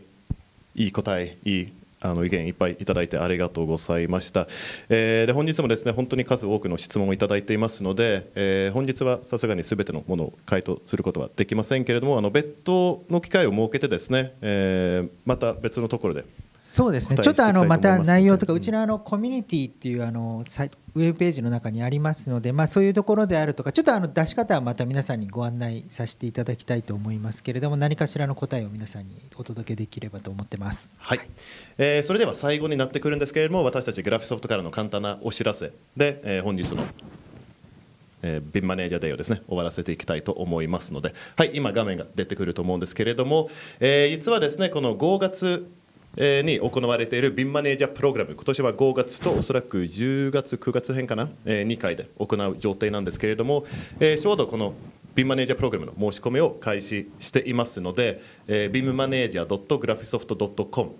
いい答え、いいあの意見いっぱいいただいてありがとうございました。えー、で本日もですね本当に数多くの質問をいただいていますので、えー、本日はさすがにすべてのものを回答することはできませんけれどもあの別途の機会を設けてですね、えー、また別のところでそうですねちょっとあのまた内容とかうちのあのコミュニティっていうあのウェブページの中にありますので、まあ、そういうところであるとかちょっとあの出し方はまた皆さんにご案内させていただきたいと思いますけれども何かしらの答えを皆さんにお届けできればと思ってます、はいはい、えー、それでは最後になってくるんですけれども私たちグラフィソフトからの簡単なお知らせで、えー、本日のえー、ビンマネージャーデーをですね終わらせていきたいと思いますので、はい、今画面が出てくると思うんですけれども、えー、実はですねこの5月に行われているビンマネージャープログラム今年は5月とおそらく10月9月編かな2回で行う状態なんですけれどもちょうどこのビンマネージャープログラムの申し込みを開始していますので、えビームマネージャー .graphisoft.com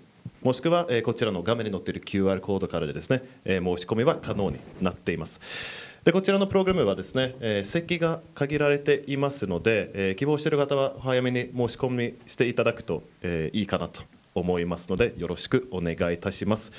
もしくは、えこちらの画面に載っている QR コードからでですね、え申し込みは可能になっています。でこちらのプログラムはですね、えー、席が限られていますので、えー、希望している方は早めに申し込みしていただくと、えー、いいかなと思いますのでよろしくお願いいたします、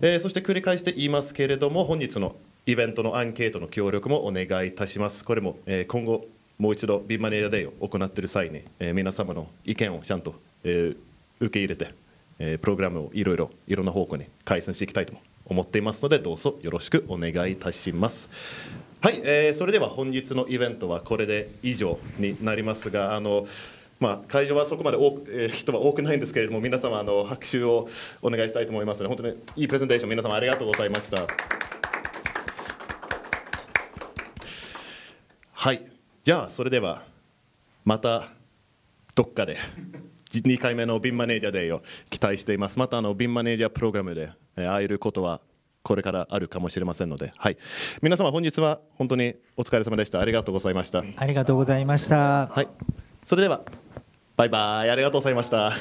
えー、そして繰り返して言いますけれども本日のイベントのアンケートの協力もお願いいたしますこれも、えー、今後もう一度ビンマネージャーデーを行っている際に、えー、皆様の意見をちゃんと、え受け入れて、えプログラムをいろいろいろんな方向に改善していきたいと思っていますのでどうぞよろしくお願いいたしますはい、えー、それでは本日のイベントはこれで以上になりますがあのまあ、会場はそこまで多く、えー、人は多くないんですけれども皆様あの拍手をお願いしたいと思いますの、で本当にいいプレゼンテーション皆様ありがとうございました。はいじゃあそれではまたどっかで2回目のビンマネージャーデーを期待していますまたあのビンマネージャープログラムで会えることはこれからあるかもしれませんので、はい、皆様本日は本当にお疲れ様でしたありがとうございましたありがとうございました、はいそれではバイバイありがとうございました